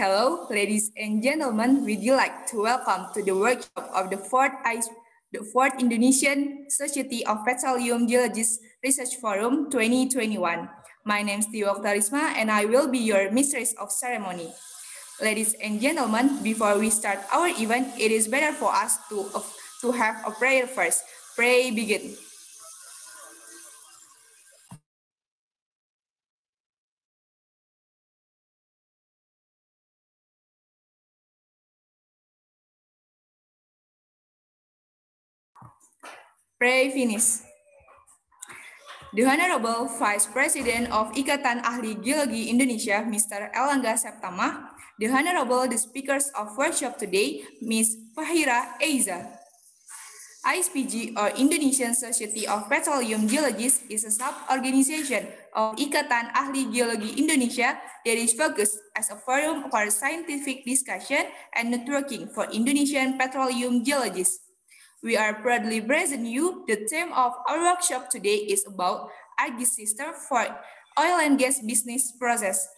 Hello, ladies and gentlemen. Would you like to welcome to the workshop of the Fourth ICE, the Fourth Indonesian Society of Petroleum Geologists Research Forum 2021. My name is Tio Tarisma, and I will be your mistress of ceremony. Ladies and gentlemen, before we start our event, it is better for us to, to have a prayer first. Pray begin. Pray finish. The Honorable Vice President of Ikatan Ahli Geologi Indonesia, Mr. Elangga Septama, the Honorable the speakers of workshop today, Ms. Fahira Eiza. ISPG or Indonesian Society of Petroleum Geologists is a sub-organization of Ikatan Ahli Geologi Indonesia that is focused as a forum for scientific discussion and networking for Indonesian petroleum geologists. We are proudly presenting you the theme of our workshop today is about agri system for oil and gas business process.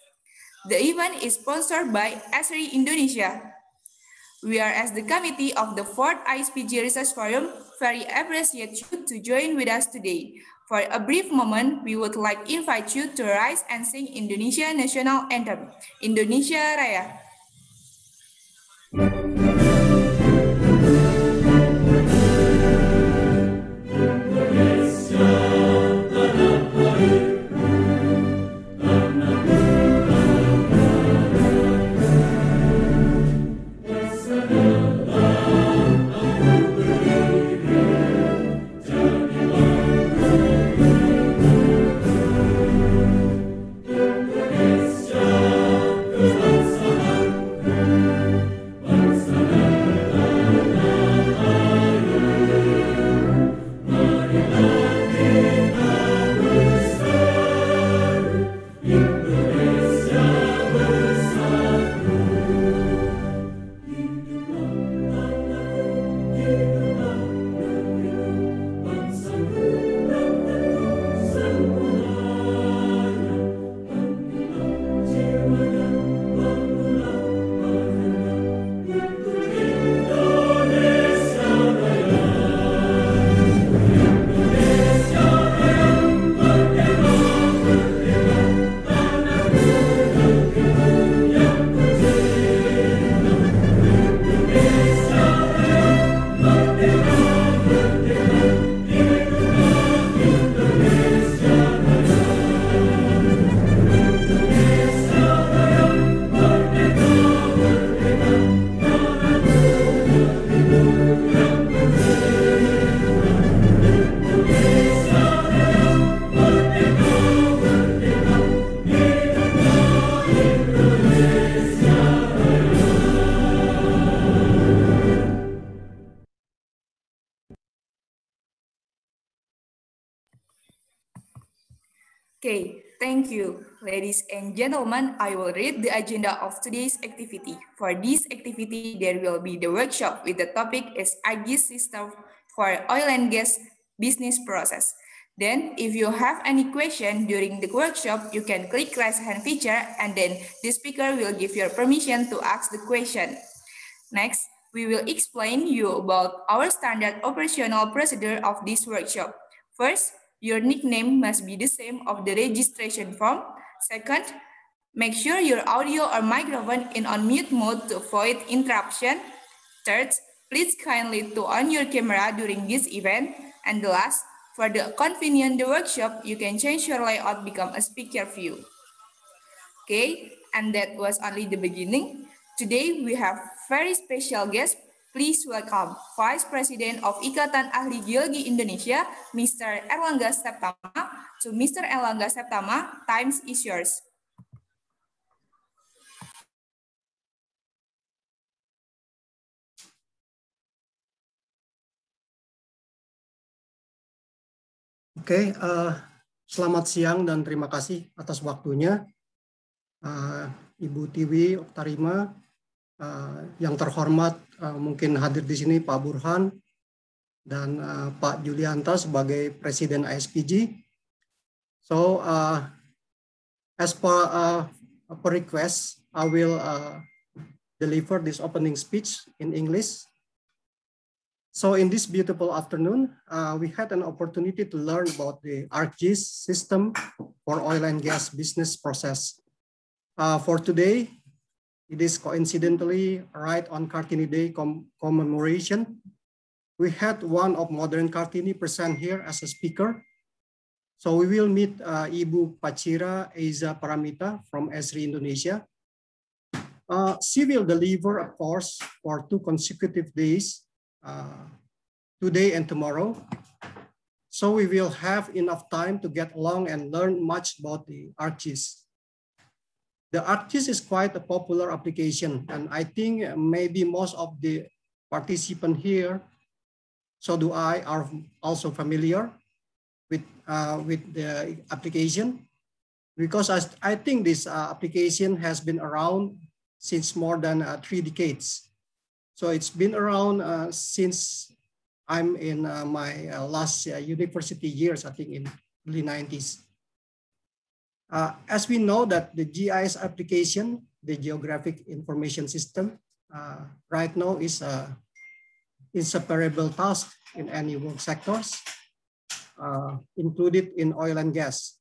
The event is sponsored by ASRI Indonesia. We are as the committee of the fourth ISPG Research Forum very appreciate you to join with us today. For a brief moment, we would like invite you to rise and sing Indonesia national anthem, Indonesia Raya. Ladies and gentlemen, I will read the agenda of today's activity. For this activity, there will be the workshop with the topic is AGIS system for oil and gas business process. Then, if you have any question during the workshop, you can click raise hand feature and then the speaker will give your permission to ask the question. Next, we will explain you about our standard operational procedure of this workshop. First, your nickname must be the same of the registration form. Second, make sure your audio or microphone in on mute mode to avoid interruption. Third, please kindly to on your camera during this event. And the last, for the convenient the workshop, you can change your layout become a speaker view. Okay, and that was only the beginning. Today we have very special guest Please welcome Vice President of Ikatan Ahli Geologi Indonesia, Mr. Erlangga Septama. To Mr. Erlangga Septama, times is yours. Oke, okay, uh, eh, selamat siang dan terima kasih atas waktunya. Uh, Ibu Tiwi Oktarima, uh, yang terhormat Ah, mungkin hadir di sini Pak Burhan dan uh, Pak Julianta sebagai Presiden ASPG. So uh, as per, uh, per request, I will uh, deliver this opening speech in English. So in this beautiful afternoon, uh, we had an opportunity to learn about the ArcGIS system for oil and gas business process. Uh, for today, it is coincidentally right on Kartini Day com commemoration. We had one of modern Kartini present here as a speaker. So we will meet uh, Ibu Pachira Aiza Paramita from Esri Indonesia. Uh, she will deliver a course for two consecutive days, uh, today and tomorrow. So we will have enough time to get along and learn much about the artists the ArcGIS is quite a popular application. And I think maybe most of the participants here, so do I, are also familiar with, uh, with the application because I, I think this uh, application has been around since more than uh, three decades. So it's been around uh, since I'm in uh, my uh, last university years, I think in early 90s. Uh, as we know that the GIS application, the Geographic Information System, uh, right now is a inseparable task in any work sectors, uh, included in oil and gas.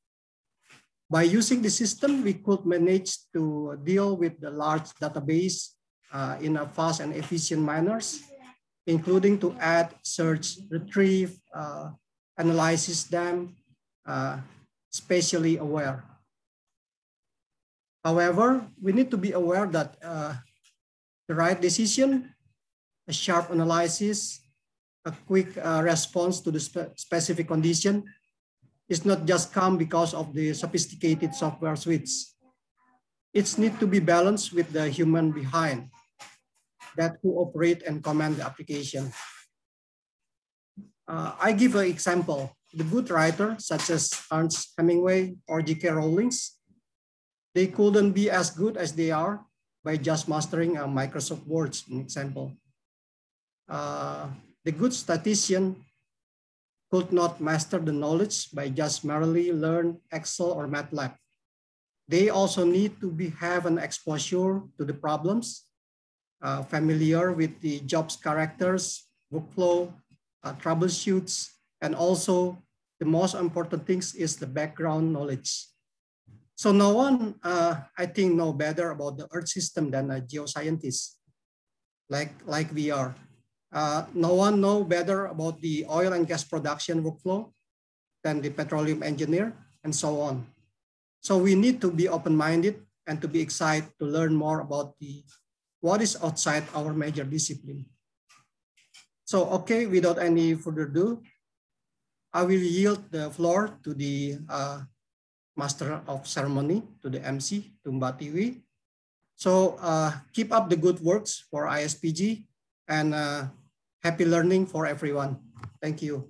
By using the system, we could manage to deal with the large database uh, in a fast and efficient manners, including to add, search, retrieve, uh, analyze them, uh, spatially aware. However, we need to be aware that uh, the right decision, a sharp analysis, a quick uh, response to the spe specific condition is not just come because of the sophisticated software suites. It's need to be balanced with the human behind that who operate and command the application. Uh, I give an example. The good writer, such as Ernst Hemingway or J.K. Rowling's, they couldn't be as good as they are by just mastering a uh, Microsoft Word, an example. Uh, the good statistician could not master the knowledge by just merely learn Excel or MATLAB. They also need to be, have an exposure to the problems, uh, familiar with the job's characters, workflow, uh, troubleshoots, and also the most important things is the background knowledge. So no one, uh, I think, know better about the Earth system than a geoscientist, like, like we are. Uh, no one know better about the oil and gas production workflow than the petroleum engineer, and so on. So we need to be open-minded and to be excited to learn more about the what is outside our major discipline. So, okay, without any further ado, I will yield the floor to the uh, Master of Ceremony, to the MC, Tumbatiwi. Tiwi. So uh, keep up the good works for ISPG and uh, happy learning for everyone. Thank you.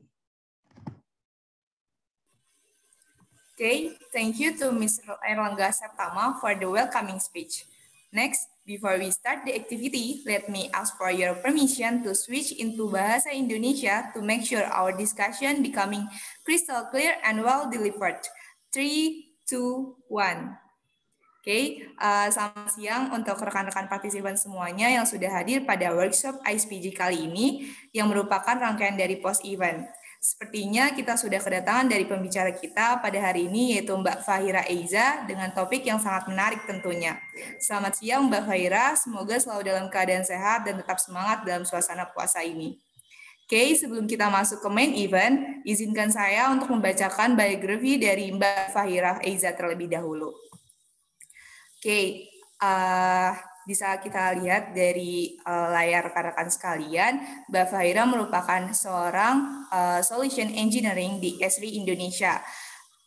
Okay, thank you to Mr. Erlangga Septama for the welcoming speech. Next, before we start the activity, let me ask for your permission to switch into Bahasa Indonesia to make sure our discussion becoming crystal clear and well delivered. 3, 2, 1. Oke, okay. uh, selamat siang untuk rekan-rekan partisipan semuanya yang sudah hadir pada workshop ISPG kali ini yang merupakan rangkaian dari post event. Sepertinya kita sudah kedatangan dari pembicara kita pada hari ini yaitu Mbak Fahira Eiza dengan topik yang sangat menarik tentunya. Selamat siang Mbak Fahira, semoga selalu dalam keadaan sehat dan tetap semangat dalam suasana puasa ini. Oke, sebelum kita masuk ke main event, izinkan saya untuk membacakan biografi dari Mbak Fahira Eiza terlebih dahulu. Oke, uh, bisa kita lihat dari uh, layar rekan-rekan sekalian, Mbak Fahira merupakan seorang uh, solution engineering di Esri Indonesia.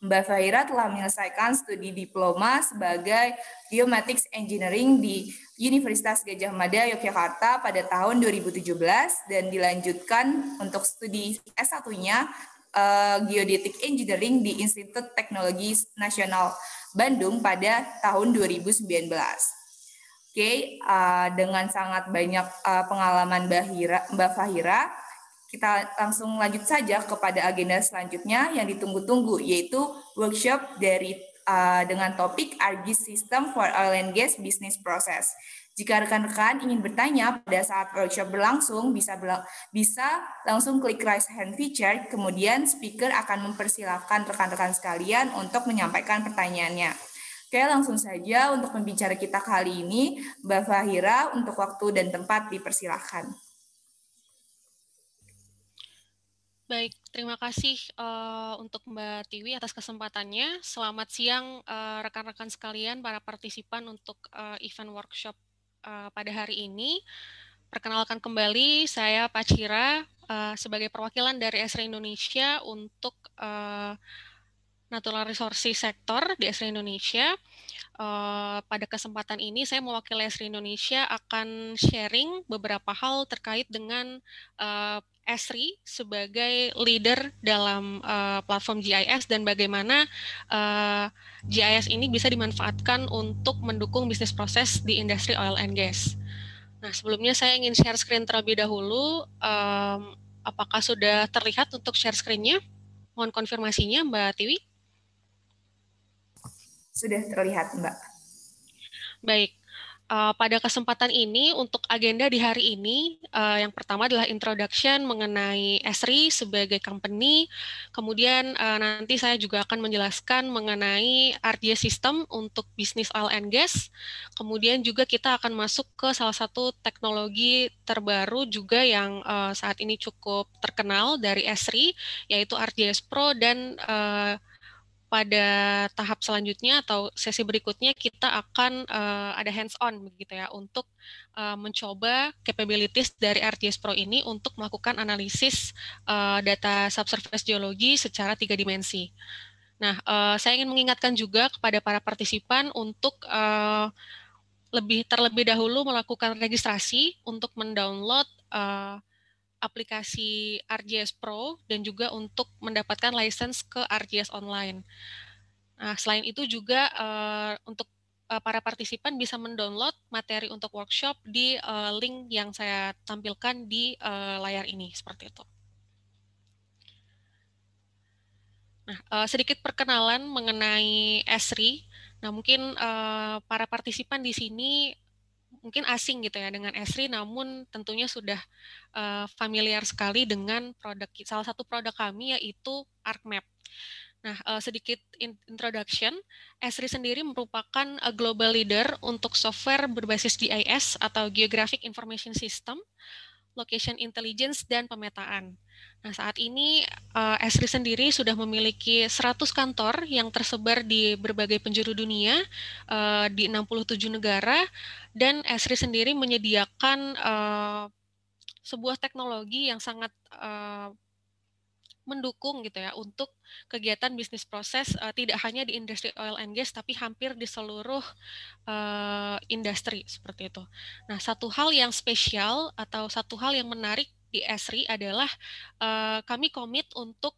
Mbak Fahira telah menyelesaikan studi diploma sebagai Geomatics Engineering di Universitas Gajah Mada Yogyakarta pada tahun 2017 dan dilanjutkan untuk studi S1-nya uh, eh, Geodetic Engineering di Institut Teknologi Nasional Bandung pada tahun 2019. Oke, okay, uh, eh, dengan sangat banyak uh, pengalaman Mbah Mbak Fahira, kita langsung lanjut saja kepada agenda selanjutnya yang ditunggu-tunggu, yaitu workshop dari Uh, dengan topik ARGIS System for Oil and Gas Business Process. Jika rekan-rekan ingin bertanya pada saat workshop berlangsung, bisa bisa langsung klik raise hand feature, kemudian speaker akan mempersilahkan rekan-rekan sekalian untuk menyampaikan pertanyaannya. Oke, langsung saja untuk pembicara kita kali ini, Mbak Fahira untuk waktu dan tempat dipersilahkan. Baik, terima kasih uh, untuk Mbak Tiwi atas kesempatannya. Selamat siang eh, rekan-rekan uh, sekalian, para partisipan untuk uh, event workshop uh, pada hari ini. Perkenalkan kembali, saya Pacira uh, sebagai perwakilan dari Esri Indonesia untuk uh, Natural Resources sektor di Esri Indonesia. Uh, pada kesempatan ini, saya mewakili Esri Indonesia akan sharing beberapa hal terkait dengan uh, Esri sebagai leader dalam uh, platform GIS dan bagaimana uh, eh, GIS ini bisa dimanfaatkan untuk mendukung bisnis proses di industri oil and gas. Nah, sebelumnya saya ingin share screen terlebih dahulu. Um, apakah sudah terlihat untuk share screen-nya? Mohon konfirmasinya, Mbak Tiwi. Sudah terlihat, Mbak. Baik, uh, pada kesempatan ini untuk agenda di hari ini uh, yang pertama adalah introduction mengenai Esri sebagai company. Kemudian uh, nanti saya juga akan menjelaskan mengenai RDA system untuk bisnis oil and gas. Kemudian juga kita akan masuk ke salah satu teknologi terbaru juga yang uh, saat ini cukup terkenal dari Esri yaitu RDS Pro dan uh, pada tahap selanjutnya atau sesi berikutnya kita akan uh, ada hands on begitu ya untuk uh, mencoba capabilities dari RTS Pro ini untuk melakukan analisis uh, data subsurface geologi secara tiga dimensi. Nah, uh, saya ingin mengingatkan juga kepada para partisipan untuk uh, lebih terlebih dahulu melakukan registrasi untuk mendownload uh, aplikasi RGS Pro dan juga untuk mendapatkan license ke RGS Online. Nah, selain itu juga uh, untuk uh, para partisipan bisa mendownload materi untuk workshop di uh, link yang saya tampilkan di uh, layar ini seperti itu. Nah, uh, sedikit perkenalan mengenai Esri. Nah, mungkin uh, para partisipan di sini mungkin asing gitu ya dengan Esri, namun tentunya sudah uh, familiar sekali dengan produk salah satu produk kami yaitu ArcMap. Nah, uh, sedikit introduction, Esri sendiri merupakan a eh, global leader untuk software berbasis GIS atau Geographic Information System location intelligence, dan pemetaan. Nah, saat ini uh, Esri sendiri sudah memiliki 100 kantor yang tersebar di berbagai penjuru dunia uh, di 67 negara dan Esri sendiri menyediakan eh, sebuah teknologi yang sangat mendukung gitu ya untuk kegiatan bisnis proses uh, tidak hanya di industri oil and gas tapi hampir di seluruh uh, industri seperti itu. Nah, satu hal yang spesial atau satu hal yang menarik di Esri adalah uh, kami komit untuk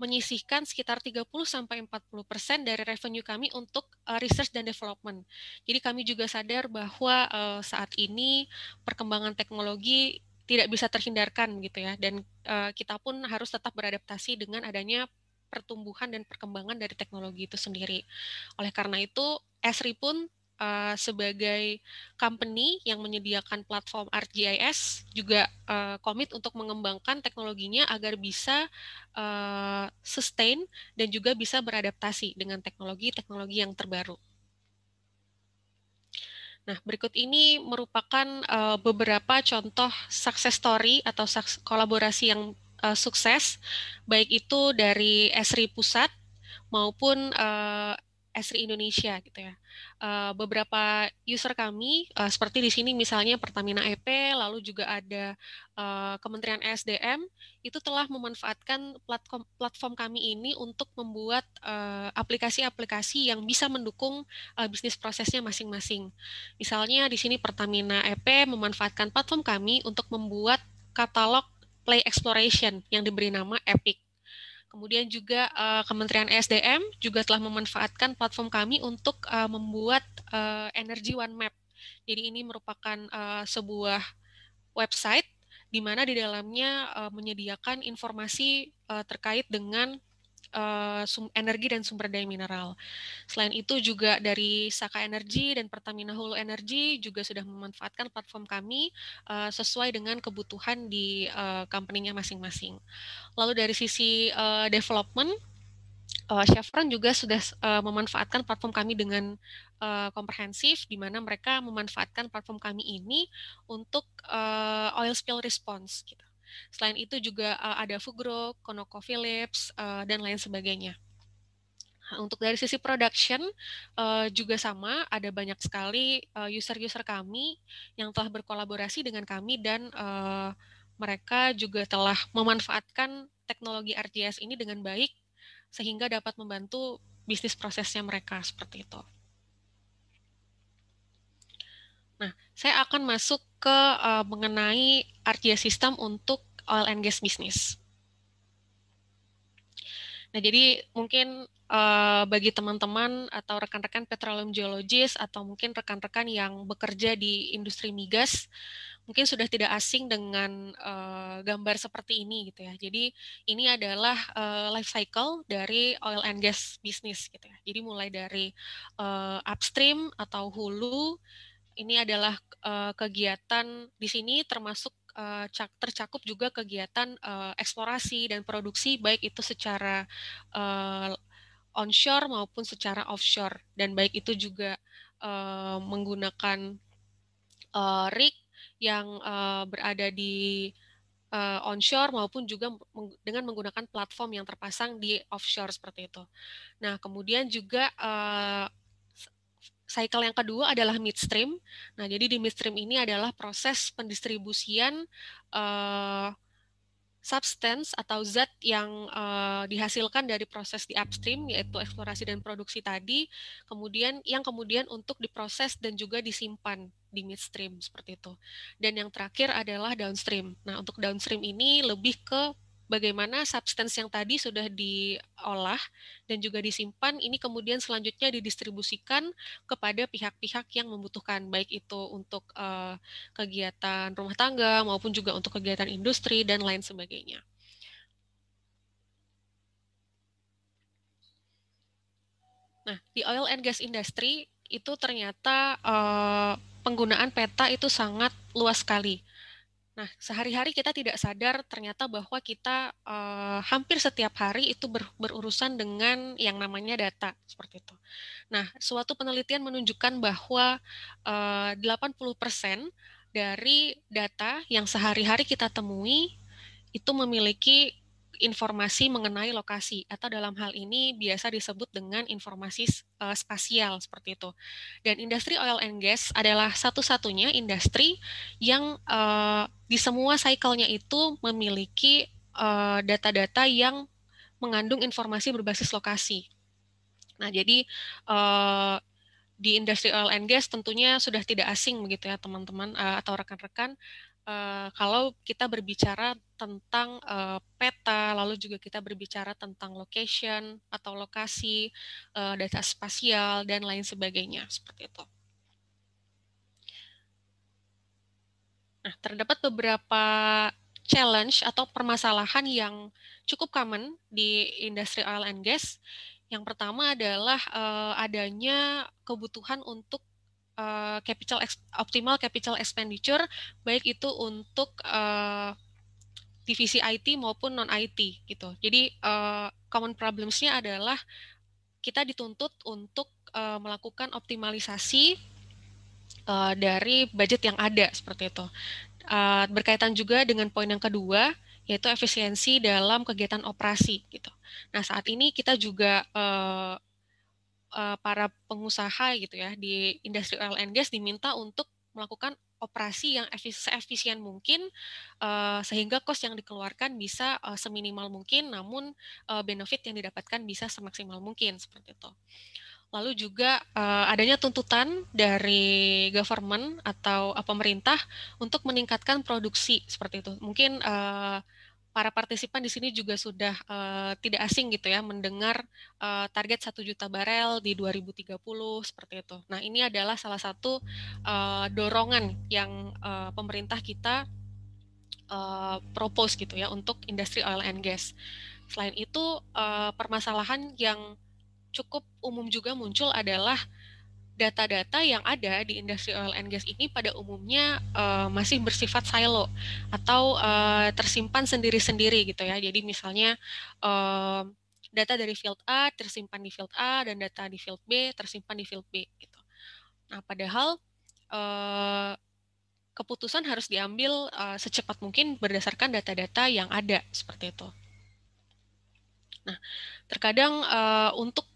menyisihkan sekitar 30 sampai 40 persen dari revenue kami untuk uh, research dan development. Jadi kami juga sadar bahwa uh, saat ini perkembangan teknologi tidak bisa terhindarkan gitu ya dan uh, kita pun harus tetap beradaptasi dengan adanya pertumbuhan dan perkembangan dari teknologi itu sendiri. Oleh karena itu, Esri pun uh, sebagai company yang menyediakan platform ArcGIS juga uh, komit untuk mengembangkan teknologinya agar bisa uh, sustain dan juga bisa beradaptasi dengan teknologi-teknologi yang terbaru. Nah, berikut ini merupakan uh, beberapa contoh success story atau kolaborasi yang uh, sukses, baik itu dari Esri Pusat maupun uh, Esri Indonesia gitu ya. Eh, beberapa user kami eh, seperti di sini misalnya Pertamina EP lalu juga ada eh, Kementerian e SDM itu telah memanfaatkan platform platform kami ini untuk membuat aplikasi-aplikasi yang bisa mendukung bisnis prosesnya masing-masing. Misalnya di sini Pertamina EP memanfaatkan platform kami untuk membuat katalog play exploration yang diberi nama Epic Kemudian juga uh, Kementerian SDM juga telah memanfaatkan platform kami untuk uh, membuat uh, Energy One Map. Jadi ini merupakan uh, sebuah website di mana di dalamnya uh, menyediakan informasi uh, terkait dengan uh, energi dan sumber daya mineral. Selain itu juga dari Saka Energi dan Pertamina Hulu Energi juga sudah memanfaatkan platform kami uh, sesuai dengan kebutuhan di uh, company-nya masing-masing. Lalu dari sisi uh, development uh, Chevron juga sudah uh, memanfaatkan platform kami dengan komprehensif, di mana mereka memanfaatkan platform kami ini untuk uh, oil spill response. Gitu. Selain itu juga uh, ada Fugro, ConocoPhillips, uh, eh, dan lain sebagainya. Nah, untuk dari sisi production uh, juga sama, ada banyak sekali user-user uh, kami yang telah berkolaborasi dengan kami dan uh, mereka juga telah memanfaatkan teknologi RGS ini dengan baik sehingga dapat membantu bisnis prosesnya mereka seperti itu. Nah, saya akan masuk ke uh, mengenai RGS system untuk oil and gas bisnis. Nah, jadi mungkin uh, bagi teman-teman atau rekan-rekan petroleum geologis atau mungkin rekan-rekan yang bekerja di industri migas mungkin sudah tidak asing dengan uh, gambar seperti ini gitu ya. Jadi ini adalah uh, life cycle dari oil and gas bisnis gitu ya. Jadi mulai dari uh, upstream atau hulu ini adalah uh, kegiatan di sini termasuk uh, tercakup juga kegiatan uh, eksplorasi dan produksi baik itu secara uh, onshore maupun secara offshore dan baik itu juga uh, menggunakan uh, rig yang uh, berada di uh, onshore maupun juga meng dengan menggunakan platform yang terpasang di offshore seperti itu. Nah, kemudian juga uh, cycle yang kedua adalah midstream. Nah, jadi di midstream ini adalah proses pendistribusian uh, substance atau zat yang uh, dihasilkan dari proses di upstream yaitu eksplorasi dan produksi tadi, kemudian yang kemudian untuk diproses dan juga disimpan di midstream seperti itu. Dan yang terakhir adalah downstream. Nah, untuk downstream ini lebih ke bagaimana substance yang tadi sudah diolah dan juga disimpan ini kemudian selanjutnya didistribusikan kepada pihak-pihak yang membutuhkan baik itu untuk uh, kegiatan rumah tangga maupun juga untuk kegiatan industri dan lain sebagainya. Nah, di oil and gas industry itu ternyata uh, penggunaan peta itu sangat luas sekali Nah, sehari-hari kita tidak sadar ternyata bahwa kita eh, hampir setiap hari itu ber, berurusan dengan yang namanya data seperti itu. Nah, suatu penelitian menunjukkan bahwa eh, 80% dari data yang sehari-hari kita temui itu memiliki informasi mengenai lokasi atau dalam hal ini biasa disebut dengan informasi uh, spasial seperti itu. Dan industri oil and gas adalah satu-satunya industri yang uh, di semua cycle-nya itu memiliki data eh, data-data yang mengandung informasi berbasis lokasi. Nah, jadi uh, di industri oil and gas tentunya sudah tidak asing begitu ya teman-teman uh, atau rekan-rekan Eh, kalau kita berbicara tentang uh, peta, lalu juga kita berbicara tentang location atau lokasi, uh, data spasial, dan lain sebagainya, seperti itu. Nah, terdapat beberapa challenge atau permasalahan yang cukup common di industri oil and gas. Yang pertama adalah uh, adanya kebutuhan untuk Eh, capital optimal capital expenditure baik itu untuk uh, divisi IT maupun non IT gitu. Jadi uh, common problemsnya adalah kita dituntut untuk uh, melakukan optimalisasi uh, dari budget yang ada seperti itu. Uh, berkaitan juga dengan poin yang kedua yaitu efisiensi dalam kegiatan operasi gitu. Nah saat ini kita juga uh, uh, para pengusaha gitu ya di industri oil and gas diminta untuk melakukan operasi yang seefisien mungkin uh, sehingga kos yang dikeluarkan bisa uh, seminimal mungkin namun uh, benefit yang didapatkan bisa semaksimal mungkin seperti itu. Lalu juga uh, adanya tuntutan dari government atau uh, pemerintah untuk meningkatkan produksi seperti itu. Mungkin uh, para partisipan di sini juga sudah uh, tidak asing gitu ya mendengar uh, target satu juta barel di 2030 seperti itu. Nah, ini adalah salah satu uh, dorongan yang uh, pemerintah kita uh, propose gitu ya untuk industri oil and gas. Selain itu, uh, permasalahan yang cukup umum juga muncul adalah data-data yang ada di industri oil and gas ini pada umumnya uh, masih bersifat silo atau uh, tersimpan sendiri-sendiri gitu ya. Jadi misalnya uh, data dari field A tersimpan di field A dan data di field B tersimpan di field B gitu. Nah, padahal uh, keputusan harus diambil uh, secepat mungkin berdasarkan data-data yang ada seperti itu. Nah, terkadang uh, untuk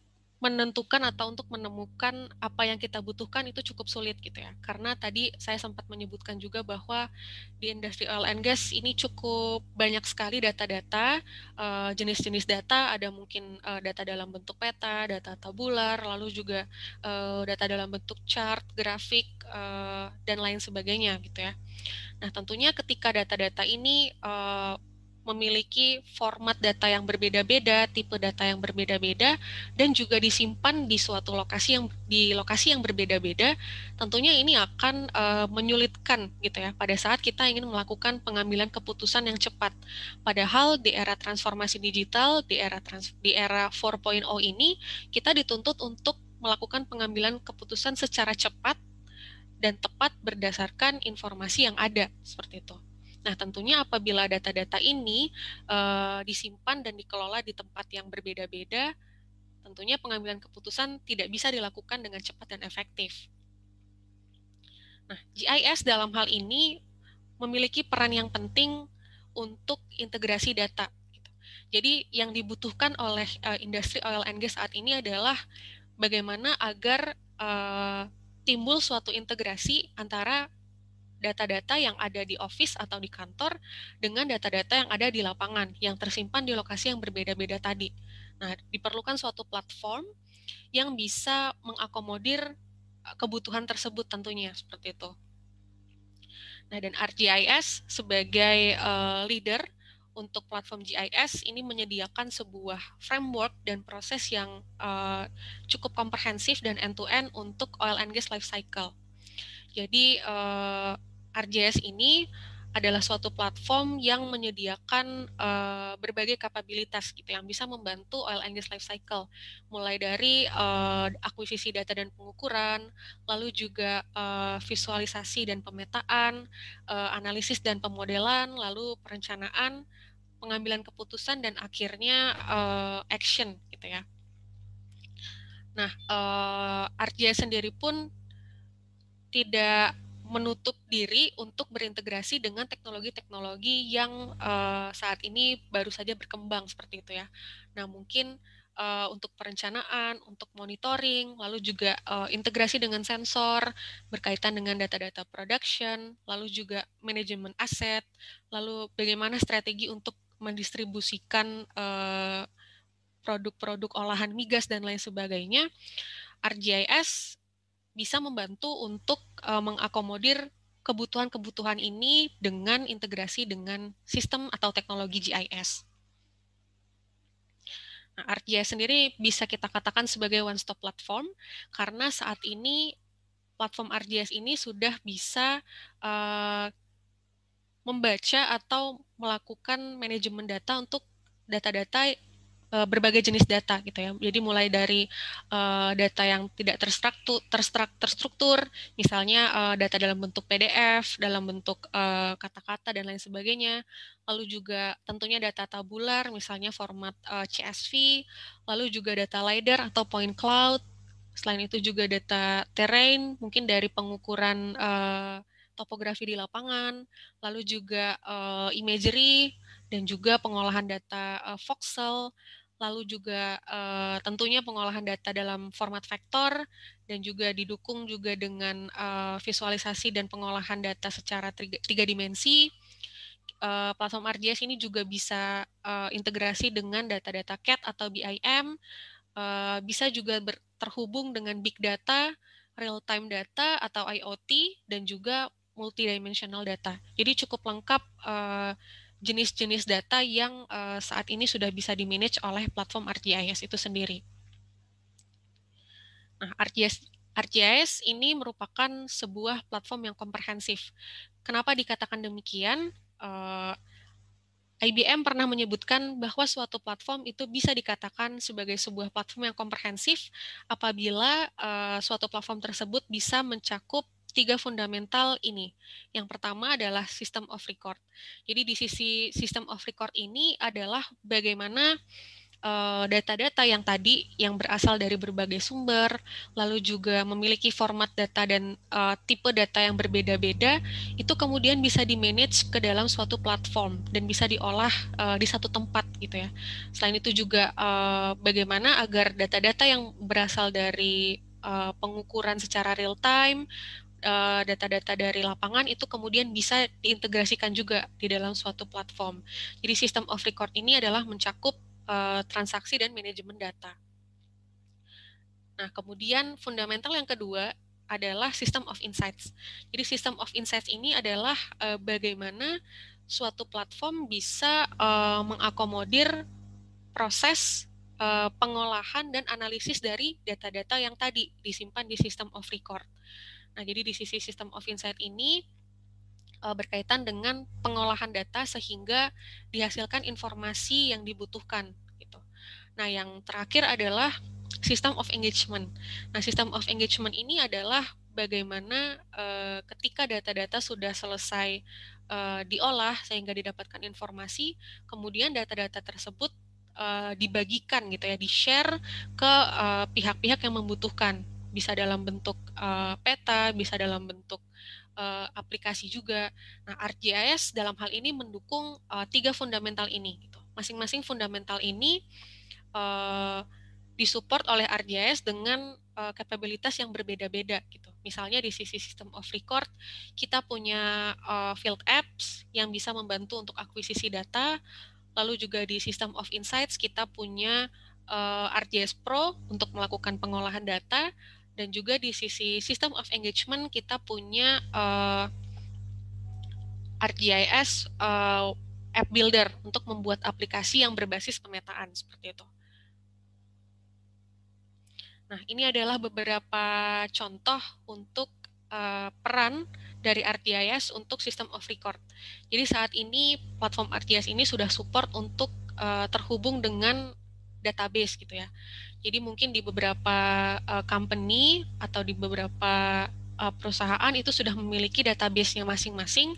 menentukan atau untuk menemukan apa yang kita butuhkan itu cukup sulit gitu ya. Karena tadi saya sempat menyebutkan juga bahwa di industri oil and gas ini cukup banyak sekali data-data, eh, jenis-jenis data, ada mungkin eh, data dalam bentuk peta, data tabular, lalu juga eh, data dalam bentuk chart, grafik, dan lain sebagainya gitu ya. Nah tentunya ketika data-data ini memiliki format data yang berbeda-beda, tipe data yang berbeda-beda, dan juga disimpan di suatu lokasi yang di lokasi yang berbeda-beda, tentunya ini akan uh, menyulitkan gitu ya pada saat kita ingin melakukan pengambilan keputusan yang cepat. Padahal di era transformasi digital, di era trans, di era 4.0 ini kita dituntut untuk melakukan pengambilan keputusan secara cepat dan tepat berdasarkan informasi yang ada seperti itu. Nah, tentunya apabila data-data ini uh, disimpan dan dikelola di tempat yang berbeda-beda, tentunya pengambilan keputusan tidak bisa dilakukan dengan cepat dan efektif. Nah, GIS dalam hal ini memiliki peran yang penting untuk integrasi data. Gitu. Jadi yang dibutuhkan oleh uh, industri oil and gas saat ini adalah bagaimana agar uh, timbul suatu integrasi antara data-data yang ada di office atau di kantor dengan data-data yang ada di lapangan yang tersimpan di lokasi yang berbeda-beda tadi. Nah, diperlukan suatu platform yang bisa mengakomodir e, kebutuhan tersebut tentunya seperti itu. Nah, dan ArcGIS sebagai uh, leader untuk platform GIS ini menyediakan sebuah framework dan proses yang uh, cukup komprehensif dan end-to-end untuk oil and gas life cycle. Jadi uh, RJS ini adalah suatu platform yang menyediakan uh, berbagai kapabilitas gitu yang bisa membantu oil and gas life cycle mulai dari uh, akuisisi data dan pengukuran lalu juga uh, visualisasi dan pemetaan uh, analisis dan pemodelan lalu perencanaan pengambilan keputusan dan akhirnya uh, action gitu ya nah uh, RJS sendiri pun tidak menutup diri untuk berintegrasi dengan teknologi-teknologi yang uh, saat ini baru saja berkembang seperti itu ya. Nah mungkin uh, untuk perencanaan, untuk monitoring, lalu juga uh, integrasi dengan sensor berkaitan dengan data-data production, lalu juga manajemen aset, lalu bagaimana strategi untuk mendistribusikan produk-produk uh, olahan migas dan lain sebagainya. RGIS bisa membantu untuk uh, mengakomodir kebutuhan-kebutuhan ini dengan integrasi dengan sistem atau teknologi GIS. Nah, ArcGIS sendiri bisa kita katakan sebagai one-stop platform karena saat ini platform ArcGIS ini sudah bisa uh, membaca atau melakukan manajemen data untuk data-data Eh, berbagai jenis data gitu ya. Jadi mulai dari uh, data yang tidak terstruktur, terstruktur, terstruktur, misalnya uh, data dalam bentuk PDF, dalam bentuk kata-kata uh, dan lain sebagainya. Lalu juga tentunya data tabular, misalnya format uh, CSV, lalu juga data LiDAR atau point cloud. Selain itu juga data terrain, mungkin dari pengukuran uh, topografi di lapangan, lalu juga uh, imagery dan juga pengolahan data uh, voxel, lalu juga uh, tentunya pengolahan data dalam format vektor dan juga didukung juga dengan uh, visualisasi dan pengolahan data secara tiga, tiga dimensi. Uh, platform RGS ini juga bisa uh, integrasi dengan data-data CAT atau BIM, uh, bisa juga ber, terhubung dengan big data, real-time data atau IoT, dan juga multidimensional data. Jadi cukup lengkap uh, jenis-jenis data yang uh, saat ini sudah bisa dimanage oleh platform ArcGIS itu sendiri. Nah, ArcGIS, ArcGIS ini merupakan sebuah platform yang komprehensif. Kenapa dikatakan demikian? Uh, eh, IBM pernah menyebutkan bahwa suatu platform itu bisa dikatakan sebagai sebuah platform yang komprehensif apabila uh, suatu platform tersebut bisa mencakup tiga fundamental ini. Yang pertama adalah system of record. Jadi di sisi system of record ini adalah bagaimana eh, data-data uh, yang tadi yang berasal dari berbagai sumber, lalu juga memiliki format data dan uh, tipe data yang berbeda-beda, itu kemudian bisa di-manage ke dalam suatu platform dan bisa diolah uh, di satu tempat gitu ya. Selain itu juga uh, bagaimana agar data-data yang berasal dari pengukuran secara real time, Eh, data-data uh, dari lapangan itu kemudian bisa diintegrasikan juga di dalam suatu platform. Jadi sistem of record ini adalah mencakup uh, transaksi dan manajemen data. Nah, kemudian fundamental yang kedua adalah sistem of insights. Jadi sistem of insights ini adalah uh, bagaimana suatu platform bisa uh, mengakomodir proses pengolahan dan analisis dari data-data yang tadi disimpan di sistem of record. Nah, jadi di sisi sistem of insight ini eh, berkaitan dengan pengolahan data sehingga dihasilkan informasi yang dibutuhkan gitu. Nah, yang terakhir adalah sistem of engagement. Nah, sistem of engagement ini adalah bagaimana uh, ketika data-data sudah selesai uh, diolah sehingga didapatkan informasi, kemudian data-data tersebut uh, dibagikan gitu ya, di-share ke pihak-pihak yang membutuhkan bisa dalam bentuk uh, peta, bisa dalam bentuk uh, aplikasi juga. Nah, ArcGIS dalam hal ini mendukung uh, tiga fundamental ini. Gitu. Masing-masing fundamental ini uh, disupport oleh ArcGIS dengan uh, kapabilitas yang berbeda-beda gitu. Misalnya di sisi sistem of record, kita punya uh, field apps yang bisa membantu untuk akuisisi data. Lalu juga di sistem of insights kita punya uh, ArcGIS Pro untuk melakukan pengolahan data dan juga di sisi sistem of engagement kita punya uh, eh, ArcGIS uh, eh, app builder untuk membuat aplikasi yang berbasis pemetaan seperti itu. Nah, ini adalah beberapa contoh untuk eh, peran dari ArcGIS untuk sistem of record. Jadi saat ini platform ArcGIS ini sudah support untuk terhubung dengan database gitu ya. Jadi mungkin di beberapa uh, company atau di beberapa uh, perusahaan itu sudah memiliki database-nya masing-masing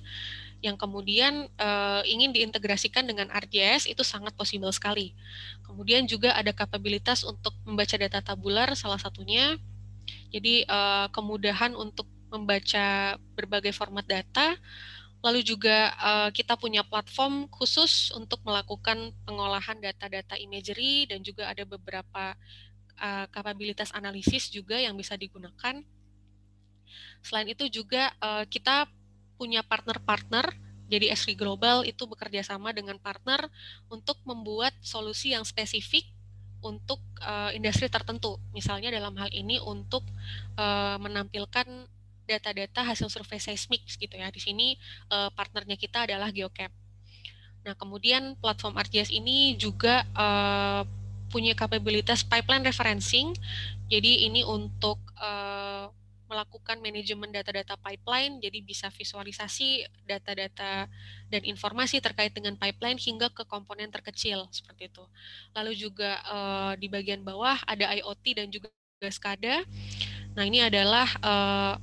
yang kemudian uh, ingin diintegrasikan dengan RDS itu sangat possible sekali. Kemudian juga ada kapabilitas untuk membaca data tabular salah satunya. Jadi uh, kemudahan untuk membaca berbagai format data Lalu juga uh, kita punya platform khusus untuk melakukan pengolahan data-data imagery dan juga ada beberapa uh, kapabilitas analisis juga yang bisa digunakan. Selain itu juga uh, kita punya partner-partner jadi SRI Global itu bekerja sama dengan partner untuk membuat solusi yang spesifik untuk uh, industri tertentu. Misalnya dalam hal ini untuk uh, menampilkan data-data hasil survei seismik gitu ya. Di sini uh, partnernya kita adalah Geocap. Nah, kemudian platform RGS ini juga uh, punya kapabilitas pipeline referencing. Jadi ini untuk uh, melakukan manajemen data-data pipeline, jadi bisa visualisasi data-data dan informasi terkait dengan pipeline hingga ke komponen terkecil seperti itu. Lalu juga uh, di bagian bawah ada IoT dan juga SCADA. Nah ini adalah uh,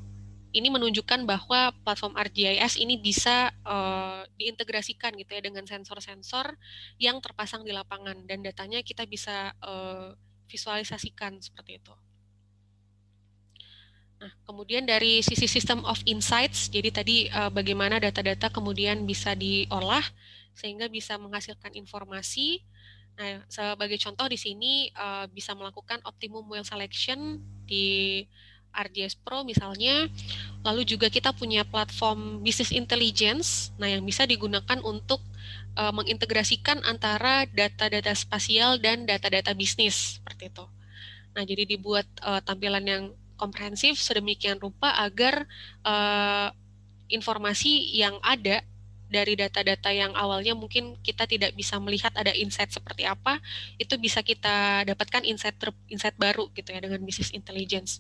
ini menunjukkan bahwa platform ArcGIS ini bisa uh, diintegrasikan gitu ya dengan sensor-sensor yang terpasang di lapangan dan datanya kita bisa uh, visualisasikan seperti itu. Nah, kemudian dari sisi system of insights, jadi tadi uh, bagaimana data-data kemudian bisa diolah sehingga bisa menghasilkan informasi. Nah, sebagai contoh di sini uh, bisa melakukan optimum well selection di RDS Pro misalnya. Lalu juga kita punya platform Business Intelligence, nah yang bisa digunakan untuk uh, mengintegrasikan antara data-data spasial dan data-data bisnis seperti itu. Nah jadi dibuat uh, tampilan yang komprehensif sedemikian rupa agar uh, informasi yang ada dari data-data yang awalnya mungkin kita tidak bisa melihat ada insight seperti apa, itu bisa kita dapatkan insight insight baru gitu ya dengan business intelligence.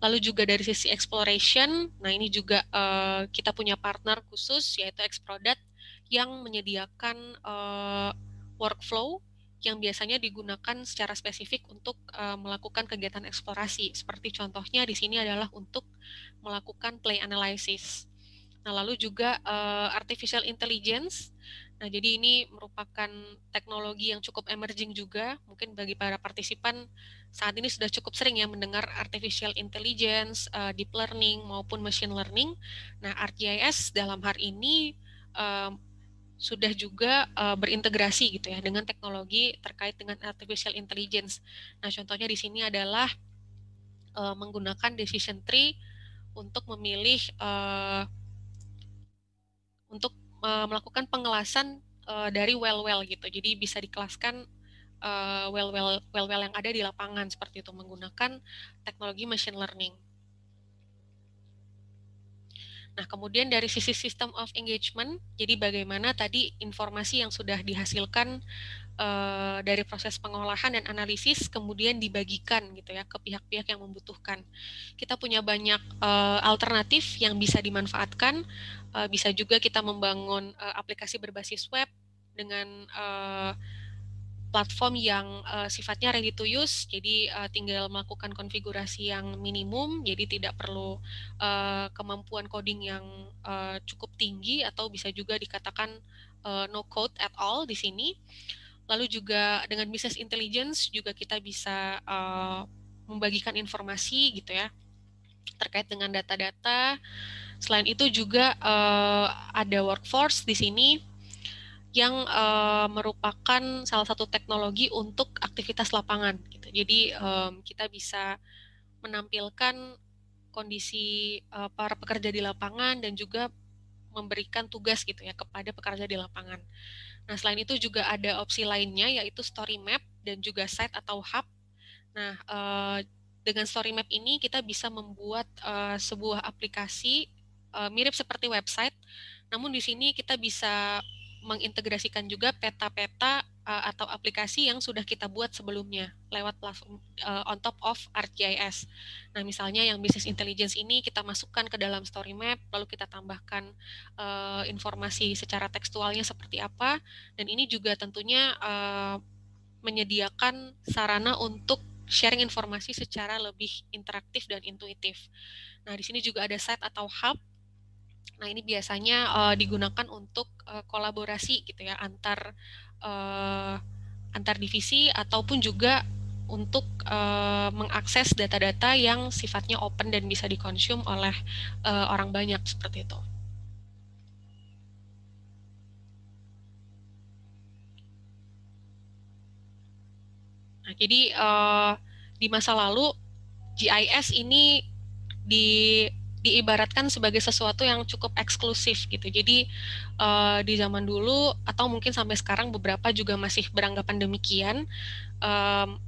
Lalu juga dari sisi exploration, nah ini juga uh, kita punya partner khusus yaitu Xprodat yang menyediakan uh, workflow yang biasanya digunakan secara spesifik untuk uh, melakukan kegiatan eksplorasi. Seperti contohnya di sini adalah untuk melakukan play analysis. Nah, lalu juga uh, artificial intelligence. Nah, jadi ini merupakan teknologi yang cukup emerging juga. Mungkin bagi para partisipan saat ini sudah cukup sering ya mendengar artificial intelligence, uh, deep learning maupun machine learning. Nah, ArcGIS dalam hal ini uh, sudah juga uh, berintegrasi gitu ya dengan teknologi terkait dengan artificial intelligence. Nah, contohnya di sini adalah uh, menggunakan decision tree untuk memilih uh, untuk uh, melakukan pengelasan uh, dari well-well gitu. Jadi bisa dikelaskan uh, well-well well-well yang ada di lapangan seperti itu menggunakan teknologi machine learning. Nah, kemudian dari sisi system of engagement, jadi bagaimana tadi informasi yang sudah dihasilkan uh, dari proses pengolahan dan analisis kemudian dibagikan gitu ya ke pihak-pihak yang membutuhkan. Kita punya banyak uh, alternatif yang bisa dimanfaatkan. Uh, bisa juga kita membangun uh, aplikasi berbasis web dengan uh, platform yang uh, sifatnya ready to use, jadi uh, tinggal melakukan konfigurasi yang minimum, jadi tidak perlu uh, kemampuan coding yang uh, cukup tinggi atau bisa juga dikatakan uh, no code at all di sini. Lalu juga dengan business intelligence juga kita bisa uh, membagikan informasi gitu ya terkait dengan data-data. Selain itu juga uh, ada workforce di sini yang uh, merupakan salah satu teknologi untuk aktivitas lapangan. Gitu. Jadi um, kita bisa menampilkan kondisi uh, para pekerja di lapangan dan juga memberikan tugas gitu ya kepada pekerja di lapangan. Nah, selain itu juga ada opsi lainnya yaitu story map dan juga site atau hub. Nah, eh, dengan story map ini kita bisa membuat eh, sebuah aplikasi eh, mirip seperti website, namun di sini kita bisa mengintegrasikan juga peta-peta uh, atau aplikasi yang sudah kita buat sebelumnya lewat platform uh, on top of ArcGIS. Nah, misalnya yang business intelligence ini kita masukkan ke dalam story map, lalu kita tambahkan uh, informasi secara tekstualnya seperti apa, dan ini juga tentunya uh, menyediakan sarana untuk sharing informasi secara lebih interaktif dan intuitif. Nah, di sini juga ada site atau hub Nah, ini biasanya uh, digunakan untuk uh, kolaborasi gitu ya antar uh, antar divisi ataupun juga untuk uh, mengakses data-data yang sifatnya open dan bisa dikonsum oleh uh, orang banyak seperti itu. Nah, jadi uh, di masa lalu GIS ini di diibaratkan sebagai sesuatu yang cukup eksklusif gitu. Jadi uh, di zaman dulu atau mungkin sampai sekarang beberapa juga masih beranggapan demikian. Um,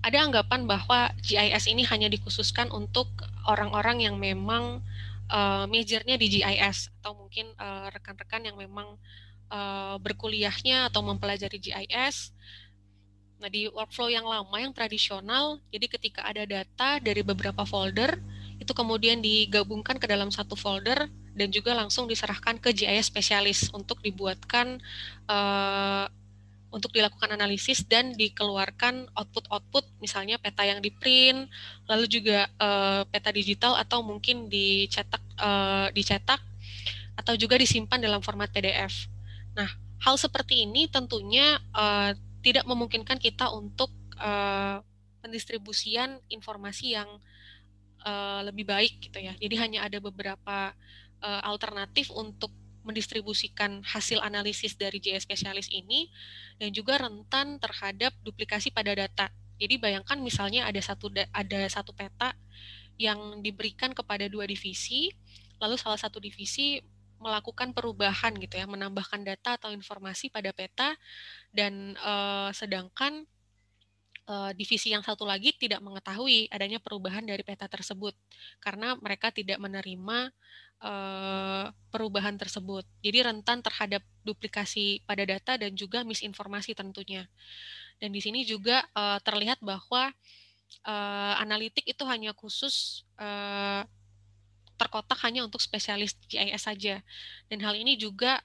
ada anggapan bahwa GIS ini hanya dikhususkan untuk orang-orang yang memang uh, majornya di GIS atau mungkin eh, rekan-rekan uh, yang memang uh, berkuliahnya atau mempelajari GIS. Nah, di workflow yang lama yang tradisional, jadi ketika ada data dari beberapa folder, itu kemudian digabungkan ke dalam satu folder dan juga langsung diserahkan ke GIS spesialis untuk dibuatkan uh, untuk dilakukan analisis dan dikeluarkan output-output misalnya peta yang di print lalu juga uh, peta digital atau mungkin dicetak uh, dicetak atau juga disimpan dalam format PDF. Nah, hal seperti ini tentunya uh, tidak memungkinkan kita untuk uh, pendistribusian informasi yang uh, lebih baik gitu ya. Jadi hanya ada beberapa uh, alternatif untuk mendistribusikan hasil analisis dari JS spesialis ini dan juga rentan terhadap duplikasi pada data. Jadi bayangkan misalnya ada satu ada satu peta yang diberikan kepada dua divisi, lalu salah satu divisi melakukan perubahan gitu ya, menambahkan data atau informasi pada peta dan eh, sedangkan Eh, divisi yang satu lagi tidak mengetahui adanya perubahan dari peta tersebut karena mereka tidak menerima eh, perubahan tersebut. Jadi rentan terhadap duplikasi pada data dan juga misinformasi tentunya. Dan di sini juga eh, terlihat bahwa analitik itu hanya khusus terkotak hanya untuk spesialis GIS saja. Dan hal ini juga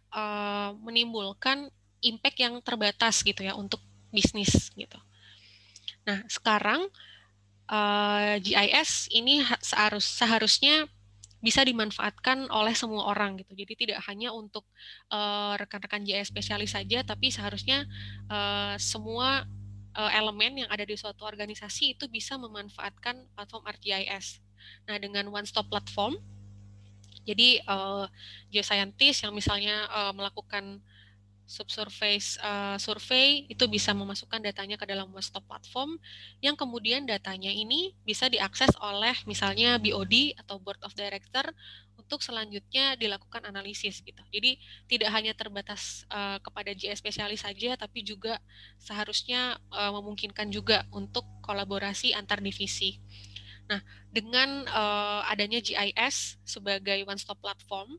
menimbulkan impact yang terbatas gitu ya untuk bisnis gitu. Nah, sekarang uh, eh, GIS ini seharus, seharusnya bisa dimanfaatkan oleh semua orang gitu. Jadi tidak hanya untuk eh, rekan-rekan uh, GIS spesialis saja, tapi seharusnya uh, semua uh, elemen yang ada di suatu organisasi itu bisa memanfaatkan platform ArcGIS. Nah, dengan one stop platform, jadi uh, geoscientist yang misalnya uh, melakukan subsurface uh, eh, survey itu bisa memasukkan datanya ke dalam desktop platform yang kemudian datanya ini bisa diakses oleh misalnya BOD atau Board of Director untuk selanjutnya dilakukan analisis gitu. Jadi tidak hanya terbatas uh, kepada GS spesialis saja tapi juga seharusnya uh, memungkinkan juga untuk kolaborasi antar divisi. Nah, dengan uh, adanya GIS sebagai one stop platform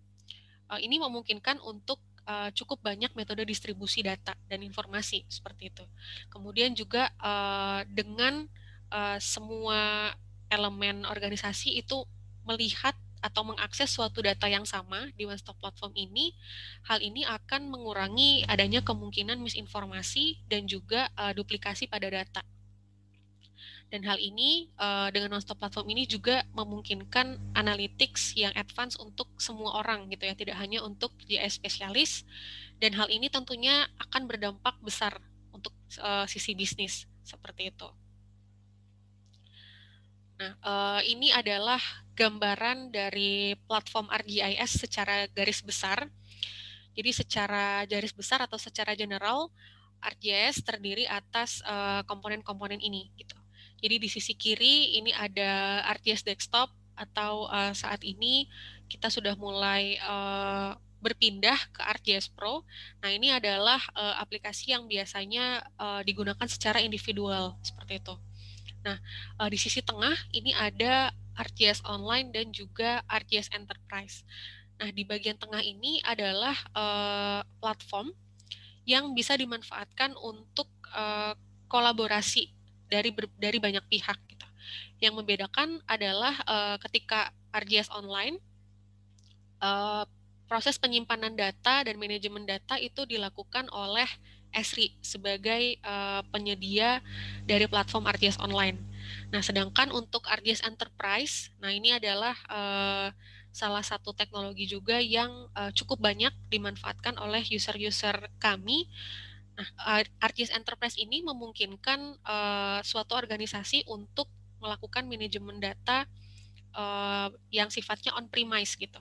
uh, ini memungkinkan untuk uh, cukup banyak metode distribusi data dan informasi seperti itu. Kemudian juga uh, dengan uh, semua elemen organisasi itu melihat atau mengakses suatu data yang sama di one stop platform ini, hal ini akan mengurangi adanya kemungkinan misinformasi dan juga uh, duplikasi pada data dan hal ini uh, dengan non-stop Platform ini juga memungkinkan analytics yang advance untuk semua orang gitu ya, tidak hanya untuk GIS spesialis. Dan hal ini tentunya akan berdampak besar untuk uh, sisi bisnis seperti itu. Nah, uh, ini adalah gambaran dari platform RGIS secara garis besar. Jadi secara garis besar atau secara general RGIS terdiri atas komponen-komponen uh, ini gitu. Jadi di sisi kiri ini ada RTS desktop atau uh, saat ini kita sudah mulai uh, berpindah ke ArcGIS Pro. Nah, ini adalah uh, aplikasi yang biasanya uh, digunakan secara individual seperti itu. Nah, uh, di sisi tengah ini ada ArcGIS Online dan juga ArcGIS Enterprise. Nah, di bagian tengah ini adalah uh, platform yang bisa dimanfaatkan untuk uh, kolaborasi dari dari banyak pihak gitu. Yang membedakan adalah uh, ketika RGS online uh, proses penyimpanan data dan manajemen data itu dilakukan oleh Esri sebagai uh, penyedia dari platform RGS online. Nah, sedangkan untuk RGS Enterprise, nah ini adalah uh, salah satu teknologi juga yang uh, cukup banyak dimanfaatkan oleh user-user kami Nah, Arcis Enterprise ini memungkinkan uh, suatu organisasi untuk melakukan manajemen data uh, yang sifatnya on premise gitu.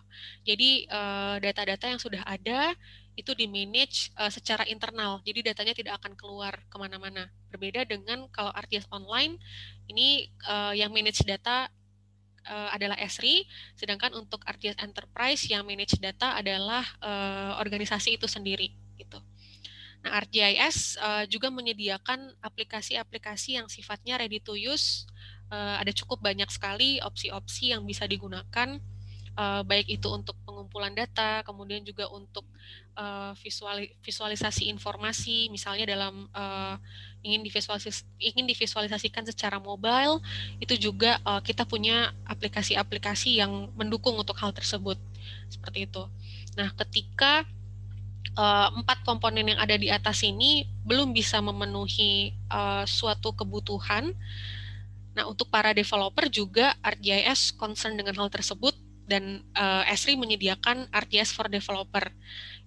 Jadi eh, data-data uh, yang sudah ada itu di manage uh, secara internal. Jadi datanya tidak akan keluar kemana-mana. Berbeda dengan kalau RTS online ini uh, yang manage data uh, adalah Esri, sedangkan untuk RTS Enterprise yang manage data adalah uh, organisasi itu sendiri. Nah, ArcGIS uh, eh, juga menyediakan aplikasi-aplikasi yang sifatnya ready to use. Uh, ada cukup banyak sekali opsi-opsi yang bisa digunakan, uh, baik itu untuk pengumpulan data, kemudian juga untuk uh, visuali visualisasi informasi, misalnya dalam uh, ingin, divisualis, ingin divisualisasikan secara mobile, itu juga uh, kita punya aplikasi-aplikasi yang mendukung untuk hal tersebut, seperti itu. Nah, ketika Eh, empat komponen yang ada di atas ini belum bisa memenuhi uh, suatu kebutuhan. Nah, untuk para developer juga ArcGIS concern dengan hal tersebut dan uh, eh, Esri menyediakan ArcGIS for Developer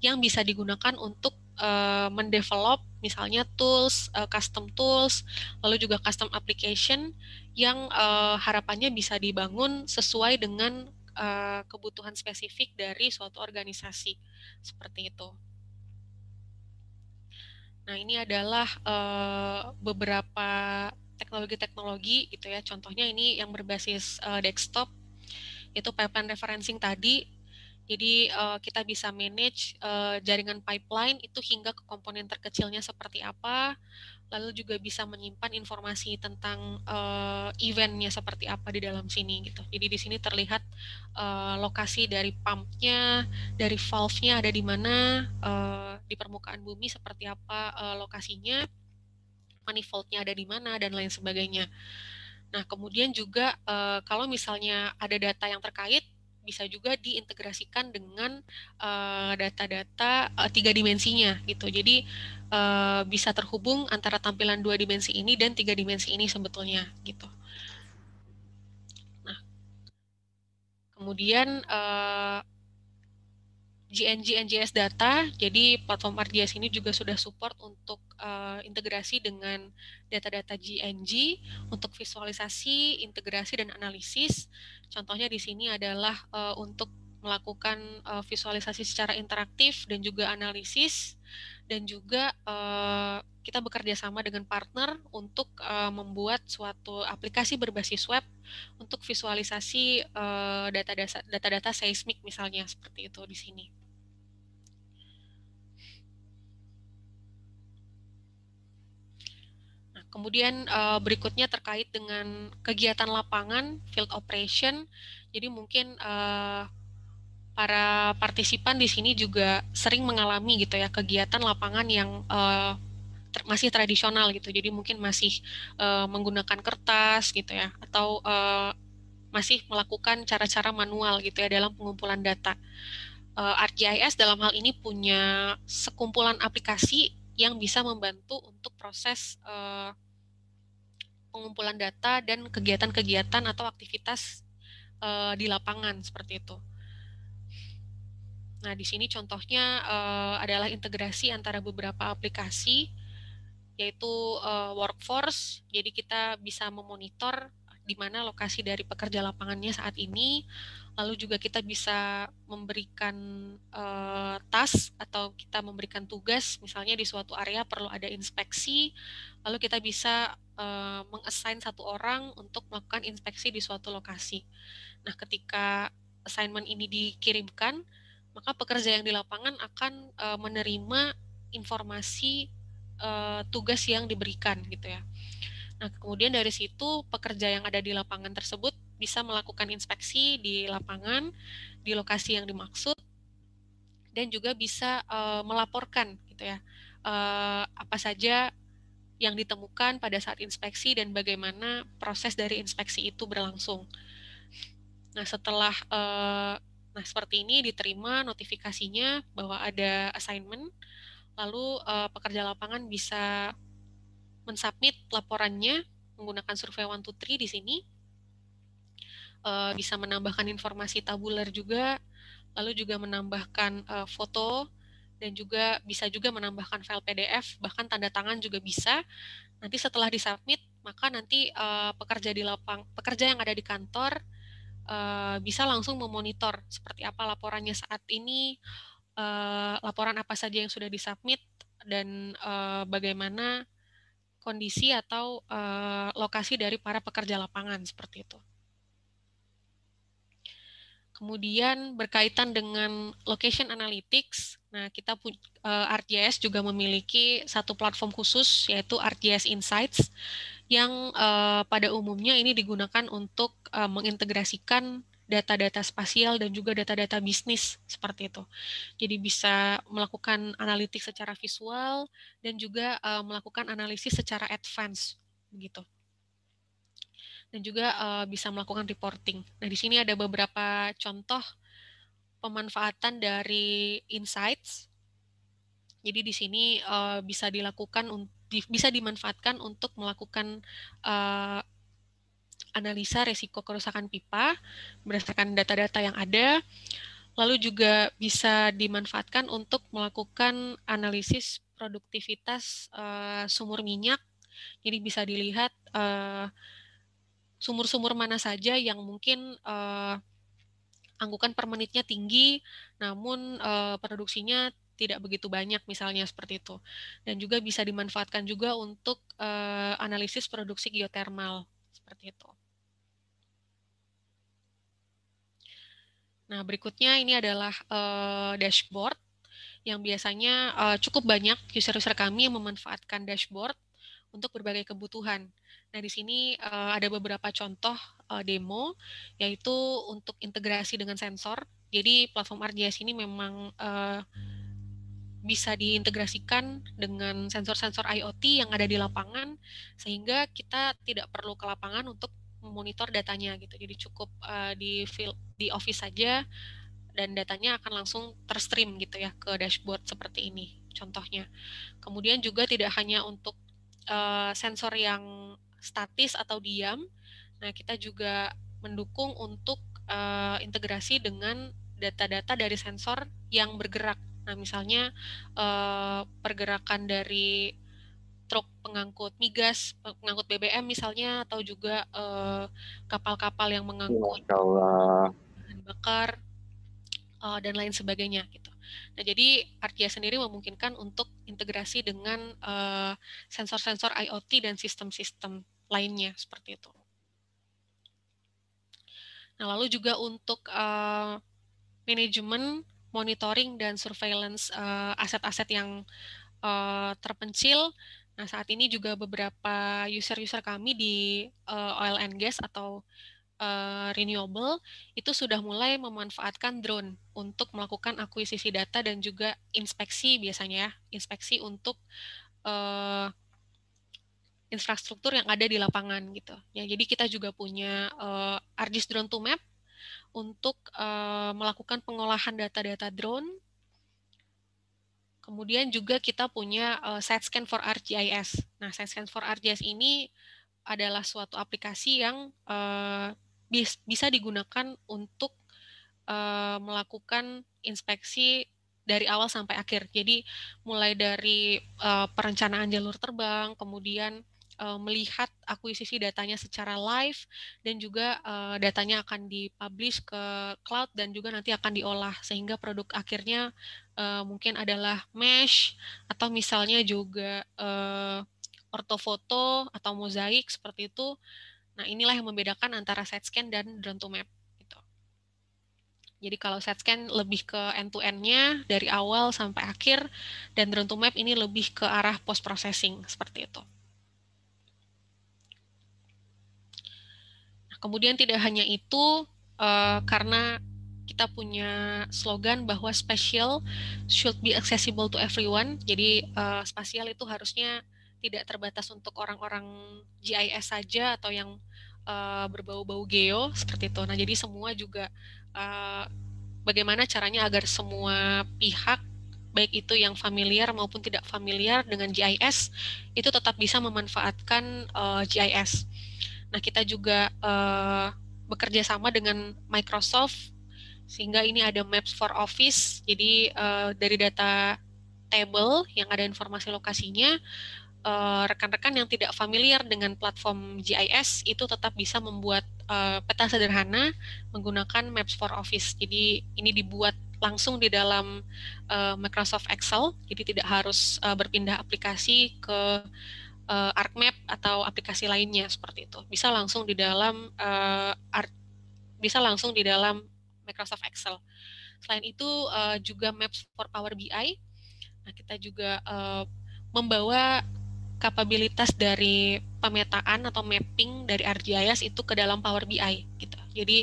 yang bisa digunakan untuk uh, mendevelop misalnya tools, uh, custom tools, lalu juga custom application yang uh, harapannya bisa dibangun sesuai dengan kebutuhan spesifik dari suatu organisasi seperti itu. Nah, ini adalah uh, beberapa teknologi-teknologi gitu ya. Contohnya ini yang berbasis uh, desktop itu pipeline referencing tadi. Jadi uh, kita bisa manage uh, jaringan pipeline itu hingga ke komponen terkecilnya seperti apa, lalu juga bisa menyimpan informasi tentang uh, eventnya seperti apa di dalam sini gitu. Jadi di sini terlihat uh, lokasi dari pumpnya, dari valve-nya ada di mana, uh, di permukaan bumi seperti apa uh, lokasinya, manifoldnya ada di mana dan lain sebagainya. Nah kemudian juga uh, kalau misalnya ada data yang terkait bisa juga diintegrasikan dengan eh, data-data uh, tiga dimensinya gitu. Jadi uh, bisa terhubung antara tampilan dua dimensi ini dan tiga dimensi ini sebetulnya gitu. Nah, kemudian uh, GNG NGS data, jadi platform RGS ini juga sudah support untuk uh, integrasi dengan data-data GNG untuk visualisasi, integrasi dan analisis. Contohnya di sini adalah uh, untuk melakukan uh, visualisasi secara interaktif dan juga analisis dan juga uh, kita bekerja sama dengan partner untuk uh, membuat suatu aplikasi berbasis web untuk visualisasi data-data uh, data-data seismik misalnya seperti itu di sini. Kemudian uh, berikutnya terkait dengan kegiatan lapangan field operation. Jadi mungkin uh, para partisipan di sini juga sering mengalami gitu ya kegiatan lapangan yang uh, ter masih tradisional gitu. Jadi mungkin masih uh, menggunakan kertas gitu ya atau uh, masih melakukan cara-cara manual gitu ya dalam pengumpulan data. ArcGIS dalam hal ini punya sekumpulan aplikasi yang bisa membantu untuk proses uh, pengumpulan data dan kegiatan-kegiatan atau aktivitas uh, di lapangan seperti itu. Nah, di sini contohnya uh, adalah integrasi antara beberapa aplikasi yaitu uh, workforce. Jadi kita bisa memonitor di mana lokasi dari pekerja lapangannya saat ini, lalu juga kita bisa memberikan uh, tas atau kita memberikan tugas misalnya di suatu area perlu ada inspeksi lalu kita bisa uh, mengassign satu orang untuk melakukan inspeksi di suatu lokasi nah ketika assignment ini dikirimkan maka pekerja yang di lapangan akan uh, menerima informasi uh, tugas yang diberikan gitu ya nah kemudian dari situ pekerja yang ada di lapangan tersebut bisa melakukan inspeksi di lapangan di lokasi yang dimaksud dan juga bisa uh, melaporkan gitu ya uh, apa saja yang ditemukan pada saat inspeksi dan bagaimana proses dari inspeksi itu berlangsung. Nah setelah uh, nah seperti ini diterima notifikasinya bahwa ada assignment lalu uh, pekerja lapangan bisa mensubmit laporannya menggunakan survei one to three di sini uh, bisa menambahkan informasi tabular juga, lalu juga menambahkan uh, foto dan juga bisa juga menambahkan file PDF, bahkan tanda tangan juga bisa. Nanti setelah disubmit, maka nanti uh, pekerja di lapang, pekerja yang ada di kantor uh, bisa langsung memonitor seperti apa laporannya saat ini, uh, laporan apa saja yang sudah disubmit dan uh, bagaimana kondisi atau uh, lokasi dari para pekerja lapangan seperti itu. Kemudian berkaitan dengan location analytics, nah kita ArcGIS eh, juga memiliki satu platform khusus yaitu ArcGIS Insights yang uh, pada umumnya ini digunakan untuk uh, mengintegrasikan data-data spasial dan juga data-data bisnis seperti itu. Jadi bisa melakukan analitik secara visual dan juga uh, melakukan analisis secara advance begitu dan juga uh, bisa melakukan reporting. Nah, di sini ada beberapa contoh pemanfaatan dari insights. Jadi di sini uh, bisa dilakukan di, bisa dimanfaatkan untuk melakukan uh, analisa resiko kerusakan pipa berdasarkan data-data yang ada. Lalu juga bisa dimanfaatkan untuk melakukan analisis produktivitas uh, sumur minyak. Jadi bisa dilihat uh, sumur-sumur mana saja yang mungkin uh, anggukan per menitnya tinggi, namun uh, produksinya tidak begitu banyak misalnya seperti itu. Dan juga bisa dimanfaatkan juga untuk uh, analisis produksi geotermal seperti itu. Nah, berikutnya ini adalah uh, dashboard yang biasanya uh, cukup banyak user-user kami yang memanfaatkan dashboard untuk berbagai kebutuhan. Nah, di sini uh, ada beberapa contoh uh, demo, yaitu untuk integrasi dengan sensor. Jadi, platform RGS ini memang uh, bisa diintegrasikan dengan sensor-sensor IoT yang ada di lapangan, sehingga kita tidak perlu ke lapangan untuk memonitor datanya gitu. Jadi cukup uh, di field, di office saja dan datanya akan langsung terstream gitu ya ke dashboard seperti ini contohnya. Kemudian juga tidak hanya untuk uh, sensor yang statis atau diam. Nah, kita juga mendukung untuk uh, integrasi dengan data-data dari sensor yang bergerak. Nah, misalnya uh, pergerakan dari truk pengangkut migas, pengangkut BBM misalnya, atau juga eh, kapal-kapal uh, yang mengangkut bahan bakar uh, dan lain sebagainya gitu. Nah, jadi RTIA sendiri memungkinkan untuk integrasi dengan eh, sensor-sensor uh, IoT dan sistem-sistem lainnya seperti itu. Nah, lalu juga untuk uh, manajemen, monitoring dan surveillance eh, aset-aset uh, yang uh, terpencil. Nah, saat ini juga beberapa user-user kami di uh, oil and gas atau uh, renewable itu sudah mulai memanfaatkan drone untuk melakukan akuisisi data dan juga inspeksi biasanya ya. inspeksi untuk uh, infrastruktur yang ada di lapangan gitu. Ya, jadi kita juga punya uh, Argis Drone to Map untuk uh, melakukan pengolahan data-data drone. Kemudian juga kita punya uh, Site Scan for ArcGIS. Nah, Site Scan for ArcGIS ini adalah suatu aplikasi yang uh, bisa digunakan untuk uh, melakukan inspeksi dari awal sampai akhir. Jadi mulai dari uh, perencanaan jalur terbang, kemudian uh, melihat akuisisi datanya secara live dan juga uh, datanya akan dipublish ke cloud dan juga nanti akan diolah sehingga produk akhirnya uh, mungkin adalah mesh atau misalnya juga uh, ortofoto atau mozaik seperti itu Nah, inilah yang membedakan antara side scan dan drone to map. Gitu. Jadi kalau side scan lebih ke end to end-nya dari awal sampai akhir dan drone to map ini lebih ke arah post processing seperti itu. Nah, kemudian tidak hanya itu uh, karena kita punya slogan bahwa special should be accessible to everyone. Jadi uh, spasial itu harusnya tidak terbatas untuk orang-orang GIS saja atau yang uh, berbau-bau geo seperti itu. Nah, jadi semua juga uh, bagaimana caranya agar semua pihak baik itu yang familiar maupun tidak familiar dengan GIS itu tetap bisa memanfaatkan uh, eh, GIS. Nah, kita juga uh, bekerja sama dengan Microsoft sehingga ini ada Maps for Office. Jadi uh, dari data table yang ada informasi lokasinya Eh, rekan-rekan yang tidak familiar dengan platform GIS itu tetap bisa membuat uh, peta sederhana menggunakan Maps for Office. Jadi ini dibuat langsung di dalam uh, Microsoft Excel, jadi tidak harus uh, berpindah aplikasi ke uh, ArcMap atau aplikasi lainnya seperti itu. Bisa langsung di dalam uh, Art, bisa langsung di dalam Microsoft Excel. Selain itu uh, juga Maps for Power BI. Nah, kita juga uh, membawa kapabilitas dari pemetaan atau mapping dari ArcGIS itu ke dalam Power BI gitu. Jadi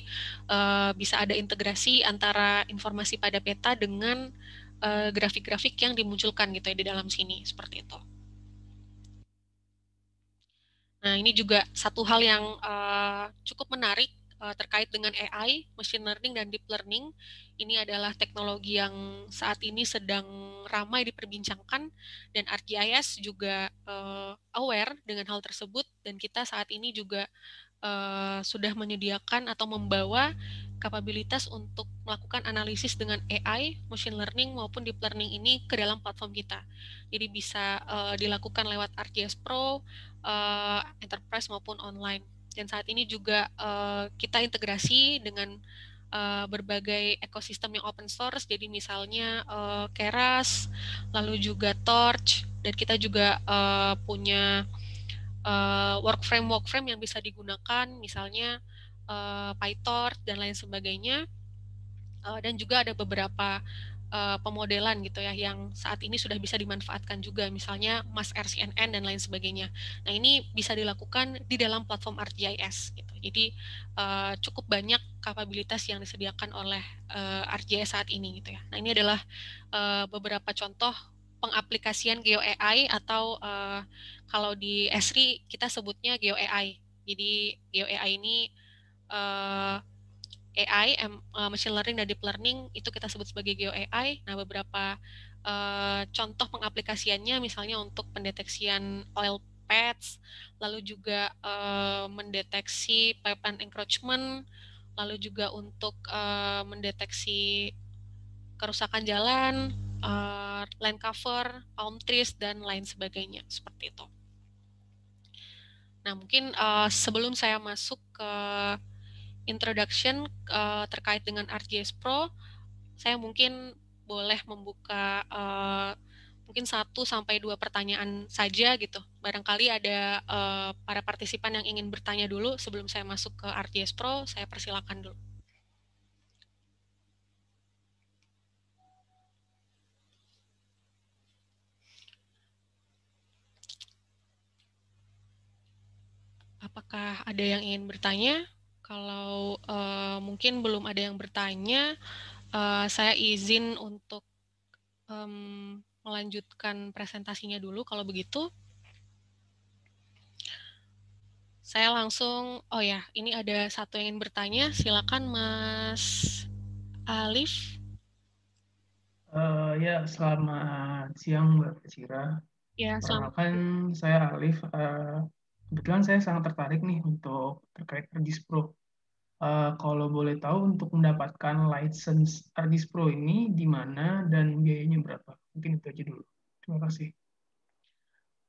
uh, bisa ada integrasi antara informasi pada peta dengan eh, grafik-grafik uh, yang dimunculkan gitu ya di dalam sini seperti itu. Nah, ini juga satu hal yang uh, cukup menarik Eh, terkait dengan AI, machine learning dan deep learning. Ini adalah teknologi yang saat ini sedang ramai diperbincangkan dan ArcGIS juga uh, aware dengan hal tersebut dan kita saat ini juga uh, sudah menyediakan atau membawa kapabilitas untuk melakukan analisis dengan AI, machine learning maupun deep learning ini ke dalam platform kita. Jadi bisa uh, dilakukan lewat ArcGIS Pro, uh, enterprise maupun online. Dan saat ini juga uh, kita integrasi dengan uh, berbagai ekosistem yang open source. Jadi misalnya uh, Keras, lalu juga Torch, dan kita juga uh, punya uh, work frame work frame yang bisa digunakan, misalnya uh, PyTorch dan lain sebagainya. Uh, dan juga ada beberapa uh, pemodelan gitu ya yang saat ini sudah bisa dimanfaatkan juga misalnya Mas RCNN dan lain sebagainya. Nah ini bisa dilakukan di dalam platform ArcGIS gitu. Jadi uh, cukup banyak kapabilitas yang disediakan oleh uh, eh, ArcGIS saat ini gitu ya. Nah ini adalah uh, beberapa contoh pengaplikasian GeoAI atau uh, kalau di Esri kita sebutnya GeoAI. Jadi GeoAI ini uh, AI, M, uh, eh, machine learning dan deep learning itu kita sebut sebagai geo AI. Nah, beberapa uh, contoh pengaplikasiannya misalnya untuk pendeteksian oil patch, lalu juga uh, mendeteksi pipeline encroachment, lalu juga untuk uh, mendeteksi kerusakan jalan, uh, land cover, palm trees dan lain sebagainya seperti itu. Nah, mungkin uh, sebelum saya masuk ke introduction uh, terkait dengan ArcGIS Pro, saya mungkin boleh membuka uh, mungkin satu sampai dua pertanyaan saja gitu. Barangkali ada uh, para partisipan yang ingin bertanya dulu sebelum saya masuk ke ArcGIS Pro, saya persilakan dulu. Apakah ada yang ingin bertanya? Kalau uh, mungkin belum ada yang bertanya, uh, saya izin untuk um, melanjutkan presentasinya dulu. Kalau begitu, saya langsung. Oh ya, ini ada satu yang ingin bertanya. Silakan, Mas Alif. Uh, ya, selamat siang, Mbak Sira. Ya, selamat. kan saya Alif. Uh, kebetulan saya sangat tertarik nih untuk terkait Ardis Pro. Uh, kalau boleh tahu untuk mendapatkan license Ardis Pro ini di mana dan biayanya berapa? Mungkin itu aja dulu. Terima kasih.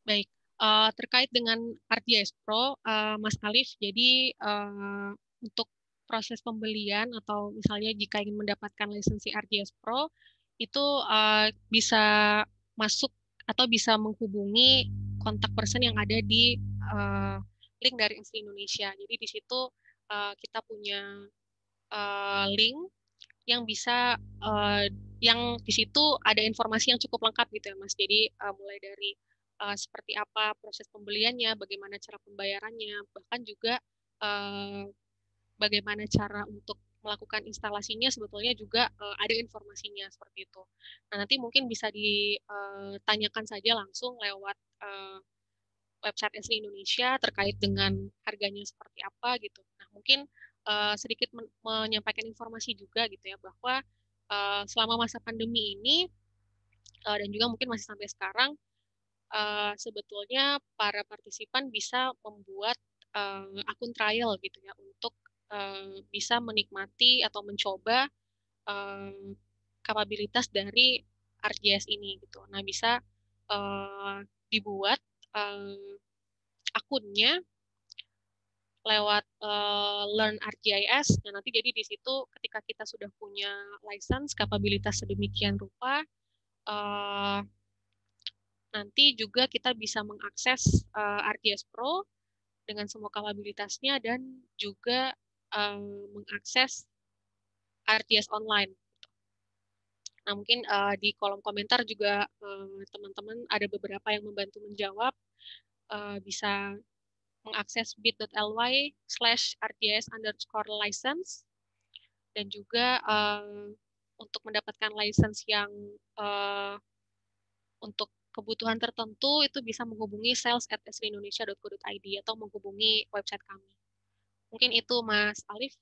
Baik, uh, terkait dengan RDS Pro, uh, Mas Alif, jadi uh, untuk proses pembelian atau misalnya jika ingin mendapatkan lisensi RDS Pro, itu uh, bisa masuk atau bisa menghubungi kontak person yang ada di uh, link dari Insta Indonesia. Jadi di situ uh, kita punya uh, link yang bisa uh, yang di situ ada informasi yang cukup lengkap gitu ya Mas. Jadi uh, mulai dari uh, seperti apa proses pembeliannya, bagaimana cara pembayarannya, bahkan juga uh, bagaimana cara untuk melakukan instalasinya sebetulnya juga uh, ada informasinya seperti itu. Nah nanti mungkin bisa ditanyakan saja langsung lewat uh, website SD Indonesia terkait dengan harganya seperti apa gitu. Nah, mungkin uh, sedikit men menyampaikan informasi juga gitu ya bahwa uh, selama masa pandemi ini uh, dan juga mungkin masih sampai sekarang uh, sebetulnya para partisipan bisa membuat uh, akun trial gitu ya untuk uh, bisa menikmati atau mencoba uh, kapabilitas dari RJS ini gitu. Nah, bisa uh, dibuat uh, akunnya lewat uh, Learn ArcGIS. Nah, nanti jadi di situ ketika kita sudah punya license kapabilitas sedemikian rupa uh, nanti juga kita bisa mengakses uh, ArcGIS Pro dengan semua kapabilitasnya dan juga uh, mengakses ArcGIS online Nah mungkin uh, di kolom komentar juga eh, teman-teman uh, ada beberapa yang membantu menjawab uh, bisa mengakses bit.ly slash rgs underscore license dan juga uh, untuk mendapatkan license yang uh, untuk kebutuhan tertentu itu bisa menghubungi sales at srindonesia.co.id atau menghubungi website kami. Mungkin itu Mas Alif.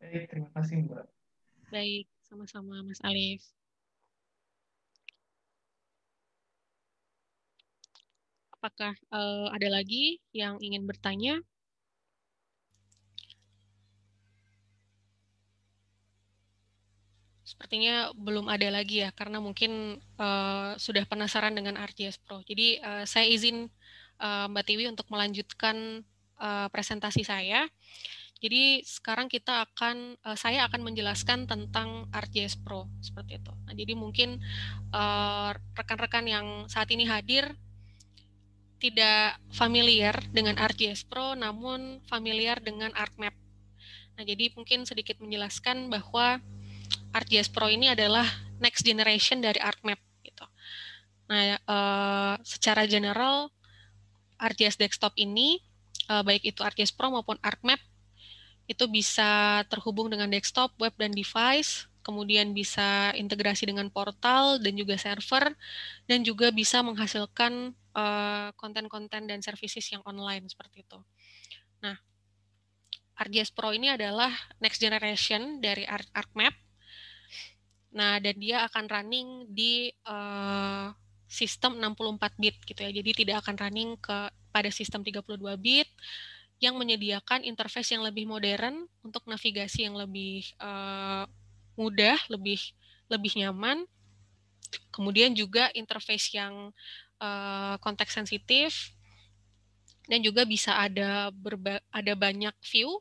Baik, terima kasih Mbak. Baik, sama-sama Mas Alif. Apakah uh, ada lagi yang ingin bertanya? Sepertinya belum ada lagi ya, karena mungkin uh, sudah penasaran dengan RGS Pro. Jadi uh, saya izin uh, Mbak Tiwi untuk melanjutkan uh, presentasi saya. Jadi sekarang kita akan, uh, saya akan menjelaskan tentang ArcGIS Pro seperti itu. Nah, jadi mungkin eh, rekan-rekan uh, yang saat ini hadir tidak familiar dengan ArcGIS Pro, namun familiar dengan ArcMap. Nah, jadi mungkin sedikit menjelaskan bahwa ArcGIS Pro ini adalah next generation dari ArcMap. Gitu. Nah, uh, secara general ArcGIS Desktop ini, baik itu ArcGIS Pro maupun ArcMap, itu bisa terhubung dengan desktop, web, dan device, kemudian bisa integrasi dengan portal dan juga server, dan juga bisa menghasilkan eh, konten-konten uh, dan services yang online seperti itu. Nah, RGS Pro ini adalah next generation dari ArcMap. Nah, dan dia akan running di uh, sistem 64 bit gitu ya. Jadi tidak akan running ke pada sistem 32 bit yang menyediakan interface yang lebih modern untuk navigasi yang lebih uh, mudah, lebih lebih nyaman. Kemudian juga interface yang uh, konteks sensitif dan juga bisa ada berba ada banyak view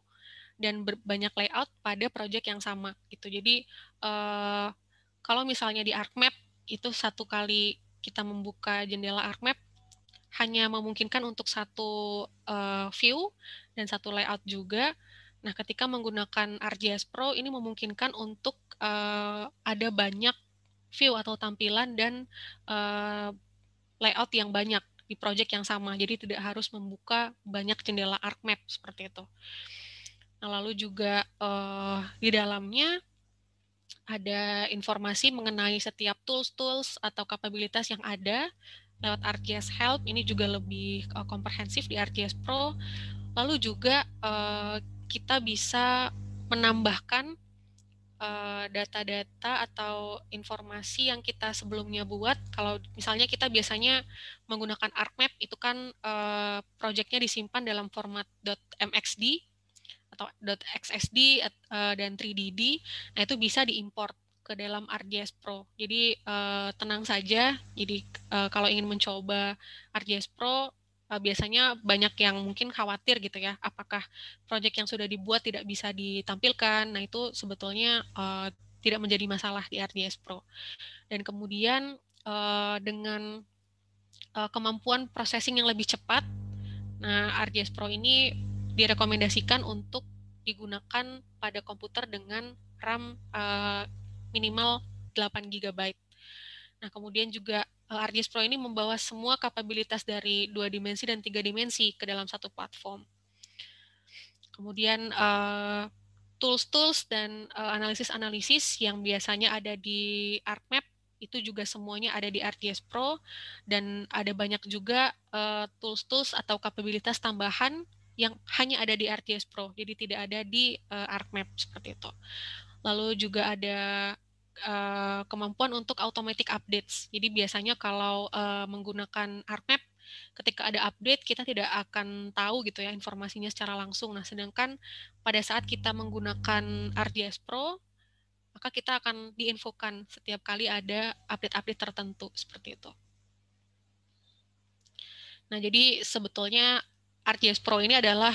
dan banyak layout pada project yang sama gitu. Jadi uh, kalau misalnya di ArcMap itu satu kali kita membuka jendela ArcMap hanya memungkinkan untuk satu uh, view dan satu layout juga. Nah, ketika menggunakan RGS Pro ini memungkinkan untuk uh, ada banyak view atau tampilan dan uh, layout yang banyak di project yang sama. Jadi tidak harus membuka banyak jendela ArcMap seperti itu. Nah, lalu juga uh, di dalamnya ada informasi mengenai setiap tools-tools atau kapabilitas yang ada lewat ArcGIS Help ini juga lebih eh, komprehensif di ArcGIS Pro. Lalu juga eh, kita bisa menambahkan eh, data-data atau informasi yang kita sebelumnya buat. Kalau misalnya kita biasanya menggunakan ArcMap, itu kan proyeknya disimpan dalam format .mxd atau .xsd dan 3dd. Nah, itu bisa diimport ke dalam ArcGIS Pro. Jadi uh, tenang saja. Jadi uh, kalau ingin mencoba ArcGIS Pro uh, biasanya banyak yang mungkin khawatir gitu ya, apakah proyek yang sudah dibuat tidak bisa ditampilkan. Nah, itu sebetulnya uh, tidak menjadi masalah di RDS Pro. Dan kemudian uh, dengan uh, kemampuan processing yang lebih cepat, nah RDS Pro ini direkomendasikan untuk digunakan pada komputer dengan RAM uh, minimal 8 GB. Nah, kemudian juga eh, ArcGIS Pro ini membawa semua kapabilitas dari dua dimensi dan tiga dimensi ke dalam satu platform. Kemudian eh, tools-tools dan eh, analisis-analisis yang biasanya ada di ArcMap itu juga semuanya ada di ArcGIS Pro dan ada banyak juga tools-tools atau kapabilitas tambahan yang hanya ada di ArcGIS Pro, jadi tidak ada di uh, ArcMap seperti itu lalu juga ada uh, kemampuan untuk automatic updates. Jadi biasanya kalau uh, menggunakan ArcMap ketika ada update kita tidak akan tahu gitu ya informasinya secara langsung. Nah, sedangkan pada saat kita menggunakan ArcGIS Pro maka kita akan diinfokan setiap kali ada update-update tertentu seperti itu. Nah, jadi sebetulnya RTS Pro ini adalah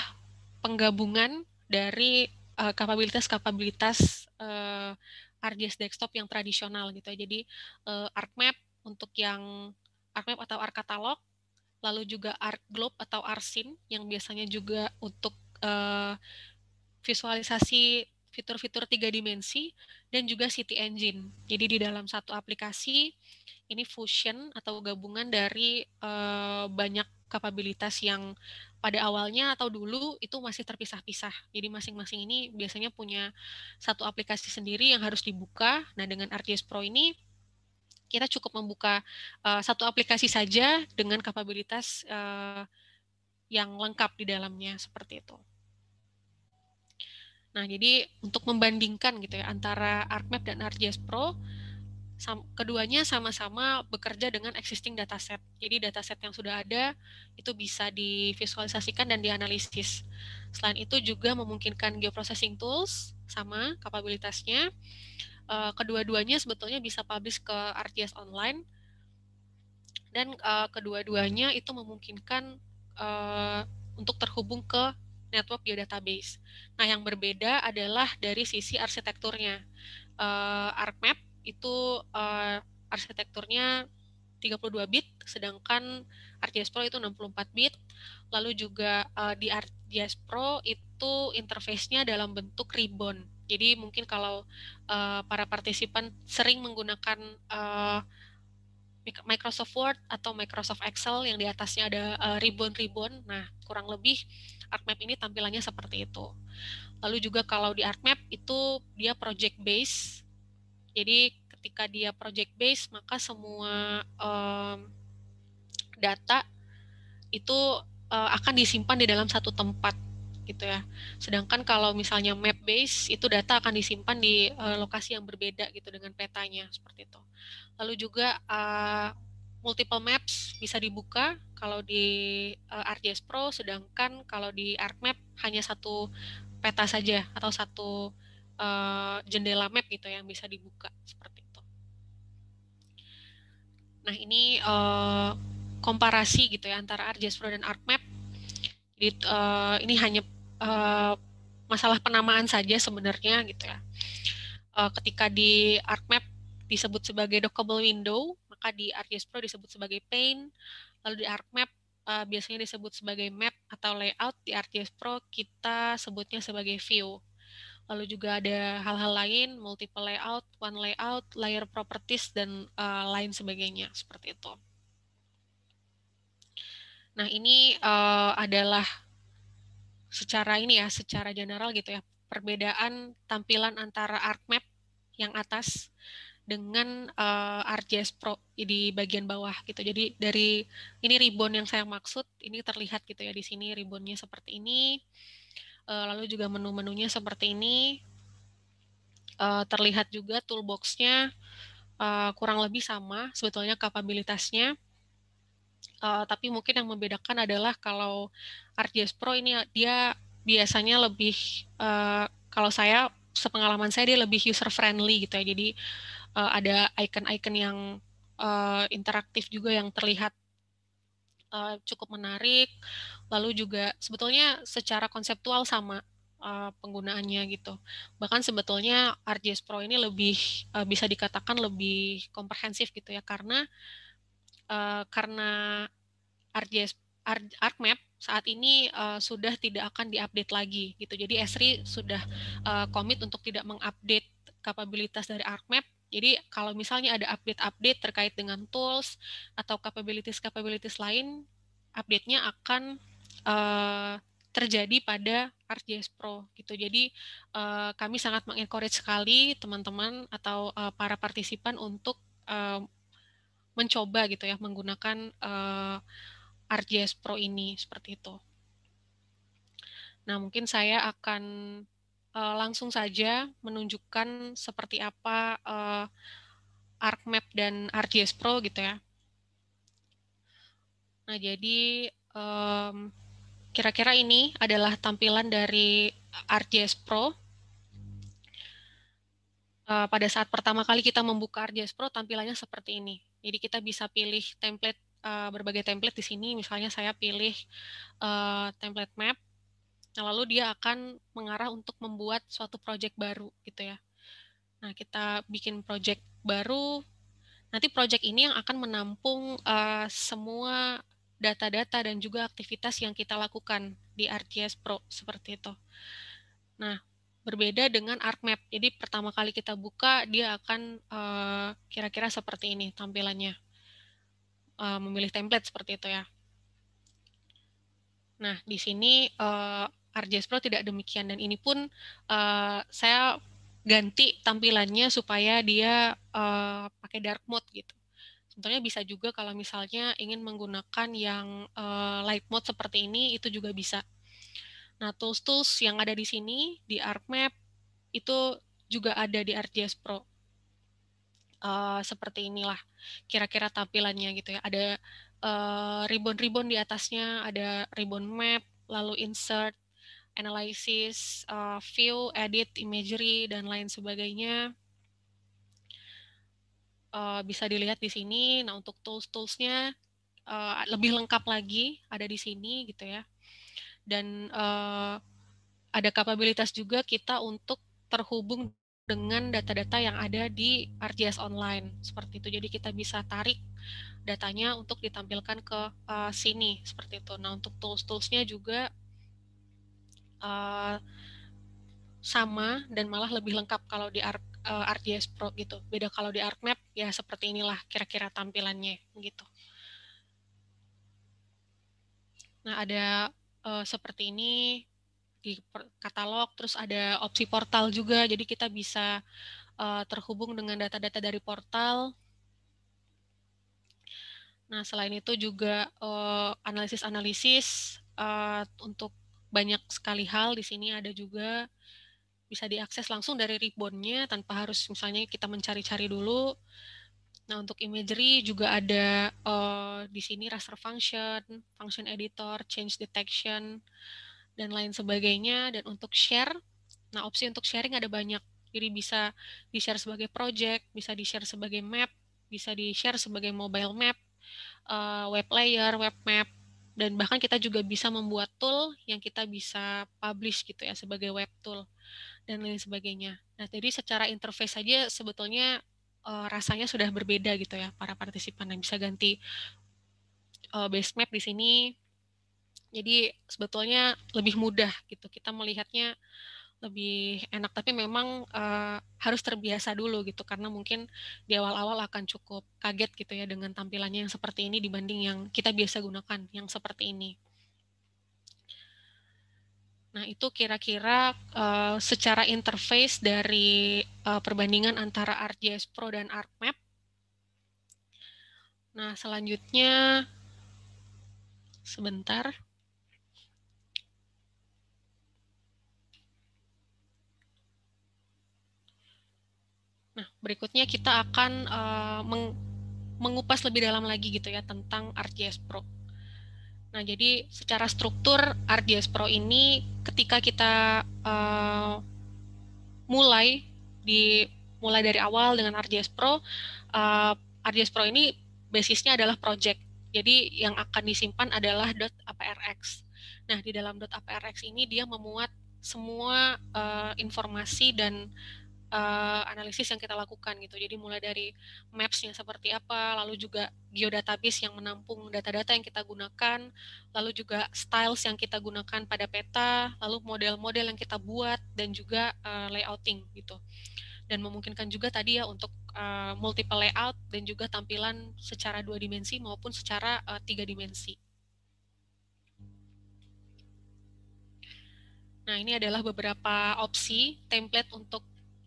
penggabungan dari Eh, kapabilitas-kapabilitas uh, uh, desktop yang tradisional gitu ya. Jadi uh, ArcMap untuk yang ArcMap atau ArcCatalog, lalu juga ArcGlobe atau ArcSim yang biasanya juga untuk uh, visualisasi fitur-fitur tiga dimensi dan juga City Engine. Jadi di dalam satu aplikasi ini fusion atau gabungan dari uh, banyak kapabilitas yang pada awalnya atau dulu itu masih terpisah-pisah. Jadi masing-masing ini biasanya punya satu aplikasi sendiri yang harus dibuka. Nah, dengan RGS Pro ini kita cukup membuka uh, satu aplikasi saja dengan kapabilitas uh, yang lengkap di dalamnya seperti itu. Nah, jadi untuk membandingkan gitu ya antara ArcMap dan ArcGIS Pro, keduanya sama-sama bekerja dengan existing dataset. Jadi dataset yang sudah ada itu bisa divisualisasikan dan dianalisis. Selain itu juga memungkinkan geoprocessing tools sama kapabilitasnya. Eh, kedua-duanya sebetulnya bisa publish ke RTS online dan eh, kedua-duanya itu memungkinkan eh, untuk terhubung ke network geodatabase. Nah, yang berbeda adalah dari sisi arsitekturnya. ArcMap itu uh, arsitekturnya 32 bit, sedangkan ArcGIS Pro itu 64 bit. Lalu juga uh, di ArcGIS Pro itu interface-nya dalam bentuk ribbon. Jadi mungkin kalau uh, para partisipan sering menggunakan uh, Microsoft Word atau Microsoft Excel yang di atasnya ada ribbon ribbon-ribbon. Nah, kurang lebih ArcMap ini tampilannya seperti itu. Lalu juga kalau di ArcMap itu dia project base jadi ketika dia project base maka semua um, data itu uh, akan disimpan di dalam satu tempat gitu ya. Sedangkan kalau misalnya map base itu data akan disimpan di uh, lokasi yang berbeda gitu dengan petanya seperti itu. Lalu juga uh, multiple maps bisa dibuka kalau di uh, ArcGIS Pro sedangkan kalau di ArcMap hanya satu peta saja atau satu uh, jendela map gitu yang bisa dibuka seperti itu. Nah ini uh, komparasi gitu ya antara ArcGIS Pro dan ArcMap. Jadi uh, ini hanya uh, masalah penamaan saja sebenarnya gitu ya. Uh, ketika di ArcMap disebut sebagai dockable window, maka di ArcGIS Pro disebut sebagai pane, lalu di ArcMap uh, biasanya disebut sebagai map atau layout, di ArcGIS Pro kita sebutnya sebagai view lalu juga ada hal-hal lain multiple layout, one layout, layer properties dan uh, lain sebagainya seperti itu. Nah, ini uh, adalah secara ini ya, secara general gitu ya, perbedaan tampilan antara ArcMap yang atas dengan uh, eh, ArcGIS Pro di bagian bawah gitu. Jadi dari ini ribbon yang saya maksud, ini terlihat gitu ya di sini ribbonnya seperti ini uh, lalu juga menu-menunya seperti ini uh, terlihat juga toolboxnya uh, kurang lebih sama sebetulnya kapabilitasnya uh, tapi mungkin yang membedakan adalah kalau ArcGIS Pro ini dia biasanya lebih uh, kalau saya sepengalaman saya dia lebih user friendly gitu ya jadi uh, ada icon-icon yang uh, interaktif juga yang terlihat Eh, cukup menarik. Lalu juga sebetulnya secara konseptual sama eh, penggunaannya gitu. Bahkan sebetulnya RGS Pro ini lebih eh, bisa dikatakan lebih komprehensif gitu ya karena karena RGS ArcMap saat ini uh, sudah tidak akan diupdate lagi gitu. Jadi Esri sudah komit untuk tidak mengupdate kapabilitas dari ArcMap jadi kalau misalnya ada update-update terkait dengan tools atau capabilities-capabilities lain, update-nya akan uh, terjadi pada ArcGIS Pro gitu. Jadi uh, kami sangat mengencourage sekali teman-teman atau uh, para partisipan untuk uh, mencoba gitu ya menggunakan uh, ArcGIS Pro ini seperti itu. Nah, mungkin saya akan uh, langsung saja menunjukkan seperti apa uh, eh, ArcMap dan ArcGIS Pro gitu ya. Nah, jadi kira-kira um, ini adalah tampilan dari ArcGIS Pro. Uh, pada saat pertama kali kita membuka ArcGIS Pro, tampilannya seperti ini. Jadi kita bisa pilih template, uh, berbagai template di sini. Misalnya saya pilih uh, template map, Nah, lalu dia akan mengarah untuk membuat suatu project baru gitu ya. Nah, kita bikin project baru. Nanti project ini yang akan menampung uh, semua data-data dan juga aktivitas yang kita lakukan di RTS Pro seperti itu. Nah, berbeda dengan ArcMap. Jadi pertama kali kita buka dia akan eh, kira-kira uh, seperti ini tampilannya. Uh, memilih template seperti itu ya. Nah, di sini uh, RJS Pro tidak demikian dan ini pun uh, saya ganti tampilannya supaya dia uh, pakai dark mode gitu. Sebetulnya bisa juga kalau misalnya ingin menggunakan yang uh, light mode seperti ini itu juga bisa. Nah, tools-tools yang ada di sini di ArcMap itu juga ada di RJS Pro. Uh, seperti inilah kira-kira tampilannya gitu ya. Ada ribbon-ribbon uh, ribbon -ribbon di atasnya, ada ribbon map, lalu insert, analysis, uh, view, edit, imagery, dan lain sebagainya. Uh, bisa dilihat di sini. Nah, untuk tools-toolsnya uh, lebih lengkap lagi ada di sini gitu ya. Dan uh, ada kapabilitas juga kita untuk terhubung dengan data-data yang ada di RGS Online seperti itu. Jadi kita bisa tarik datanya untuk ditampilkan ke uh, sini seperti itu. Nah untuk tools-toolsnya juga Eh, sama dan malah lebih lengkap kalau di Arc, uh, eh, ArcGIS Pro gitu. Beda kalau di ArcMap ya seperti inilah kira-kira tampilannya gitu. Nah, ada uh, seperti ini di katalog, terus ada opsi portal juga. Jadi kita bisa uh, terhubung dengan data-data dari portal. Nah, selain itu juga analisis-analisis uh, uh, untuk banyak sekali hal di sini ada juga bisa diakses langsung dari ribbonnya tanpa harus misalnya kita mencari-cari dulu. Nah untuk imagery juga ada uh, di sini raster function, function editor, change detection, dan lain sebagainya. Dan untuk share, nah opsi untuk sharing ada banyak. Jadi bisa di-share sebagai project, bisa di-share sebagai map, bisa di-share sebagai mobile map, uh, web layer, web map, dan bahkan kita juga bisa membuat tool yang kita bisa publish gitu ya sebagai web tool dan lain sebagainya. Nah, jadi secara interface saja sebetulnya uh, rasanya sudah berbeda gitu ya para partisipan yang nah, bisa ganti uh, base map di sini. Jadi sebetulnya lebih mudah gitu kita melihatnya lebih enak tapi memang uh, harus terbiasa dulu gitu karena mungkin di awal-awal akan cukup kaget gitu ya dengan tampilannya yang seperti ini dibanding yang kita biasa gunakan yang seperti ini. Nah, itu kira-kira uh, secara interface dari uh, perbandingan antara ArcGIS Pro dan ArcMap. Nah, selanjutnya sebentar. Nah, berikutnya kita akan uh, meng mengupas lebih dalam lagi gitu ya tentang ArcGIS Pro. Nah, jadi secara struktur ArcGIS Pro ini ketika kita uh, mulai di mulai dari awal dengan ArcGIS Pro, uh, eh, ArcGIS Pro ini basisnya adalah project. Jadi yang akan disimpan adalah .aprx. Nah, di dalam .aprx ini dia memuat semua uh, informasi dan uh, analisis yang kita lakukan gitu. Jadi mulai dari maps-nya seperti apa, lalu juga geodatabase yang menampung data-data yang kita gunakan, lalu juga styles yang kita gunakan pada peta, lalu model-model yang kita buat dan juga uh, layouting gitu. Dan memungkinkan juga tadi ya untuk uh, multiple layout dan juga tampilan secara dua dimensi maupun secara uh, tiga dimensi. Nah, ini adalah beberapa opsi template untuk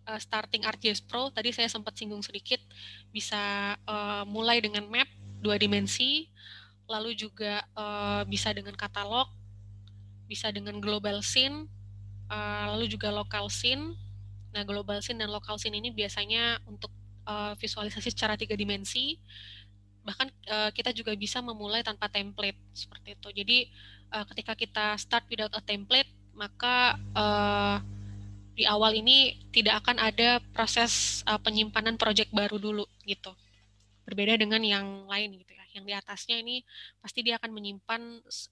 uh, starting ArcGIS Pro tadi saya sempat singgung sedikit bisa uh, mulai dengan map dua dimensi lalu juga uh, bisa dengan katalog bisa dengan global scene uh, lalu juga local scene nah global scene dan local scene ini biasanya untuk uh, visualisasi secara tiga dimensi bahkan uh, kita juga bisa memulai tanpa template seperti itu jadi uh, ketika kita start without a template maka uh, di awal ini tidak akan ada proses uh, penyimpanan project baru dulu gitu. Berbeda dengan yang lain gitu ya. Yang di atasnya ini pasti dia akan menyimpan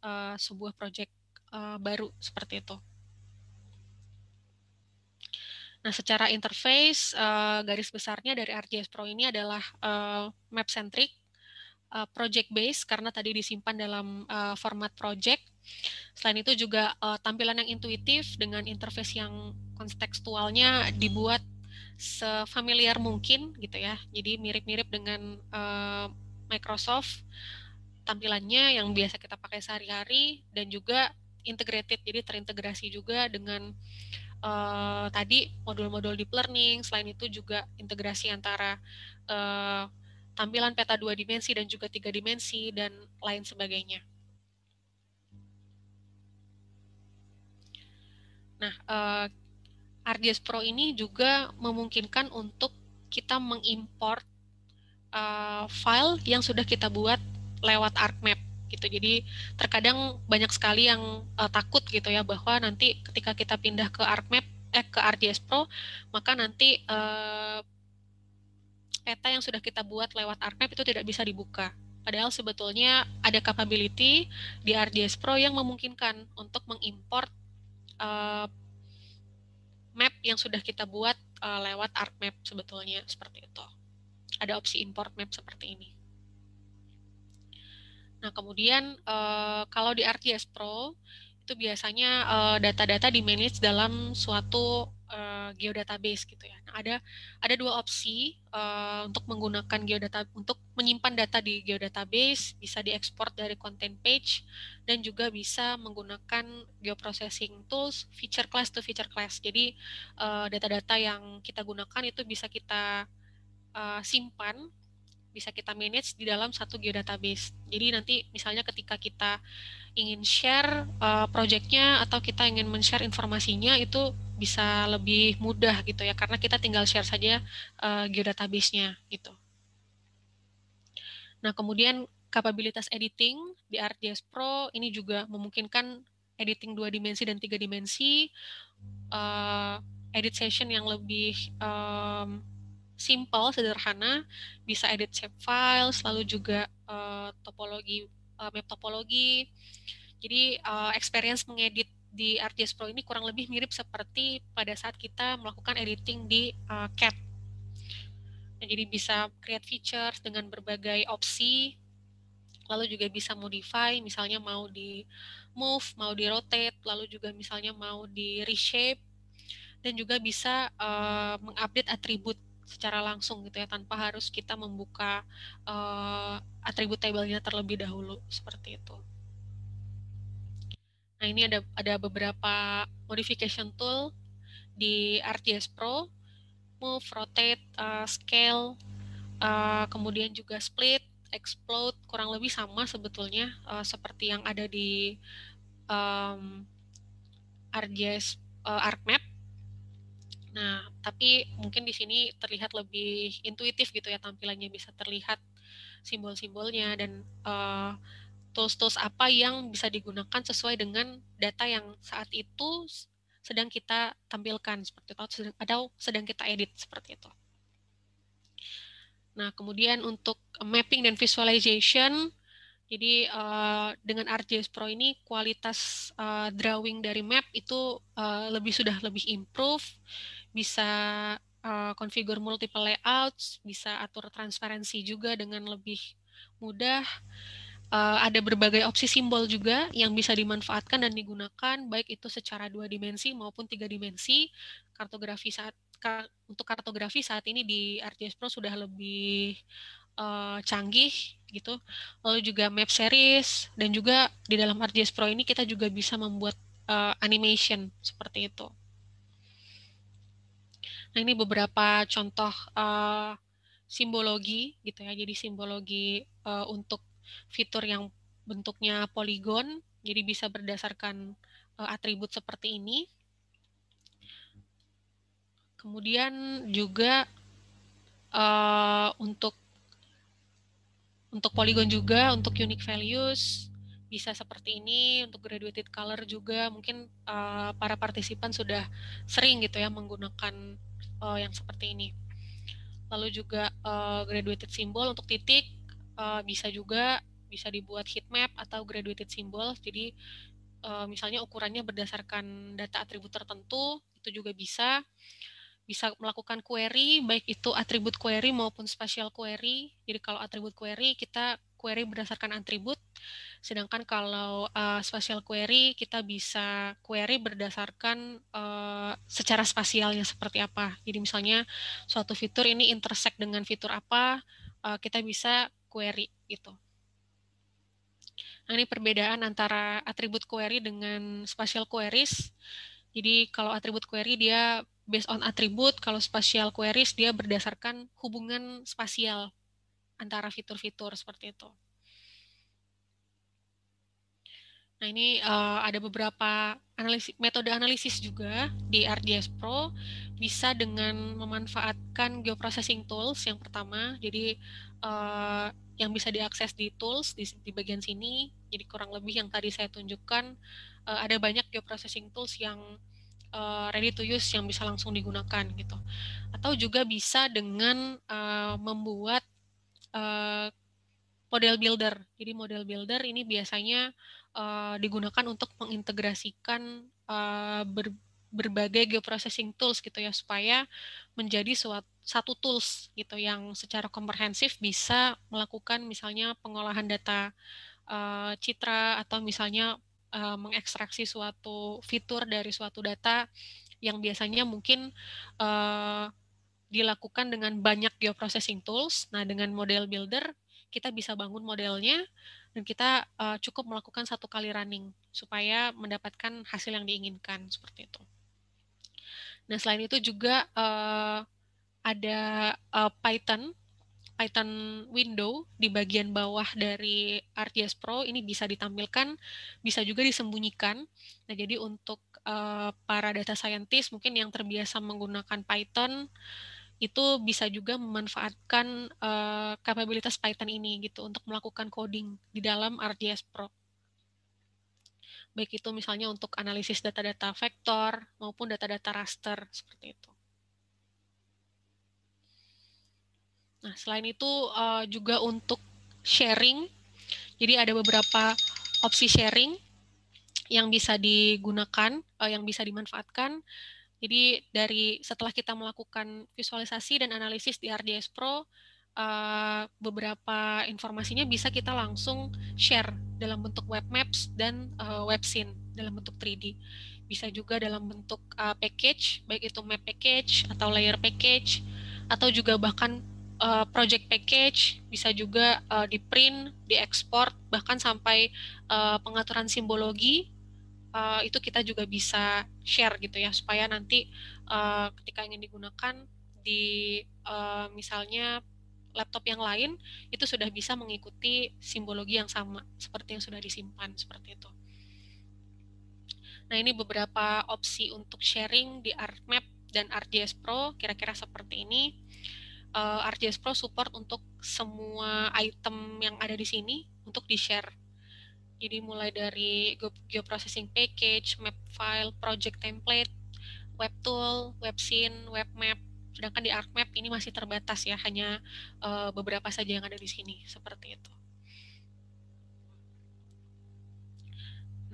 uh, sebuah project uh, baru seperti itu. Nah, secara interface uh, garis besarnya dari ArcGIS Pro ini adalah uh, map centric, project based karena tadi disimpan dalam uh, format project Selain itu juga uh, tampilan yang intuitif dengan interface yang kontekstualnya dibuat sefamiliar mungkin gitu ya. Jadi mirip-mirip dengan uh, Microsoft tampilannya yang biasa kita pakai sehari-hari dan juga integrated jadi terintegrasi juga dengan uh, tadi modul-modul deep learning selain itu juga integrasi antara uh, tampilan peta dua dimensi dan juga tiga dimensi dan lain sebagainya. Nah, uh, eh, RDS Pro ini juga memungkinkan untuk kita mengimpor uh, eh, file yang sudah kita buat lewat ArcMap gitu. Jadi terkadang banyak sekali yang uh, takut gitu ya bahwa nanti ketika kita pindah ke ArcMap eh ke RDS Pro, maka nanti uh, peta yang sudah kita buat lewat ArcMap itu tidak bisa dibuka. Padahal sebetulnya ada capability di RDS Pro yang memungkinkan untuk mengimport uh, map yang sudah kita buat uh, lewat ArcMap sebetulnya seperti itu. Ada opsi import map seperti ini. Nah, kemudian uh, kalau di ArcGIS Pro itu biasanya data-data uh, di manage dalam suatu Eh, geodatabase gitu ya. Nah, ada ada dua opsi uh, untuk menggunakan geodata untuk menyimpan data di geodatabase, bisa diekspor dari content page dan juga bisa menggunakan geoprocessing tools feature class to feature class. Jadi eh, data-data uh, yang kita gunakan itu bisa kita uh, simpan bisa kita manage di dalam satu geodatabase. Jadi nanti misalnya ketika kita ingin share uh, projectnya atau kita ingin men-share informasinya itu bisa lebih mudah gitu ya karena kita tinggal share saja uh, geodatabase-nya gitu. Nah, kemudian kapabilitas editing di ArcGIS Pro ini juga memungkinkan editing dua dimensi dan tiga dimensi, uh, edit session yang lebih um, simple, sederhana, bisa edit shape files, lalu juga uh, topologi, uh, map topologi. Jadi uh, experience mengedit di RGS Pro ini kurang lebih mirip seperti pada saat kita melakukan editing di uh, eh, CAD. Nah, jadi bisa create features dengan berbagai opsi, lalu juga bisa modify, misalnya mau di move, mau di rotate, lalu juga misalnya mau di reshape, dan juga bisa uh, mengupdate atribut secara langsung gitu ya tanpa harus kita membuka uh, atribut tabelnya terlebih dahulu seperti itu. Nah, ini ada ada beberapa modification tool di RGS Pro, move, rotate, uh, scale, uh, kemudian juga split, explode, kurang lebih sama sebetulnya uh, seperti yang ada di um, RGS uh, ArcMap. Nah, tapi mungkin di sini terlihat lebih intuitif gitu ya tampilannya bisa terlihat simbol-simbolnya dan uh, tools-tools apa yang bisa digunakan sesuai dengan data yang saat itu sedang kita tampilkan seperti itu atau sedang, kita edit seperti itu. Nah, kemudian untuk mapping dan visualization, jadi uh, dengan ArcGIS Pro ini kualitas uh, drawing dari map itu uh, lebih sudah lebih improve, bisa uh, configure multiple layouts, bisa atur transparansi juga dengan lebih mudah uh, ada berbagai opsi simbol juga yang bisa dimanfaatkan dan digunakan baik itu secara dua dimensi maupun tiga dimensi kartografi saat ka, untuk kartografi saat ini di RTS Pro sudah lebih uh, canggih gitu lalu juga map series dan juga di dalam RTS Pro ini kita juga bisa membuat uh, animation seperti itu nah ini beberapa contoh uh, simbologi gitu ya jadi simbologi uh, untuk fitur yang bentuknya poligon, jadi bisa berdasarkan uh, atribut seperti ini. Kemudian juga uh, untuk untuk poligon juga, untuk unique values bisa seperti ini, untuk graduated color juga mungkin uh, para partisipan sudah sering gitu ya menggunakan uh, yang seperti ini. Lalu juga uh, graduated symbol untuk titik uh, bisa juga bisa dibuat heat map atau graduated symbol. Jadi uh, misalnya ukurannya berdasarkan data atribut tertentu itu juga bisa bisa melakukan query baik itu atribut query maupun spatial query. Jadi kalau atribut query kita query berdasarkan atribut, sedangkan kalau uh, eh, spatial query kita bisa query berdasarkan uh, secara spasialnya seperti apa. Jadi misalnya suatu fitur ini intersect dengan fitur apa, uh, kita bisa query itu. Nah, ini perbedaan antara atribut query dengan spatial queries. Jadi kalau atribut query dia based on atribut, kalau spatial queries dia berdasarkan hubungan spasial antara fitur-fitur seperti itu. Nah, ini uh, ada beberapa analisi, metode analisis juga di RDS Pro bisa dengan memanfaatkan geoprocessing tools yang pertama. Jadi uh, yang bisa diakses di tools di, di bagian sini. Jadi kurang lebih yang tadi saya tunjukkan uh, ada banyak geoprocessing tools yang uh, ready to use yang bisa langsung digunakan gitu. Atau juga bisa dengan uh, membuat uh, model builder. Jadi model builder ini biasanya uh, digunakan untuk mengintegrasikan uh, ber, berbagai geoprocessing tools gitu ya supaya menjadi suatu satu tools gitu yang secara komprehensif bisa melakukan misalnya pengolahan data uh, citra atau misalnya uh, mengekstraksi suatu fitur dari suatu data yang biasanya mungkin uh, dilakukan dengan banyak geoprocessing tools. Nah, dengan model builder kita bisa bangun modelnya dan kita uh, cukup melakukan satu kali running supaya mendapatkan hasil yang diinginkan seperti itu. Nah, selain itu juga uh, ada uh, Python, Python window di bagian bawah dari RTS Pro ini bisa ditampilkan, bisa juga disembunyikan. Nah, jadi untuk uh, para data scientist mungkin yang terbiasa menggunakan Python itu bisa juga memanfaatkan uh, kapabilitas Python ini gitu untuk melakukan coding di dalam RTS Pro baik itu misalnya untuk analisis data-data vektor maupun data-data raster seperti itu. Nah, selain itu uh, juga untuk sharing. Jadi ada beberapa opsi sharing yang bisa digunakan, uh, yang bisa dimanfaatkan. Jadi dari setelah kita melakukan visualisasi dan analisis di RDS Pro, uh, beberapa informasinya bisa kita langsung share dalam bentuk web maps dan uh, web scene dalam bentuk 3D. Bisa juga dalam bentuk uh, package, baik itu map package atau layer package atau juga bahkan uh, project package, bisa juga uh, di print, di diekspor, bahkan sampai uh, pengaturan simbologi uh, itu kita juga bisa share gitu ya supaya nanti uh, ketika ingin digunakan di uh, misalnya laptop yang lain itu sudah bisa mengikuti simbologi yang sama seperti yang sudah disimpan seperti itu. Nah, ini beberapa opsi untuk sharing di ArtMap dan ArcGIS Pro kira-kira seperti ini. Uh, eh, ArcGIS Pro support untuk semua item yang ada di sini untuk di-share. Jadi mulai dari geoprocessing package, map file, project template, web tool, web scene, web map, Sedangkan di ArcMap ini masih terbatas ya, hanya uh, beberapa saja yang ada di sini, seperti itu.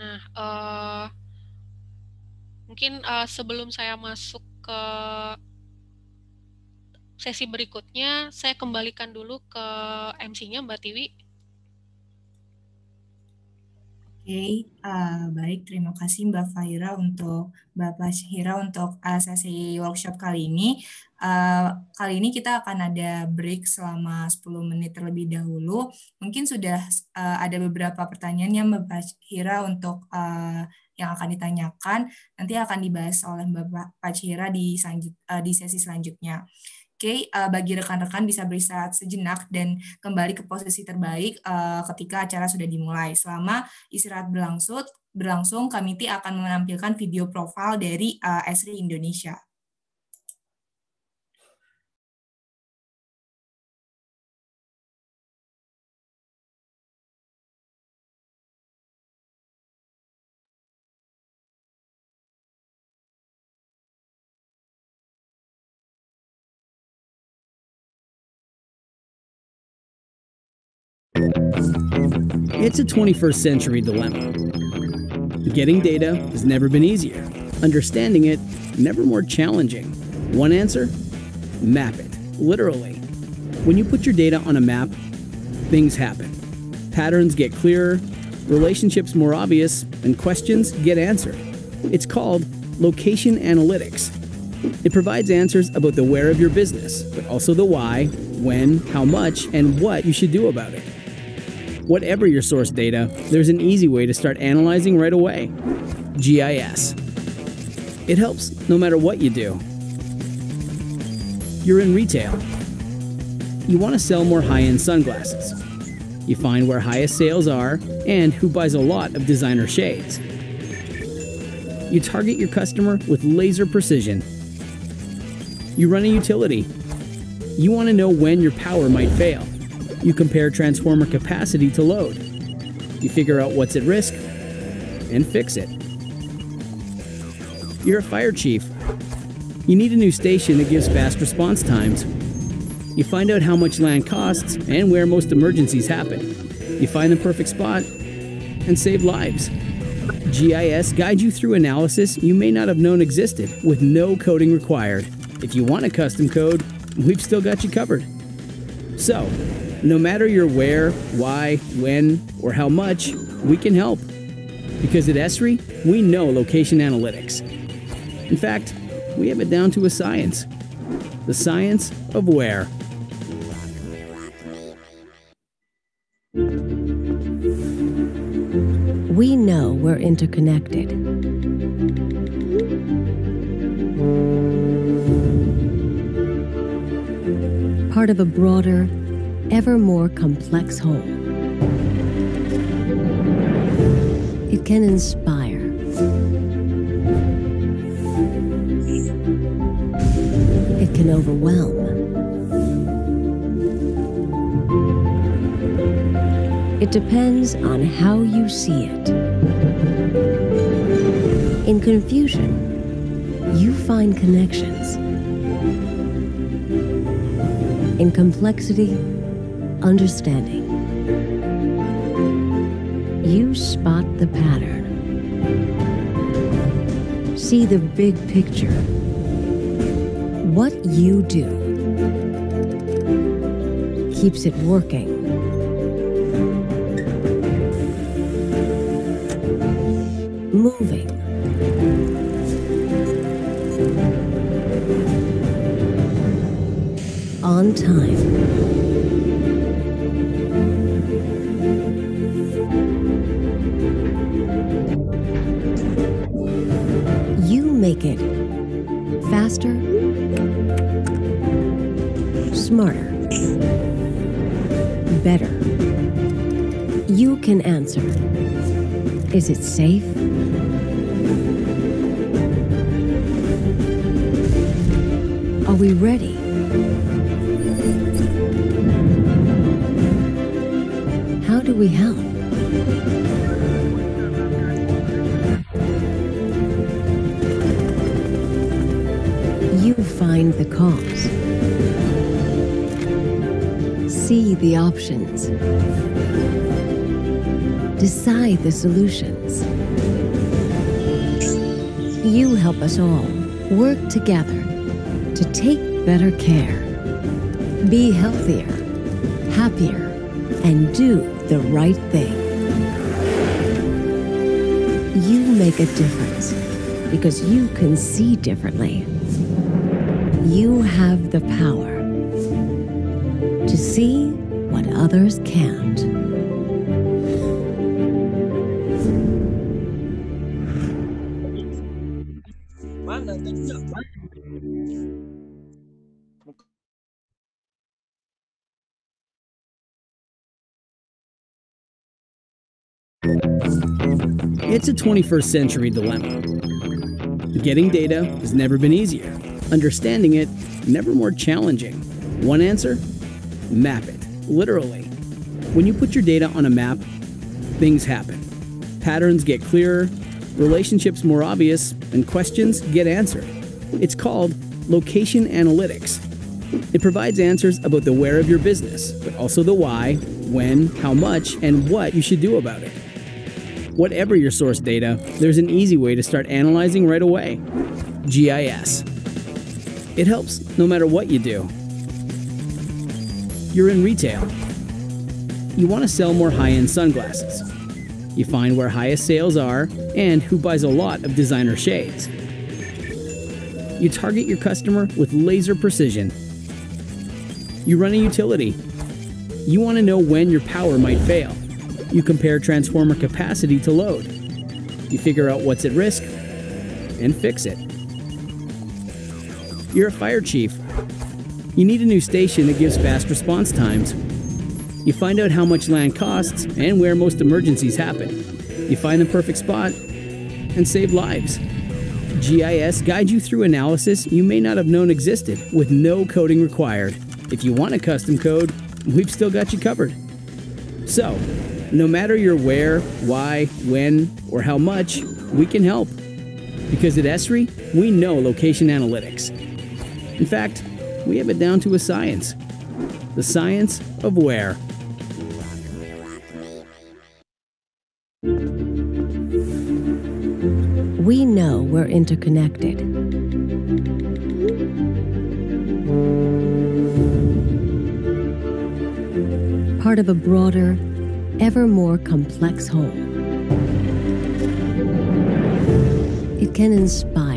Nah, uh, mungkin uh, sebelum saya masuk ke sesi berikutnya, saya kembalikan dulu ke MC-nya Mbak Tiwi. Oke, okay, uh, baik. Terima kasih Mbak Fahira untuk Mbak Syahira untuk uh, sesi workshop kali ini. Uh, kali ini kita akan ada break selama 10 menit terlebih dahulu. Mungkin sudah uh, ada beberapa pertanyaan yang Mbak Cihira untuk uh, yang akan ditanyakan. Nanti akan dibahas oleh Mbak Pacira di, uh, di sesi selanjutnya. Oke, okay, uh, bagi rekan-rekan bisa beristirahat sejenak dan kembali ke posisi terbaik uh, ketika acara sudah dimulai. Selama istirahat berlangsung, berlangsung, Kamiti akan menampilkan video profil dari uh, Esri Indonesia. It's a 21st century dilemma. Getting data has never been easier, understanding it, never more challenging. One answer? Map it, literally. When you put your data on a map, things happen. Patterns get clearer, relationships more obvious, and questions get answered. It's called location analytics. It provides answers about the where of your business, but also the why, when, how much, and what you should do about it. Whatever your source data, there's an easy way to start analyzing right away GIS. It helps no matter what you do. You're in retail. You want to sell more high end sunglasses. You find where highest sales are and who buys a lot of designer shades. You target your customer with laser precision. You run a utility. You want to know when your power might fail. You compare transformer capacity to load. You figure out what's at risk and fix it. You're a fire chief. You need a new station that gives fast response times. You find out how much land costs and where most emergencies happen. You find the perfect spot and save lives. GIS guides you through analysis you may not have known existed with no coding required. If you want a custom code, we've still got you covered. So, no matter your where, why, when, or how much, we can help. Because at Esri, we know location analytics. In fact, we have it down to a science the science of where. We know we're interconnected. Part of a broader, ever more complex whole. It can inspire. It can overwhelm. It depends on how you see it. In confusion, you find connections. In complexity, understanding. You spot the pattern. See the big picture. What you do keeps it working. Moving. On time. Faster, smarter, better. You can answer. Is it safe? Decide the solutions. You help us all work together to take better care, be healthier, happier, and do the right thing. You make a difference because you can see differently. You have the power others can't. It's a 21st century dilemma. Getting data has never been easier. Understanding it, never more challenging. One answer? Map it literally. When you put your data on a map, things happen. Patterns get clearer, relationships more obvious, and questions get answered. It's called location analytics. It provides answers about the where of your business, but also the why, when, how much, and what you should do about it. Whatever your source data, there's an easy way to start analyzing right away GIS. It helps no matter what you do, you're in retail. You want to sell more high end sunglasses. You find where highest sales are and who buys a lot of designer shades. You target your customer with laser precision. You run a utility. You want to know when your power might fail. You compare transformer capacity to load. You figure out what's at risk and fix it. You're a fire chief you need a new station that gives fast response times. You find out how much land costs and where most emergencies happen. You find the perfect spot and save lives. GIS guides you through analysis you may not have known existed with no coding required. If you want a custom code, we've still got you covered. So, no matter your where, why, when, or how much, we can help. Because at Esri, we know location analytics. In fact, we have it down to a science. The science of wear. We know we're interconnected. Part of a broader, ever more complex whole. It can inspire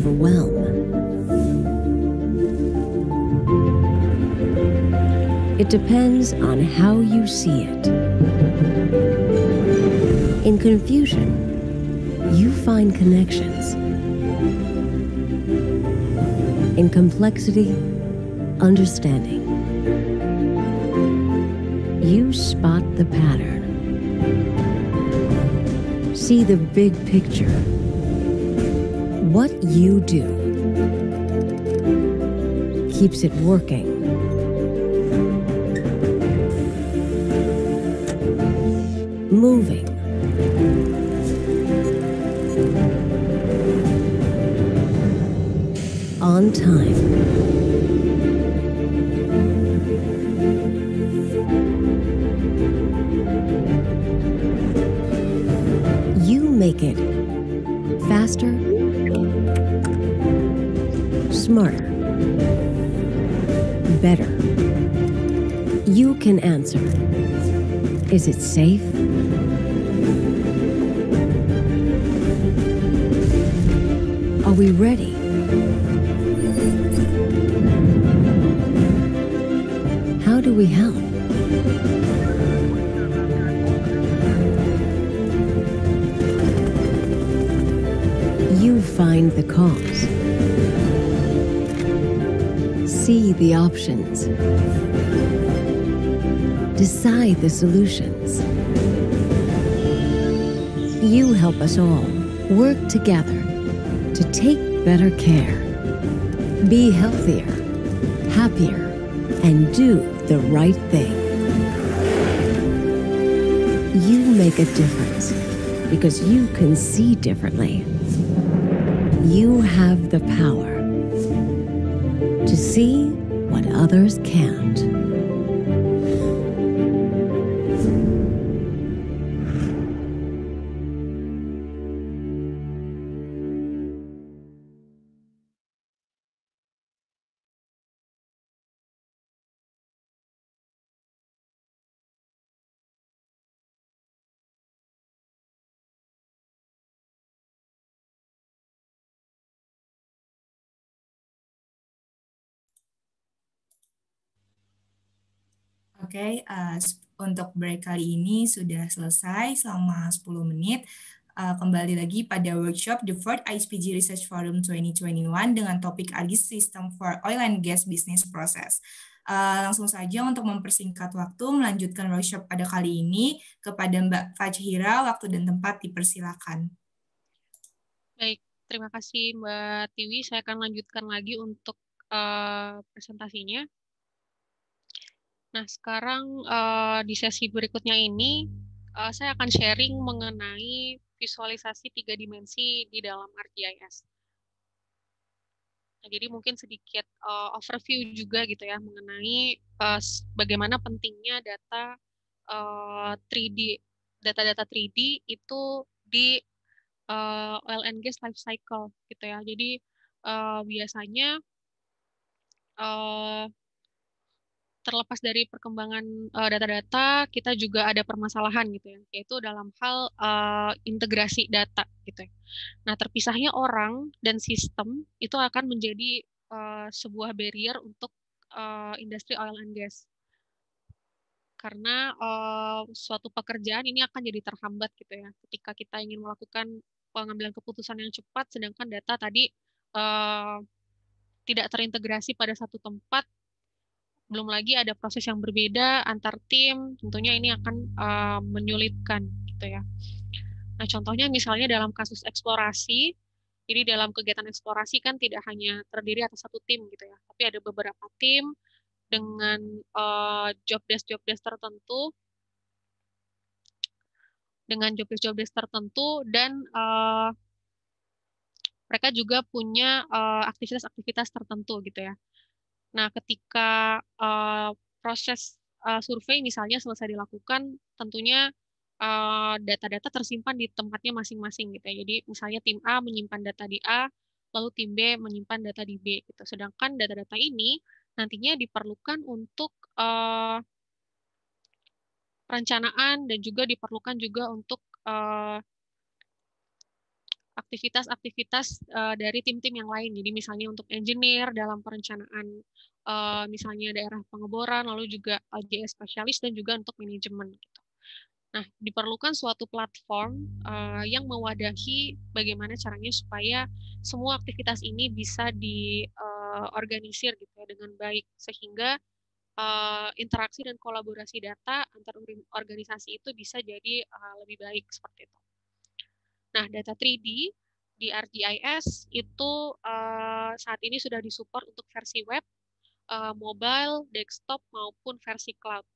overwhelm. It depends on how you see it. In confusion, you find connections. In complexity, understanding. You spot the pattern. See the big picture what you do keeps it working. Moving. On time. You make it faster smarter, better. You can answer. Is it safe? decide the solutions. You help us all work together to take better care, be healthier, happier, and do the right thing. You make a difference because you can see differently. You have the power to see others can. Oke, okay, uh, eh, untuk break kali ini sudah selesai selama 10 menit. Uh, kembali lagi pada workshop The Fourth ISPG Research Forum 2021 dengan topik AGIS System for Oil and Gas Business Process. Uh, langsung saja untuk mempersingkat waktu melanjutkan workshop pada kali ini kepada Mbak Fajhira, waktu dan tempat dipersilakan. Baik, terima kasih Mbak Tiwi. Saya akan lanjutkan lagi untuk uh, presentasinya. Nah, sekarang uh, di sesi berikutnya ini uh, saya akan sharing mengenai visualisasi tiga dimensi di dalam ArcGIS. Nah, jadi mungkin sedikit uh, overview juga gitu ya mengenai uh, bagaimana pentingnya data uh, 3D, data-data 3D itu di uh, oil and gas life cycle gitu ya. Jadi uh, biasanya uh, terlepas dari perkembangan eh, data-data, uh, kita juga ada permasalahan gitu ya, yaitu dalam hal uh, integrasi data gitu ya. Nah, terpisahnya orang dan sistem itu akan menjadi uh, sebuah barrier untuk uh, industri oil and gas. Karena uh, suatu pekerjaan ini akan jadi terhambat gitu ya, ketika kita ingin melakukan pengambilan keputusan yang cepat, sedangkan data tadi uh, tidak terintegrasi pada satu tempat belum lagi ada proses yang berbeda antar tim, tentunya ini akan uh, menyulitkan gitu ya. Nah, contohnya misalnya dalam kasus eksplorasi, jadi dalam kegiatan eksplorasi kan tidak hanya terdiri atas satu tim gitu ya, tapi ada beberapa tim dengan uh, job desk job desk tertentu dengan job desk job desk tertentu dan uh, mereka juga punya aktivitas-aktivitas uh, aktivitas -aktivitas tertentu gitu ya. Nah, ketika uh, proses uh, survei misalnya selesai dilakukan, tentunya eh, data-data uh, tersimpan di tempatnya masing-masing gitu ya. Jadi misalnya tim A menyimpan data di A, lalu tim B menyimpan data di B gitu. Sedangkan data-data ini nantinya diperlukan untuk uh, perencanaan dan juga diperlukan juga untuk uh, aktivitas-aktivitas uh, dari tim-tim yang lain. Jadi misalnya untuk engineer dalam perencanaan uh, misalnya daerah pengeboran, lalu juga LJS spesialis dan juga untuk manajemen. Gitu. Nah, diperlukan suatu platform uh, yang mewadahi bagaimana caranya supaya semua aktivitas ini bisa diorganisir uh, gitu ya dengan baik sehingga interaksi dan kolaborasi data antar organisasi itu bisa jadi lebih baik seperti itu. Nah, data 3D di ArcGIS itu uh, saat ini sudah disupport untuk versi web, uh, mobile, desktop, maupun versi cloud.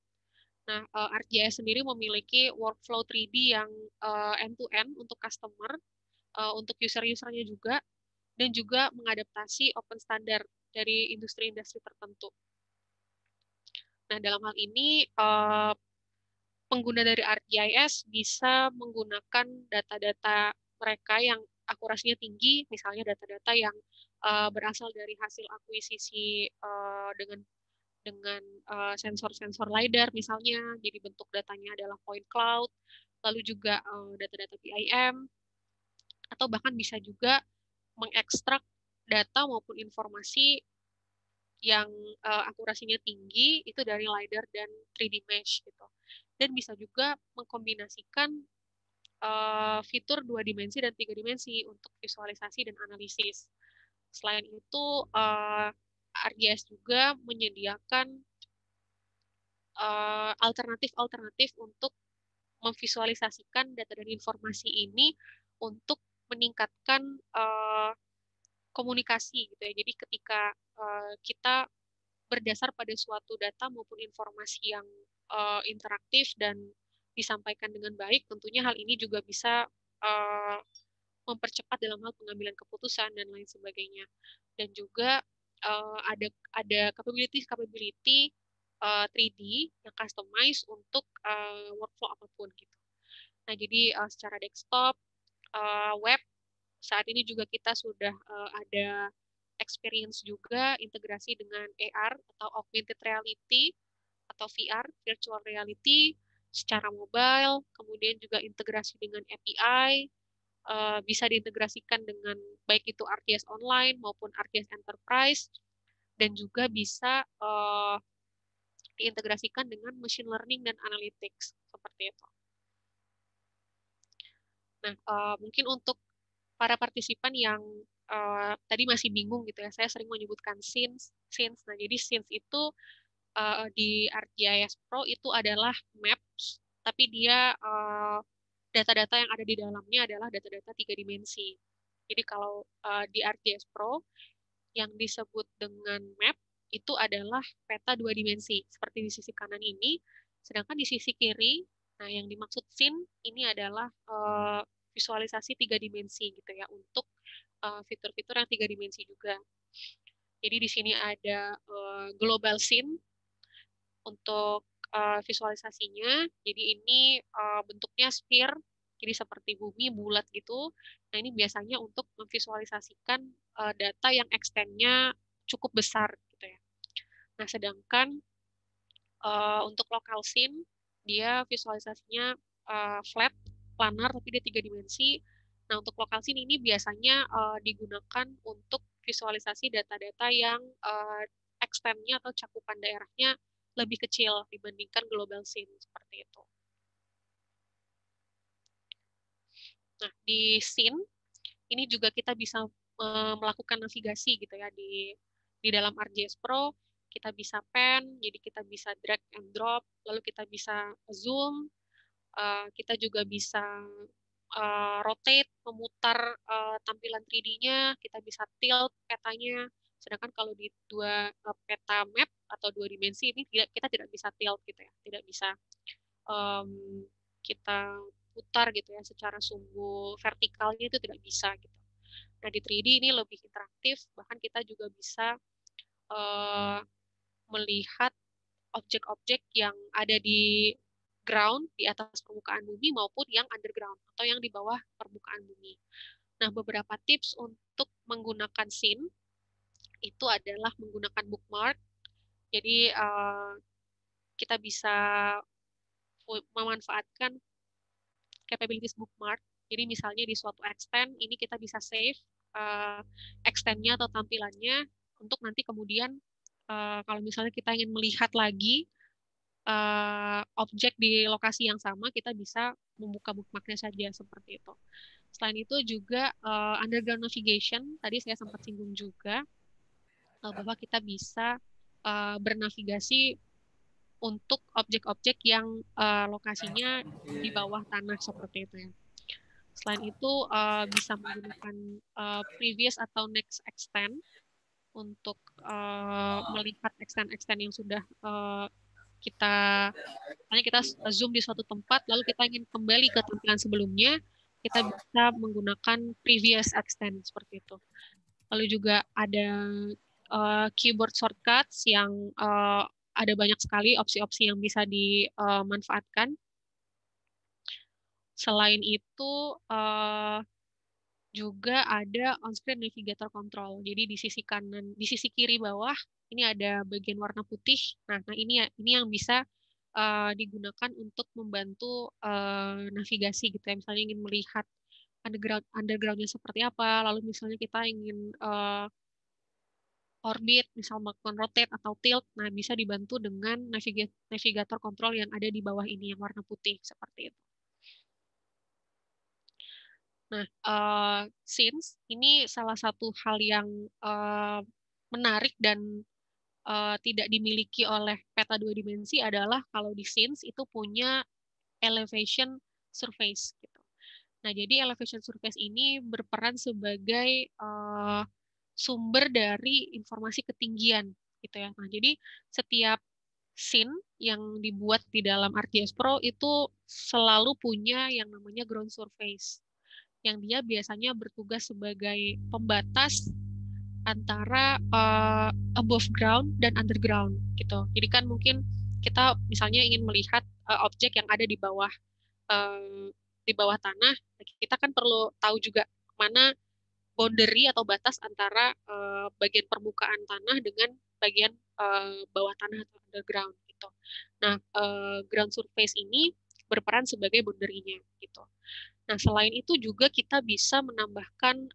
Nah, uh, eh, ArcGIS sendiri memiliki workflow 3D yang end-to-end uh, -end untuk customer, uh, untuk user-usernya juga, dan juga mengadaptasi open standard dari industri-industri tertentu. Nah, dalam hal ini, uh, pengguna dari ArcGIS bisa menggunakan data-data mereka yang akurasinya tinggi, misalnya data-data yang uh, berasal dari hasil akuisisi uh, dengan dengan eh, sensor-sensor uh, lidar misalnya, jadi bentuk datanya adalah point cloud, lalu juga data-data uh, PIM, atau bahkan bisa juga mengekstrak data maupun informasi yang uh, akurasinya tinggi itu dari LiDAR dan 3D mesh gitu. Dan bisa juga mengkombinasikan uh, fitur dua dimensi dan tiga dimensi untuk visualisasi dan analisis. Selain itu, uh, eh, RGS juga menyediakan alternatif-alternatif uh, untuk memvisualisasikan data dan informasi ini untuk meningkatkan uh, komunikasi gitu ya. Jadi ketika uh, kita berdasar pada suatu data maupun informasi yang uh, interaktif dan disampaikan dengan baik, tentunya hal ini juga bisa uh, mempercepat dalam hal pengambilan keputusan dan lain sebagainya. Dan juga uh, ada ada capability capability uh, 3D yang customize untuk uh, workflow apapun gitu. Nah, jadi uh, secara desktop, uh, web saat ini juga kita sudah uh, ada experience juga integrasi dengan AR atau augmented reality atau VR virtual reality secara mobile, kemudian juga integrasi dengan API, uh, eh, bisa diintegrasikan dengan baik itu RTS online maupun RTS enterprise, dan juga bisa uh, diintegrasikan dengan machine learning dan analytics seperti itu. Nah, uh, mungkin untuk para partisipan yang uh, tadi masih bingung gitu ya. Saya sering menyebutkan since since. Nah, jadi since itu uh, di ArcGIS Pro itu adalah maps, tapi dia eh, data-data uh, yang ada di dalamnya adalah data-data tiga dimensi. Jadi kalau uh, di ArcGIS Pro yang disebut dengan map itu adalah peta dua dimensi seperti di sisi kanan ini, sedangkan di sisi kiri, nah yang dimaksud scene ini adalah uh, visualisasi tiga dimensi gitu ya untuk eh, fitur-fitur yang tiga dimensi juga. Jadi di sini ada uh, global scene untuk uh, visualisasinya. Jadi ini uh, bentuknya sphere, jadi seperti bumi bulat gitu. Nah ini biasanya untuk memvisualisasikan uh, data yang extendnya cukup besar gitu ya. Nah sedangkan uh, untuk local scene dia visualisasinya uh, flat planar tapi dia tiga dimensi. Nah, untuk lokal scene ini biasanya uh, digunakan untuk visualisasi data-data yang uh, extendnya atau cakupan daerahnya lebih kecil dibandingkan global scene seperti itu. Nah, di scene ini juga kita bisa uh, melakukan navigasi gitu ya di di dalam RGS Pro kita bisa pan, jadi kita bisa drag and drop, lalu kita bisa zoom, Eh, kita juga bisa uh, rotate, memutar uh, tampilan 3D-nya, kita bisa tilt petanya. Sedangkan kalau di dua uh, peta map atau dua dimensi ini tidak kita tidak bisa tilt gitu ya, tidak bisa um, kita putar gitu ya secara sumbu vertikalnya itu tidak bisa gitu. Nah di 3D ini lebih interaktif, bahkan kita juga bisa uh, melihat objek-objek yang ada di ground di atas permukaan bumi maupun yang underground atau yang di bawah permukaan bumi. Nah, beberapa tips untuk menggunakan SIM itu adalah menggunakan bookmark. Jadi eh, kita bisa memanfaatkan capabilities bookmark. Jadi misalnya di suatu extend ini kita bisa save extend eh, extendnya atau tampilannya untuk nanti kemudian eh, kalau misalnya kita ingin melihat lagi Eh, objek di lokasi yang sama kita bisa membuka bookmarknya saja seperti itu. Selain itu juga uh, underground navigation tadi saya sempat singgung juga uh, bahwa kita bisa uh, bernavigasi untuk objek-objek yang uh, lokasinya di bawah tanah seperti itu ya. Selain itu uh, bisa menggunakan uh, previous atau next extend untuk uh, melihat extend-extend yang sudah uh, kita misalnya kita zoom di suatu tempat lalu kita ingin kembali ke tampilan sebelumnya kita bisa menggunakan previous extend seperti itu lalu juga ada uh, keyboard shortcuts yang uh, ada banyak sekali opsi-opsi yang bisa dimanfaatkan eh, selain itu uh, juga ada on-screen navigator control. Jadi di sisi kanan, di sisi kiri bawah ini ada bagian warna putih. Nah, nah ini ya, ini yang bisa uh, digunakan untuk membantu uh, navigasi gitu ya. Misalnya ingin melihat underground undergroundnya seperti apa, lalu misalnya kita ingin uh, orbit, misal melakukan rotate atau tilt, nah bisa dibantu dengan navigator control yang ada di bawah ini yang warna putih seperti itu. Nah, uh, since ini salah satu hal yang uh, menarik dan uh, tidak dimiliki oleh peta dua dimensi adalah kalau di since itu punya elevation surface gitu. Nah, jadi elevation surface ini berperan sebagai uh, sumber dari informasi ketinggian gitu ya. Nah, jadi setiap scene yang dibuat di dalam RTS Pro itu selalu punya yang namanya ground surface yang dia biasanya bertugas sebagai pembatas antara uh, above ground dan underground gitu. Jadi kan mungkin kita misalnya ingin melihat uh, objek yang ada di bawah uh, di bawah tanah, kita kan perlu tahu juga mana boundary atau batas antara uh, bagian permukaan tanah dengan bagian uh, bawah tanah atau underground gitu. Nah, uh, ground surface ini berperan sebagai boundary-nya gitu. Nah, selain itu juga kita bisa menambahkan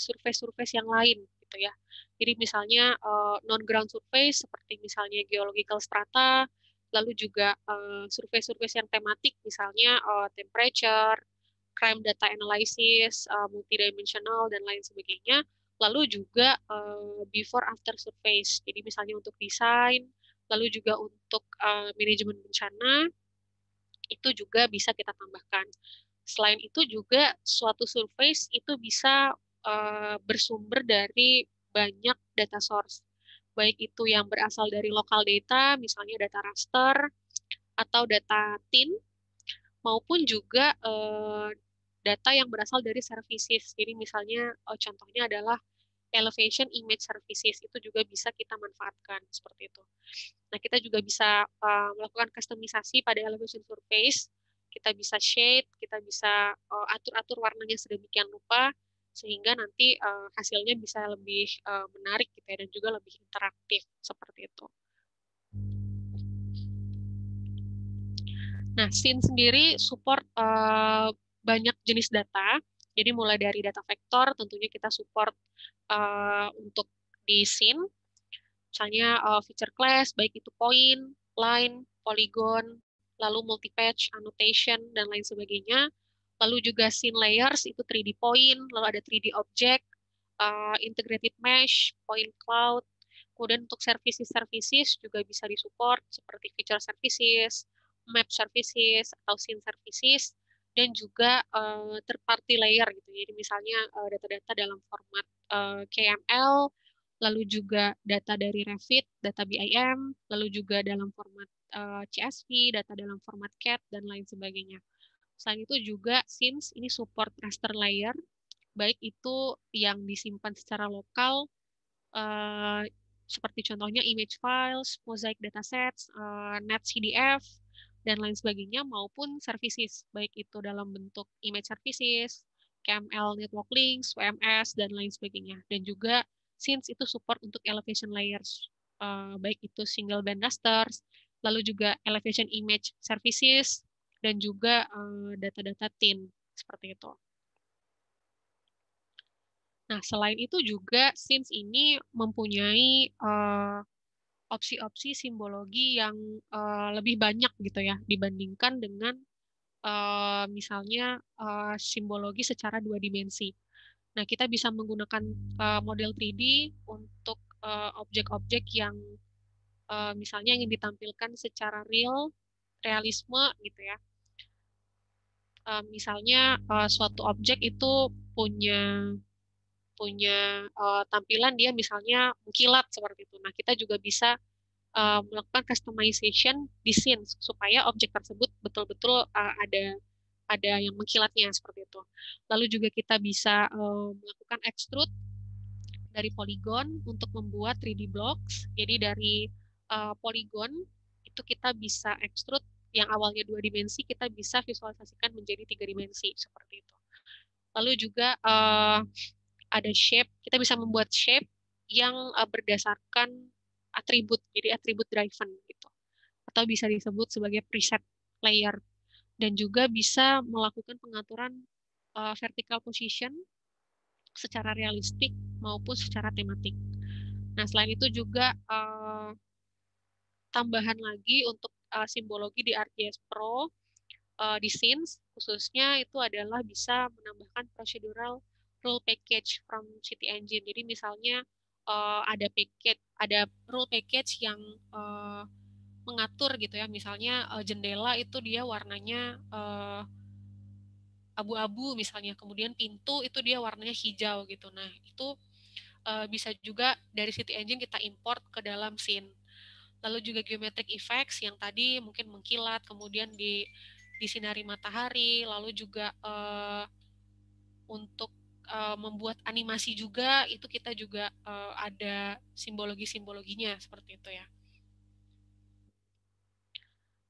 survei survei-survei yang lain gitu ya. Jadi misalnya uh, non ground survei seperti misalnya geological strata, lalu juga survei survei-survei yang tematik misalnya uh, temperature, crime data analysis, uh, multidimensional dan lain sebagainya. Lalu juga uh, before after surface. Jadi misalnya untuk desain, lalu juga untuk uh, manajemen bencana itu juga bisa kita tambahkan. Selain itu juga suatu survei itu bisa uh, bersumber dari banyak data source, baik itu yang berasal dari lokal data, misalnya data raster atau data tin, maupun juga uh, data yang berasal dari services. Jadi misalnya oh, contohnya adalah elevation image services itu juga bisa kita manfaatkan seperti itu. Nah, kita juga bisa uh, melakukan customisasi pada elevation surface kita bisa shade, kita bisa uh, atur-atur warnanya sedemikian rupa sehingga nanti uh, hasilnya bisa lebih uh, menarik gitu ya dan juga lebih interaktif seperti itu. Nah, Scene sendiri support uh, banyak jenis data. Jadi mulai dari data vektor tentunya kita support uh, untuk di Scene, Misalnya uh, feature class baik itu point, line, polygon, lalu multi patch, annotation, dan lain sebagainya. Lalu juga scene layers, itu 3D point, lalu ada 3D object, uh, integrated mesh, point cloud, kemudian untuk services-services juga bisa disupport seperti feature services, map services, atau scene services, dan juga uh, third party layer gitu. Jadi misalnya eh, data-data uh, dalam format uh, KML, lalu juga data dari Revit, data BIM, lalu juga dalam format uh, eh, CSV, data dalam format CAT, dan lain sebagainya. Selain itu juga SIMS ini support raster layer, baik itu yang disimpan secara lokal, uh, seperti contohnya image files, mosaic datasets, uh, net CDF, dan lain sebagainya, maupun services, baik itu dalam bentuk image services, KML network links, WMS, dan lain sebagainya. Dan juga since itu support untuk elevation layers, uh, baik itu single band rasters, lalu juga elevation image services, dan juga eh, data-data TIN, seperti itu. Nah, selain itu juga SIMS ini mempunyai eh, opsi-opsi uh, simbologi yang uh, lebih banyak gitu ya dibandingkan dengan uh, misalnya uh, simbologi secara dua dimensi. Nah, kita bisa menggunakan uh, model 3D untuk objek-objek uh, objek -objek yang uh, misalnya ingin ditampilkan secara real, realisme gitu ya. Uh, misalnya uh, suatu objek itu punya punya uh, tampilan dia misalnya mengkilat seperti itu. Nah kita juga bisa uh, melakukan customization di scene supaya objek tersebut betul-betul uh, ada ada yang mengkilatnya seperti itu. Lalu juga kita bisa uh, melakukan extrude dari polygon untuk membuat 3D blocks. Jadi dari uh, poligon itu kita bisa extrude yang awalnya dua dimensi kita bisa visualisasikan menjadi tiga dimensi seperti itu. Lalu juga uh, ada shape, kita bisa membuat shape yang uh, berdasarkan atribut, jadi atribut driven gitu. Atau bisa disebut sebagai preset layer dan juga bisa melakukan pengaturan uh, vertical position secara realistik maupun secara tematik. Nah, selain itu juga uh, tambahan lagi untuk uh, simbologi di ArcGIS Pro uh, di scenes khususnya itu adalah bisa menambahkan procedural rule package from City Engine. Jadi misalnya uh, ada package ada rule package yang uh, mengatur gitu ya. Misalnya uh, jendela itu dia warnanya uh, abu-abu misalnya, kemudian pintu itu dia warnanya hijau gitu. Nah, itu uh, bisa juga dari City Engine kita import ke dalam scene lalu juga geometric effects yang tadi mungkin mengkilat kemudian di disinari matahari lalu juga uh, untuk uh, membuat animasi juga itu kita juga uh, ada simbologi simbologinya seperti itu ya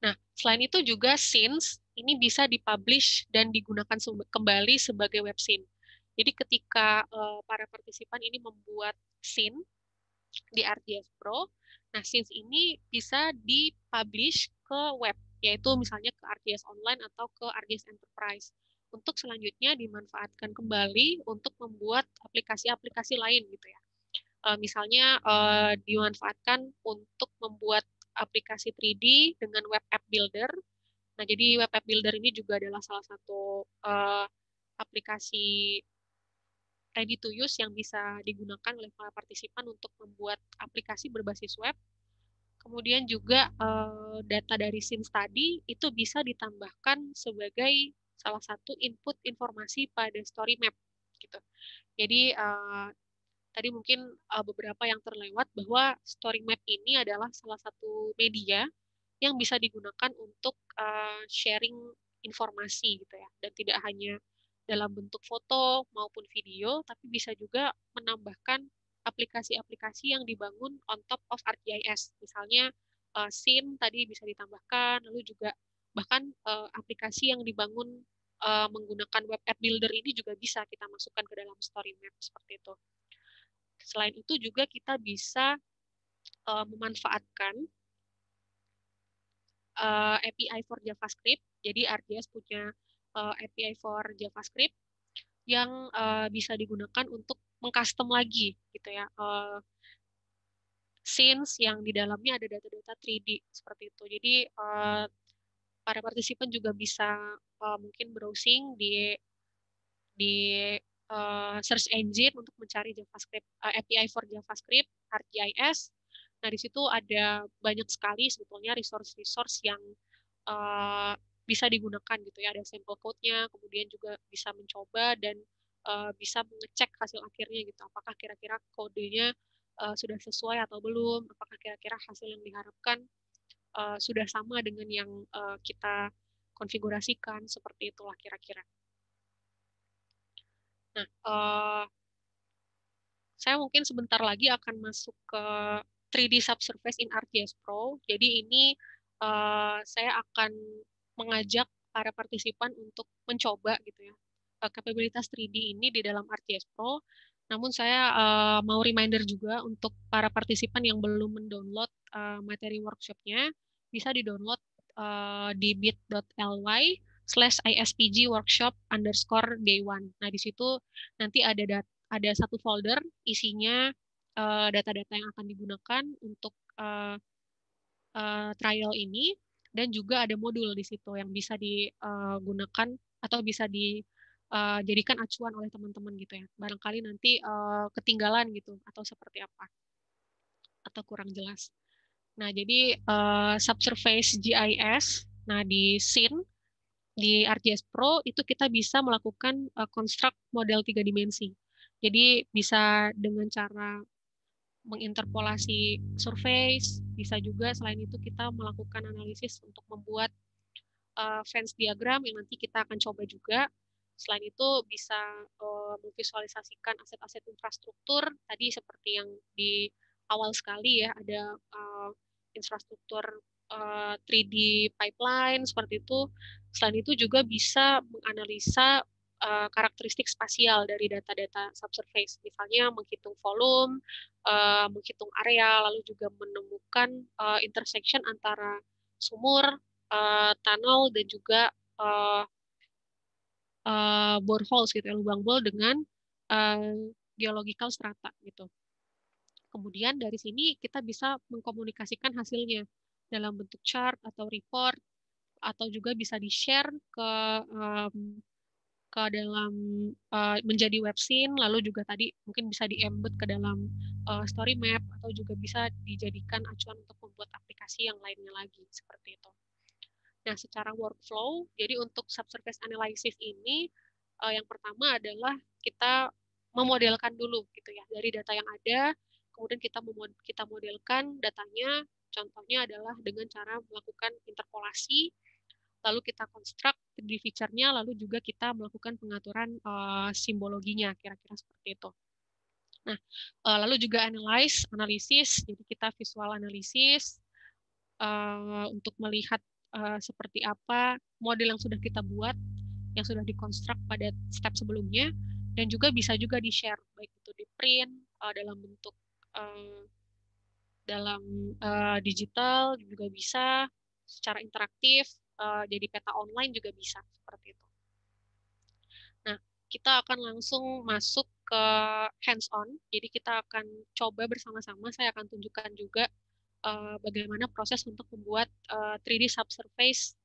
nah selain itu juga scenes ini bisa dipublish dan digunakan kembali sebagai web scene jadi ketika uh, para partisipan ini membuat scene di RGS Pro Nah, since ini bisa dipublish ke web, yaitu misalnya ke RGS Online atau ke RGS Enterprise. Untuk selanjutnya dimanfaatkan kembali untuk membuat aplikasi-aplikasi lain gitu ya. E, misalnya e, dimanfaatkan untuk membuat aplikasi 3D dengan web app builder. Nah, jadi web app builder ini juga adalah salah satu e, aplikasi ready to use yang bisa digunakan oleh para partisipan untuk membuat aplikasi berbasis web. Kemudian juga uh, data dari SIM study itu bisa ditambahkan sebagai salah satu input informasi pada story map gitu. Jadi uh, tadi mungkin uh, beberapa yang terlewat bahwa story map ini adalah salah satu media yang bisa digunakan untuk uh, sharing informasi gitu ya dan tidak hanya dalam bentuk foto maupun video, tapi bisa juga menambahkan aplikasi-aplikasi yang dibangun on top of ArcGIS. Misalnya uh, eh, SIM tadi bisa ditambahkan, lalu juga bahkan uh, aplikasi yang dibangun uh, menggunakan web app builder ini juga bisa kita masukkan ke dalam story map seperti itu. Selain itu juga kita bisa uh, memanfaatkan uh, API for JavaScript. Jadi ArcGIS punya uh, eh, API for JavaScript yang uh, bisa digunakan untuk mengcustom lagi gitu ya uh, eh, scenes yang di dalamnya ada data-data 3D seperti itu. Jadi uh, para partisipan juga bisa uh, mungkin browsing di di uh, search engine untuk mencari JavaScript uh, API for JavaScript ArcGIS. Nah di situ ada banyak sekali sebetulnya resource-resource yang uh, bisa digunakan gitu ya ada sample code-nya kemudian juga bisa mencoba dan uh, bisa mengecek hasil akhirnya gitu apakah kira-kira kodenya uh, sudah sesuai atau belum apakah kira-kira hasil yang diharapkan uh, sudah sama dengan yang uh, kita konfigurasikan seperti itulah kira-kira nah uh, saya mungkin sebentar lagi akan masuk ke 3D subsurface in ArcGIS Pro jadi ini uh, saya akan mengajak para partisipan untuk mencoba gitu ya eh, kapabilitas 3D ini di dalam RTS Pro. Namun saya uh, mau reminder juga untuk para partisipan yang belum mendownload uh, materi workshopnya bisa didownload uh, di bit.ly slash ISPG workshop underscore day one. Nah di situ nanti ada dat ada satu folder isinya data-data uh, yang akan digunakan untuk uh, uh, trial ini dan juga ada modul di situ yang bisa digunakan eh, atau bisa dijadikan eh, acuan oleh teman-teman gitu ya. Barangkali nanti eh, ketinggalan gitu atau seperti apa atau kurang jelas. Nah, jadi subsurface GIS, nah di SIN di ArcGIS Pro itu kita bisa melakukan construct model tiga dimensi. Jadi bisa dengan cara menginterpolasi survei, bisa juga selain itu kita melakukan analisis untuk membuat uh, eh, fans diagram yang nanti kita akan coba juga. Selain itu bisa uh, memvisualisasikan aset-aset infrastruktur tadi seperti yang di awal sekali ya ada uh, infrastruktur uh, 3D pipeline seperti itu. Selain itu juga bisa menganalisa uh, karakteristik spasial dari data-data subsurface, misalnya menghitung volume, uh, menghitung area, lalu juga menemukan uh, intersection antara sumur, uh, tunnel, dan juga uh, uh, boreholes gitu, ya, lubang bol dengan uh, geological strata gitu. Kemudian dari sini kita bisa mengkomunikasikan hasilnya dalam bentuk chart atau report atau juga bisa di-share ke um, ke dalam uh, menjadi web scene lalu juga tadi mungkin bisa diembed ke dalam uh, story map atau juga bisa dijadikan acuan untuk membuat aplikasi yang lainnya lagi seperti itu. Nah, secara workflow, jadi untuk subsurface analysis ini uh, yang pertama adalah kita memodelkan dulu gitu ya dari data yang ada, kemudian kita memod kita modelkan datanya contohnya adalah dengan cara melakukan interpolasi lalu kita konstruk di feature-nya, lalu juga kita melakukan pengaturan uh, simbologinya, kira-kira seperti itu. Nah, uh, lalu juga analyze, analisis, jadi kita visual analisis uh, untuk melihat uh, seperti apa model yang sudah kita buat, yang sudah dikonstruk pada step sebelumnya, dan juga bisa juga di-share, baik itu di print, uh, dalam bentuk uh, dalam uh, digital, juga bisa secara interaktif, uh, jadi peta online juga bisa seperti itu. Nah, kita akan langsung masuk ke hands on. Jadi kita akan coba bersama-sama saya akan tunjukkan juga uh, bagaimana proses untuk membuat uh, eh, 3D subsurface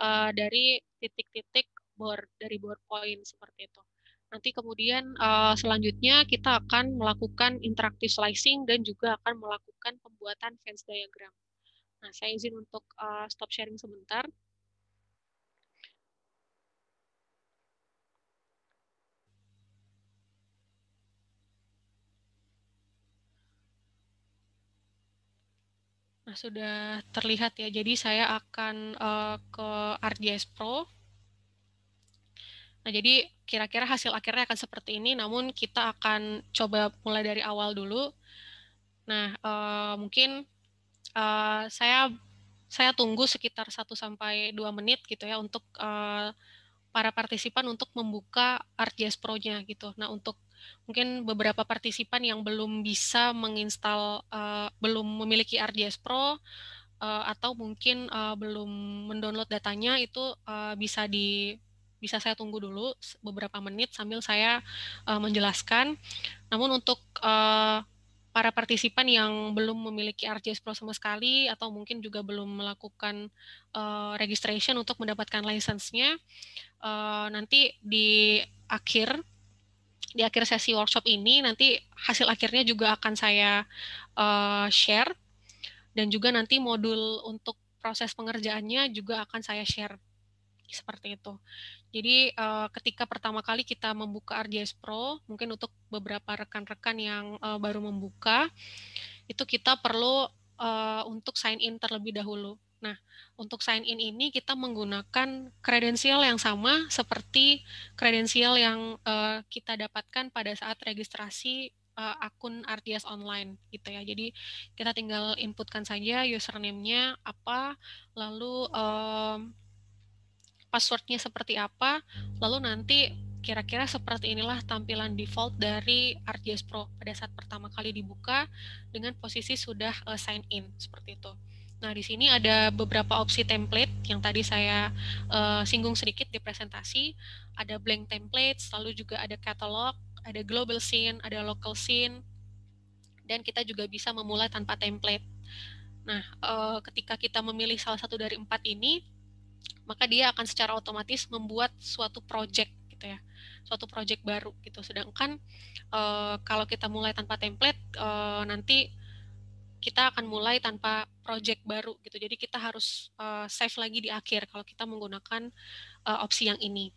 uh, dari titik-titik bor dari bor point seperti itu. Nanti kemudian uh, selanjutnya kita akan melakukan interactive slicing dan juga akan melakukan pembuatan fans diagram. Nah, saya izin untuk uh, stop sharing sebentar. Nah, sudah terlihat ya. Jadi saya akan uh, ke RGS Pro. Nah, jadi kira-kira hasil akhirnya akan seperti ini, namun kita akan coba mulai dari awal dulu. Nah, uh, mungkin Eh, saya saya tunggu sekitar 1 sampai 2 menit gitu ya untuk uh, para partisipan untuk membuka ArcGIS Pro-nya gitu. Nah, untuk mungkin beberapa partisipan yang belum bisa menginstal uh, belum memiliki ArcGIS Pro uh, atau mungkin uh, belum mendownload datanya itu uh, bisa di bisa saya tunggu dulu beberapa menit sambil saya uh, menjelaskan. Namun untuk uh, para partisipan yang belum memiliki RJS Pro sama sekali atau mungkin juga belum melakukan uh, registration untuk mendapatkan lisensinya, uh, eh, nanti di akhir di akhir sesi workshop ini nanti hasil akhirnya juga akan saya uh, share dan juga nanti modul untuk proses pengerjaannya juga akan saya share seperti itu. Jadi uh, ketika pertama kali kita membuka RJS Pro, mungkin untuk beberapa rekan-rekan yang uh, baru membuka, itu kita perlu uh, untuk sign in terlebih dahulu. Nah, untuk sign in ini kita menggunakan kredensial yang sama seperti kredensial yang uh, kita dapatkan pada saat registrasi uh, akun RTS online gitu ya. Jadi kita tinggal inputkan saja username-nya apa, lalu uh, passwordnya seperti apa, lalu nanti kira-kira seperti inilah tampilan default dari ArcGIS Pro pada saat pertama kali dibuka dengan posisi sudah uh, sign in seperti itu. Nah, di sini ada beberapa opsi template yang tadi saya uh, singgung sedikit di presentasi. Ada blank template, lalu juga ada catalog, ada global scene, ada local scene, dan kita juga bisa memulai tanpa template. Nah, uh, ketika kita memilih salah satu dari empat ini, maka dia akan secara otomatis membuat suatu project gitu ya suatu project baru gitu sedangkan uh, kalau kita mulai tanpa template uh, nanti kita akan mulai tanpa project baru gitu jadi kita harus uh, save lagi di akhir kalau kita menggunakan uh, opsi yang ini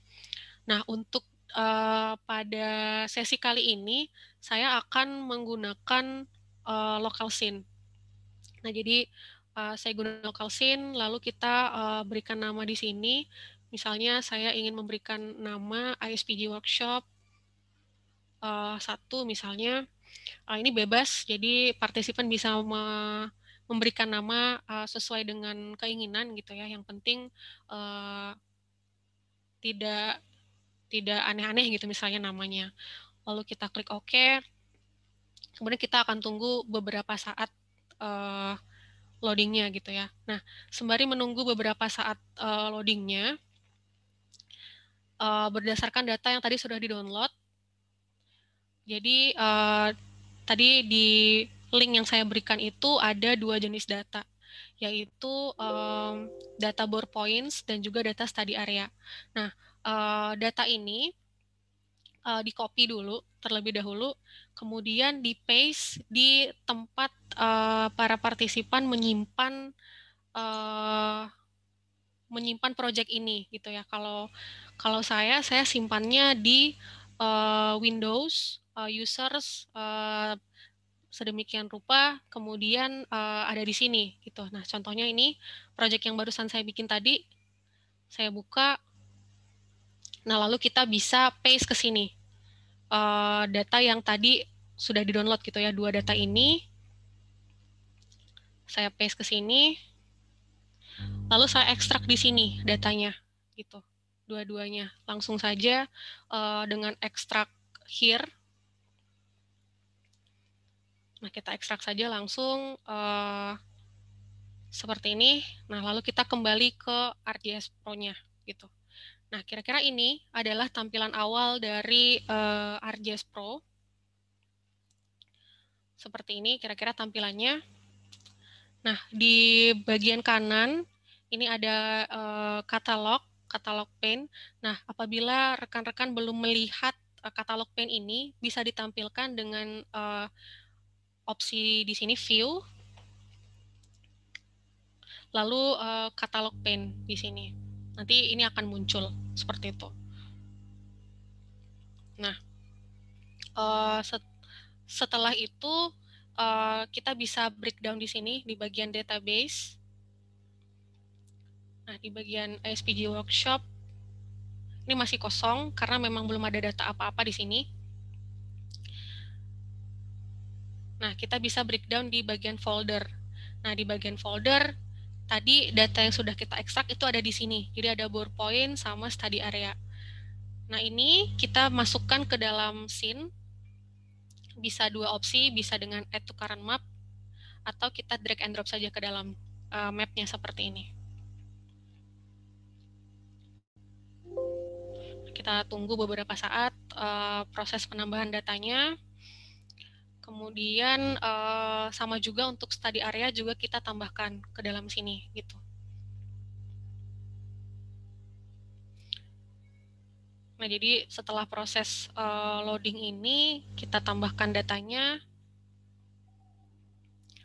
nah untuk uh, pada sesi kali ini saya akan menggunakan uh, local scene nah jadi uh, saya gunakan local scene, lalu kita uh, berikan nama di sini. Misalnya saya ingin memberikan nama ISPG workshop uh, satu misalnya. Uh, ini bebas, jadi partisipan bisa me memberikan nama uh, sesuai dengan keinginan gitu ya. Yang penting uh, tidak tidak aneh-aneh gitu misalnya namanya. Lalu kita klik OK. Kemudian kita akan tunggu beberapa saat uh, loadingnya gitu ya. Nah, sembari menunggu beberapa saat uh, loadingnya, uh, berdasarkan data yang tadi sudah di-download, jadi uh, tadi di link yang saya berikan itu ada dua jenis data yaitu um, data bore points dan juga data study area. Nah, uh, data ini uh, di copy dulu terlebih dahulu, kemudian di paste di tempat uh, para partisipan menyimpan uh, menyimpan project ini gitu ya. Kalau kalau saya saya simpannya di uh, Windows uh, users uh, sedemikian rupa kemudian uh, ada di sini gitu. Nah, contohnya ini project yang barusan saya bikin tadi. Saya buka Nah, lalu kita bisa paste ke sini uh, data yang tadi sudah di-download gitu ya, dua data ini. Saya paste ke sini. Lalu saya ekstrak di sini datanya gitu. Dua-duanya. Langsung saja uh, dengan ekstrak here. Nah, kita ekstrak saja langsung uh, seperti ini. Nah, lalu kita kembali ke RGS Pro-nya gitu. Nah, kira-kira ini adalah tampilan awal dari uh, eh, RJS Pro. Seperti ini kira-kira tampilannya. Nah, di bagian kanan ini ada uh, katalog, katalog paint. Nah, apabila rekan-rekan belum melihat uh, katalog paint ini, bisa ditampilkan dengan uh, opsi di sini view, lalu uh, katalog paint di sini nanti ini akan muncul seperti itu. Nah, eh, setelah itu eh, kita bisa breakdown di sini di bagian database. Nah, di bagian ISPG workshop ini masih kosong karena memang belum ada data apa-apa di sini. Nah, kita bisa breakdown di bagian folder. Nah, di bagian folder tadi data yang sudah kita ekstrak itu ada di sini. Jadi ada bore point sama study area. Nah, ini kita masukkan ke dalam scene. Bisa dua opsi, bisa dengan add to current map atau kita drag and drop saja ke dalam uh, mapnya seperti ini. Kita tunggu beberapa saat uh, proses penambahan datanya. Kemudian uh, sama juga untuk study area juga kita tambahkan ke dalam sini gitu. Nah, jadi setelah proses uh, loading ini kita tambahkan datanya.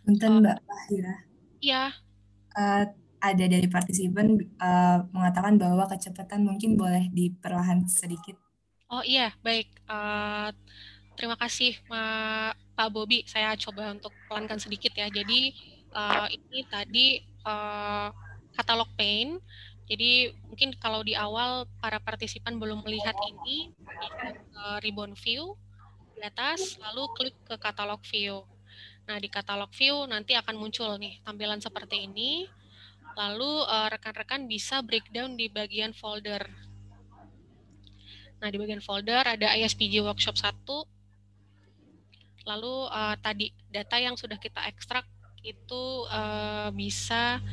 Bentar, uh, eh, Mbak Fahira. Iya. Uh, ada dari partisipan uh, mengatakan bahwa kecepatan mungkin boleh diperlahan sedikit. Oh iya, baik. Uh, terima kasih Ma, Pak Bobi. Saya coba untuk pelankan sedikit ya. Jadi uh, ini tadi uh, katalog pain. Jadi mungkin kalau di awal para partisipan belum melihat ini, ke eh, ribbon view di atas, lalu klik ke katalog view. Nah di katalog view nanti akan muncul nih tampilan seperti ini. Lalu rekan-rekan uh, bisa breakdown di bagian folder. Nah, di bagian folder ada ISPG Workshop 1, Lalu uh, tadi data yang sudah kita ekstrak itu uh, bisa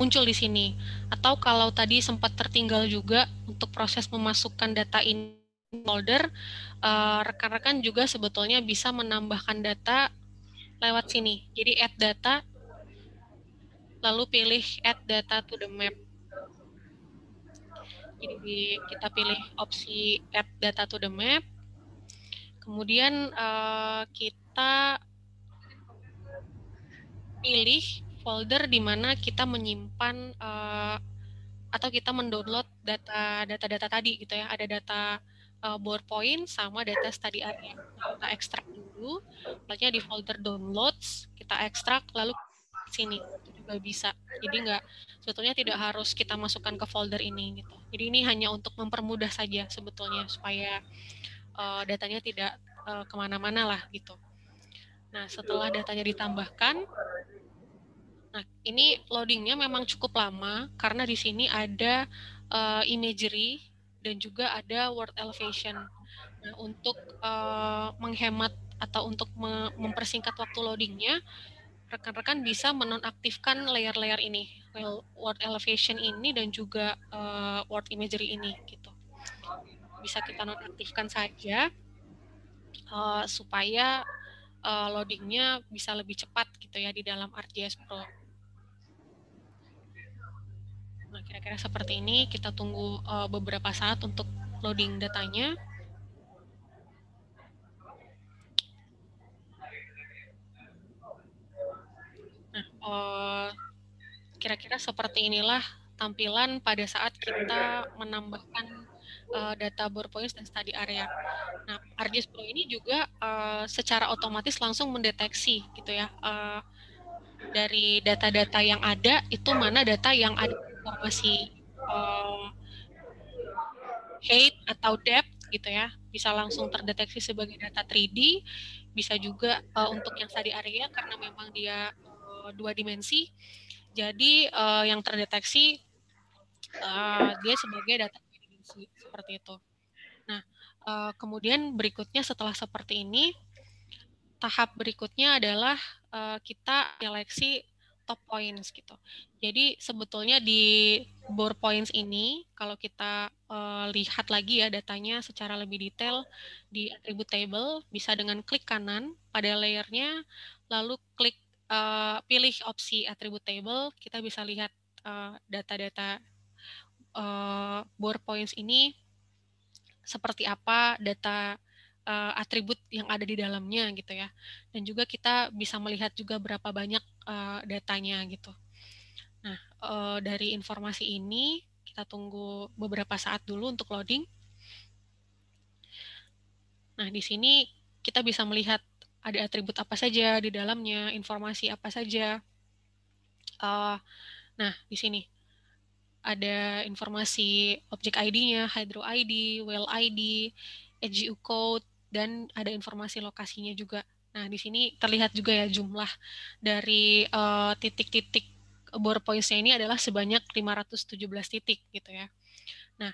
muncul di sini. Atau kalau tadi sempat tertinggal juga untuk proses memasukkan data in folder, eh, rekan-rekan uh, juga sebetulnya bisa menambahkan data lewat sini. Jadi add data, lalu pilih add data to the map. Jadi kita pilih opsi add data to the map, Kemudian uh, kita pilih folder di mana kita menyimpan uh, atau kita mendownload data data-data tadi gitu ya. Ada data uh, eh, PowerPoint sama data study area. Nah, kita ekstrak dulu, lainnya di folder downloads, kita ekstrak lalu sini itu juga bisa. Jadi nggak sebetulnya tidak harus kita masukkan ke folder ini gitu. Jadi ini hanya untuk mempermudah saja sebetulnya supaya uh, datanya tidak uh, kemana-mana lah gitu. Nah setelah datanya ditambahkan, nah ini loadingnya memang cukup lama karena di sini ada uh, imagery dan juga ada world elevation. Nah untuk uh, menghemat atau untuk me mempersingkat waktu loadingnya, rekan-rekan bisa menonaktifkan layer-layer ini, world elevation ini dan juga uh, word imagery ini gitu bisa kita nonaktifkan saja uh, supaya uh, loadingnya bisa lebih cepat gitu ya di dalam RGS Pro. Nah, kira-kira seperti ini kita tunggu uh, beberapa saat untuk loading datanya. Nah, kira-kira seperti inilah tampilan pada saat kita menambahkan uh, data bore points dan study area. Nah, ArcGIS Pro ini juga uh, secara otomatis langsung mendeteksi gitu ya uh, dari data-data yang ada itu mana data yang ada informasi uh, height atau depth gitu ya bisa langsung terdeteksi sebagai data 3D bisa juga uh, untuk yang study area karena memang dia uh, dua dimensi jadi uh, yang terdeteksi uh, dia sebagai data sih seperti itu. Nah, eh, kemudian berikutnya setelah seperti ini, tahap berikutnya adalah eh, kita seleksi top points gitu. Jadi sebetulnya di board points ini, kalau kita eh, lihat lagi ya datanya secara lebih detail di attribute table, bisa dengan klik kanan pada layernya, lalu klik pilih opsi attribute table, kita bisa lihat data -data uh, eh, bore points ini seperti apa data uh, atribut yang ada di dalamnya gitu ya. Dan juga kita bisa melihat juga berapa banyak uh, datanya gitu. Nah, uh, dari informasi ini kita tunggu beberapa saat dulu untuk loading. Nah, di sini kita bisa melihat ada atribut apa saja di dalamnya, informasi apa saja. Uh, nah, di sini ada informasi objek ID-nya, hydro ID, well ID, EGU code, dan ada informasi lokasinya juga. Nah, di sini terlihat juga ya jumlah dari eh, titik-titik uh, bore points-nya ini adalah sebanyak 517 titik gitu ya. Nah,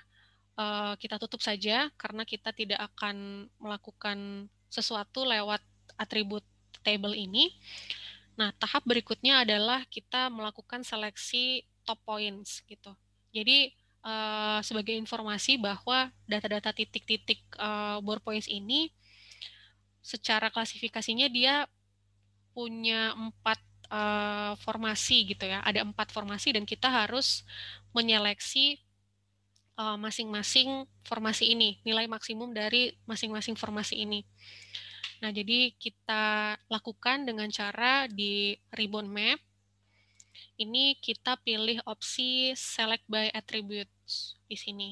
uh, kita tutup saja karena kita tidak akan melakukan sesuatu lewat atribut table ini. Nah, tahap berikutnya adalah kita melakukan seleksi top points gitu. Jadi uh, sebagai informasi bahwa data-data titik-titik uh, eh, bore points ini secara klasifikasinya dia punya empat uh, formasi gitu ya. Ada empat formasi dan kita harus menyeleksi masing-masing uh, formasi ini, nilai maksimum dari masing-masing formasi ini. Nah, jadi kita lakukan dengan cara di ribbon map ini kita pilih opsi select by attributes di sini.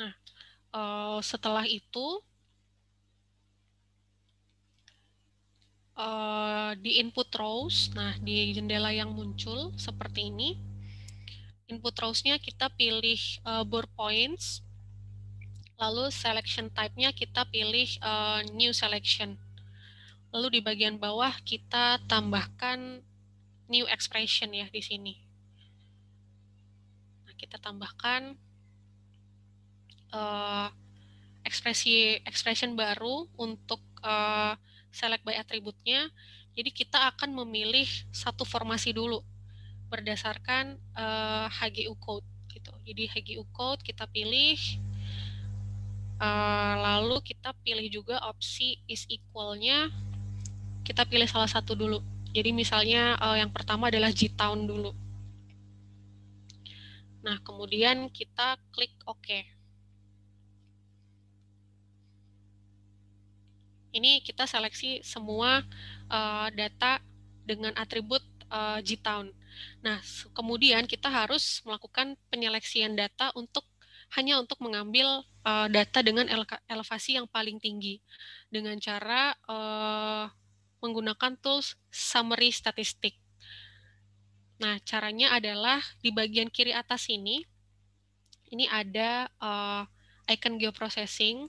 Nah, eh, setelah itu eh, di input rows, nah di jendela yang muncul seperti ini, input rows-nya kita pilih uh, board points Lalu selection type-nya kita pilih uh, new selection. Lalu di bagian bawah kita tambahkan new expression ya di sini. Nah, kita tambahkan uh, ekspresi expression baru untuk uh, select by atributnya. Jadi kita akan memilih satu formasi dulu berdasarkan uh, HGU code gitu. Jadi HGU code kita pilih Eh, lalu kita pilih juga opsi is equalnya kita pilih salah satu dulu. Jadi misalnya uh, yang pertama adalah G-Town dulu. Nah, kemudian kita klik OK. Ini kita seleksi semua uh, data dengan atribut uh, G-Town. Nah, kemudian kita harus melakukan penyeleksian data untuk hanya untuk mengambil uh, data dengan elevasi yang paling tinggi dengan cara uh, menggunakan tools summary statistik. Nah, caranya adalah di bagian kiri atas ini, ini ada uh, icon geoprocessing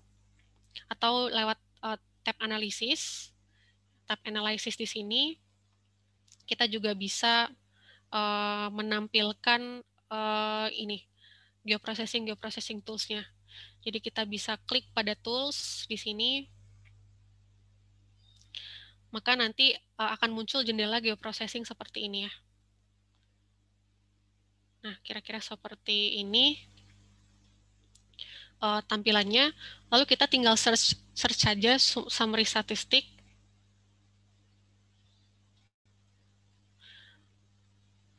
atau lewat uh, tab analisis. Tab analisis di sini, kita juga bisa uh, menampilkan uh, ini geoprocessing geoprocessing toolsnya. Jadi kita bisa klik pada tools di sini, maka nanti eh, akan muncul jendela geoprocessing seperti ini ya. Nah, kira-kira seperti ini eh, tampilannya. Lalu kita tinggal search search saja summary statistik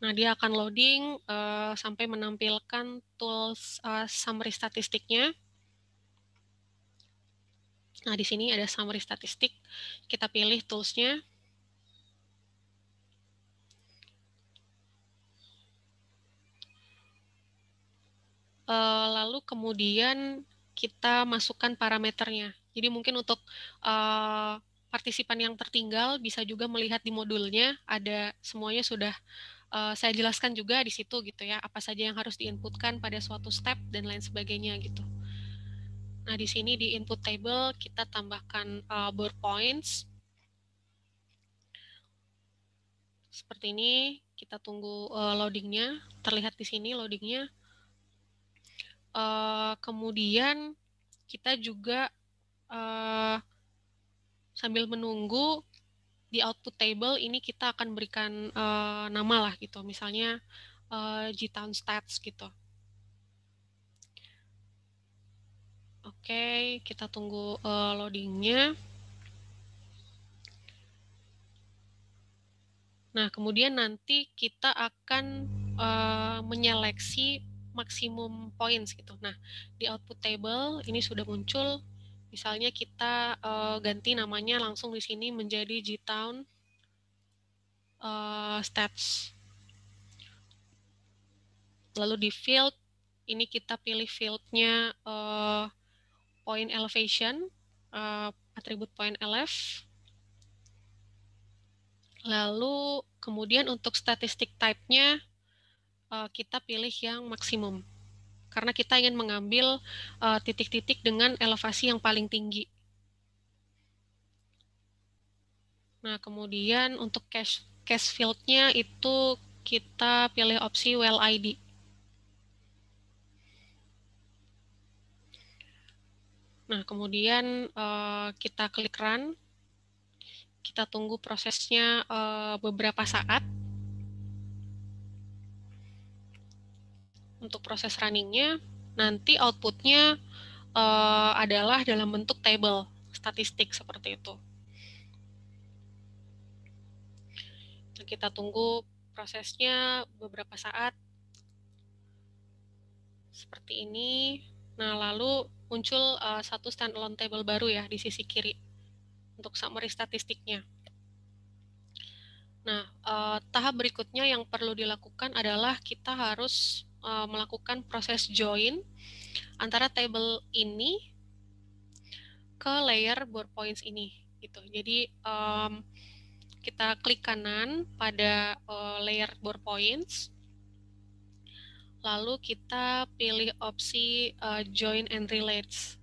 Nah, dia akan loading uh, sampai menampilkan tools uh, summary statistiknya. Nah, di sini ada summary statistik. Kita pilih toolsnya. Eh, lalu kemudian kita masukkan parameternya. Jadi mungkin untuk uh, partisipan yang tertinggal bisa juga melihat di modulnya ada semuanya sudah uh, saya jelaskan juga di situ gitu ya apa saja yang harus diinputkan pada suatu step dan lain sebagainya gitu. Nah di sini di input table kita tambahkan uh, eh, board points seperti ini. Kita tunggu uh, loadingnya. Terlihat di sini loadingnya. Uh, kemudian kita juga uh, sambil menunggu di output table ini kita akan berikan uh, nama lah gitu, misalnya uh, eh, Gtown Stats gitu. Oke, okay, kita tunggu uh, loadingnya. Nah, kemudian nanti kita akan uh, menyeleksi maksimum points gitu. Nah, di output table ini sudah muncul Misalnya kita uh, ganti namanya langsung di sini menjadi G-Town uh, eh, Stats. Lalu di field, ini kita pilih fieldnya uh, point elevation, uh, atribut point elef. Lalu kemudian untuk statistik type-nya, uh, kita pilih yang maksimum karena kita ingin mengambil eh, titik-titik uh, dengan elevasi yang paling tinggi. Nah, kemudian untuk cash cash field-nya itu kita pilih opsi well ID. Nah, kemudian uh, kita klik run. Kita tunggu prosesnya uh, beberapa saat. untuk proses runningnya nanti outputnya uh, adalah dalam bentuk table statistik seperti itu. Nah, kita tunggu prosesnya beberapa saat seperti ini. Nah lalu muncul uh, satu standalone table baru ya di sisi kiri untuk summary statistiknya. Nah, eh, tahap berikutnya yang perlu dilakukan adalah kita harus uh, melakukan proses join antara table ini ke layer board points ini gitu. Jadi um, kita klik kanan pada uh, layer board points. Lalu kita pilih opsi uh, join and relates.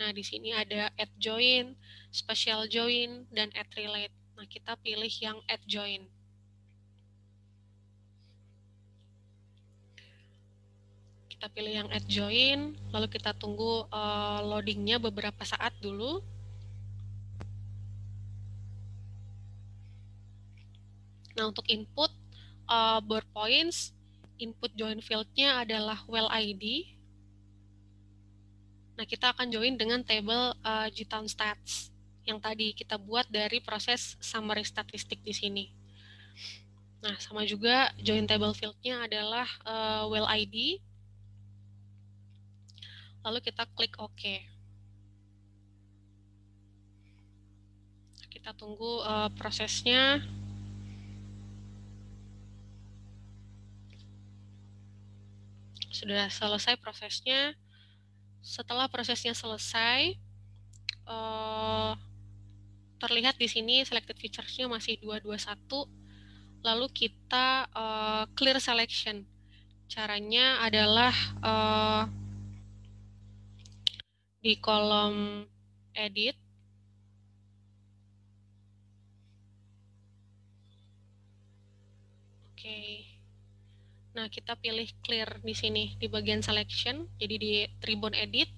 Nah, di sini ada add join, special join dan add relate. Nah, kita pilih yang add join. kita pilih yang add join, lalu kita tunggu uh, loadingnya beberapa saat dulu. Nah, untuk input uh, board points, input join fieldnya adalah well ID. Nah, kita akan join dengan table uh, Gtown Stats yang tadi kita buat dari proses summary statistik di sini. Nah, sama juga join table fieldnya adalah uh, well ID lalu kita klik OK. Kita tunggu uh, prosesnya. Sudah selesai prosesnya. Setelah prosesnya selesai, uh, terlihat di sini selected features-nya masih 221. Lalu kita uh, clear selection. Caranya adalah uh, di kolom edit Oke. Nah, kita pilih clear di sini di bagian selection. Jadi di Tribun Edit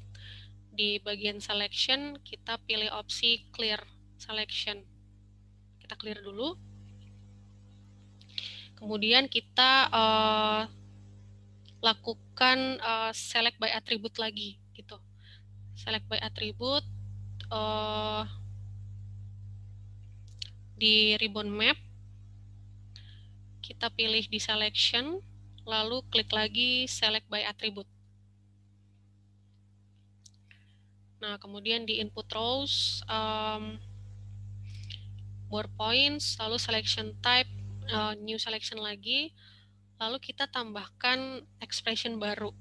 di bagian selection kita pilih opsi clear selection. Kita clear dulu. Kemudian kita uh, lakukan uh, select by attribute lagi select by attribute uh, di ribbon map kita pilih di selection lalu klik lagi select by attribute nah kemudian di input rows um, board points lalu selection type uh, new selection lagi lalu kita tambahkan expression baru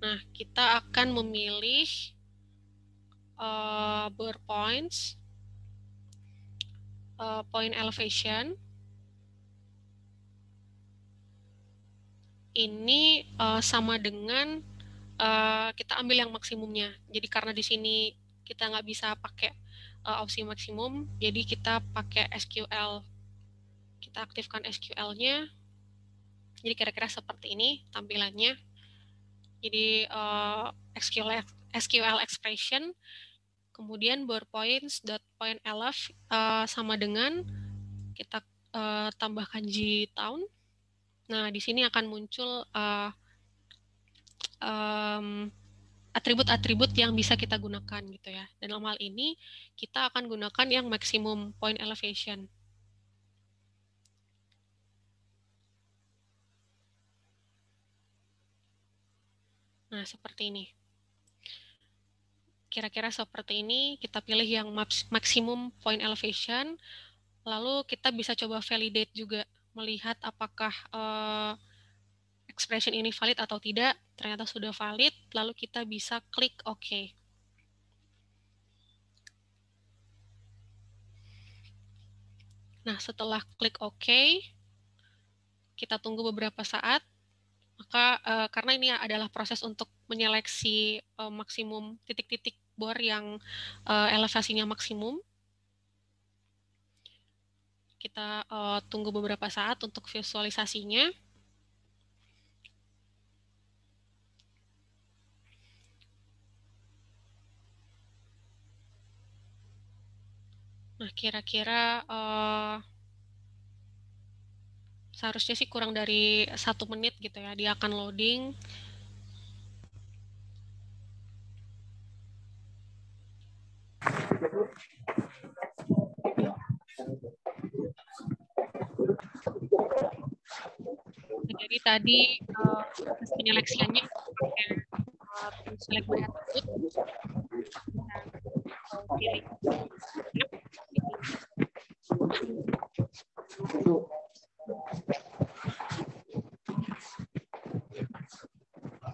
Nah, kita akan memilih uh, eh, bur points, uh, point elevation. Ini uh, sama dengan uh, kita ambil yang maksimumnya. Jadi karena di sini kita nggak bisa pakai uh, opsi maksimum, jadi kita pakai SQL. Kita aktifkan SQL-nya. Jadi kira-kira seperti ini tampilannya. Jadi uh, eh, SQL, SQL expression, kemudian elf uh, eh, sama dengan kita uh, tambahkan tahun. Nah, di sini akan muncul uh, um, atribut-atribut yang bisa kita gunakan gitu ya. Dan dalam hal ini kita akan gunakan yang maksimum point elevation. Nah, seperti ini. Kira-kira seperti ini, kita pilih yang maksimum point elevation, lalu kita bisa coba validate juga, melihat apakah uh, expression ini valid atau tidak. Ternyata sudah valid, lalu kita bisa klik OK. Nah, setelah klik OK, kita tunggu beberapa saat maka uh, eh, karena ini adalah proses untuk menyeleksi uh, maksimum titik-titik bor yang uh, elevasinya maksimum kita uh, tunggu beberapa saat untuk visualisasinya Nah, kira-kira uh, seharusnya sih kurang dari satu menit gitu ya dia akan loading jadi tadi uh, penyeleksiannya pakai uh, select by attribute pilih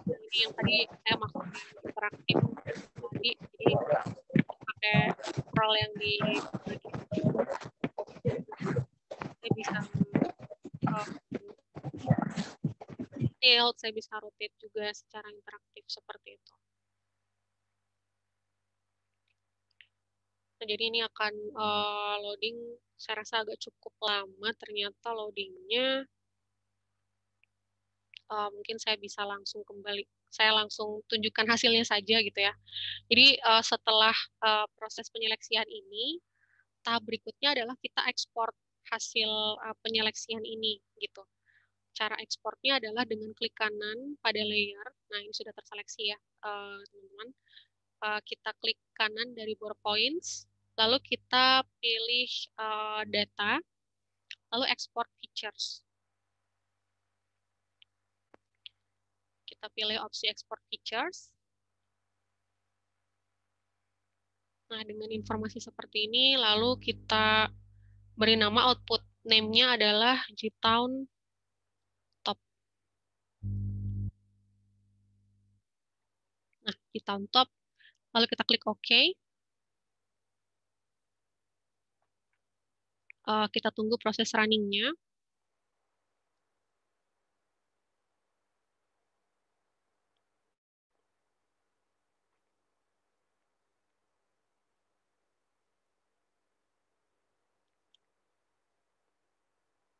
ini yang tadi saya maksud interaktif jadi ini pakai scroll yang di saya bisa um, saya bisa rotate juga secara interaktif seperti itu jadi ini akan uh, loading saya rasa agak cukup lama ternyata loadingnya. Uh, mungkin saya bisa langsung kembali, saya langsung tunjukkan hasilnya saja gitu ya. Jadi uh, setelah uh, proses penyeleksian ini, tahap berikutnya adalah kita ekspor hasil uh, penyeleksian ini gitu. Cara ekspornya adalah dengan klik kanan pada layer. Nah ini sudah terseleksi ya teman-teman. Uh, teman -teman uh, kita klik kanan dari points lalu kita pilih uh, data, lalu export features. Kita pilih opsi export features. Nah, dengan informasi seperti ini, lalu kita beri nama output. Name-nya adalah Gtown Top. Nah, Gtown Top Lalu kita klik OK. Uh, kita tunggu proses runningnya. Nah,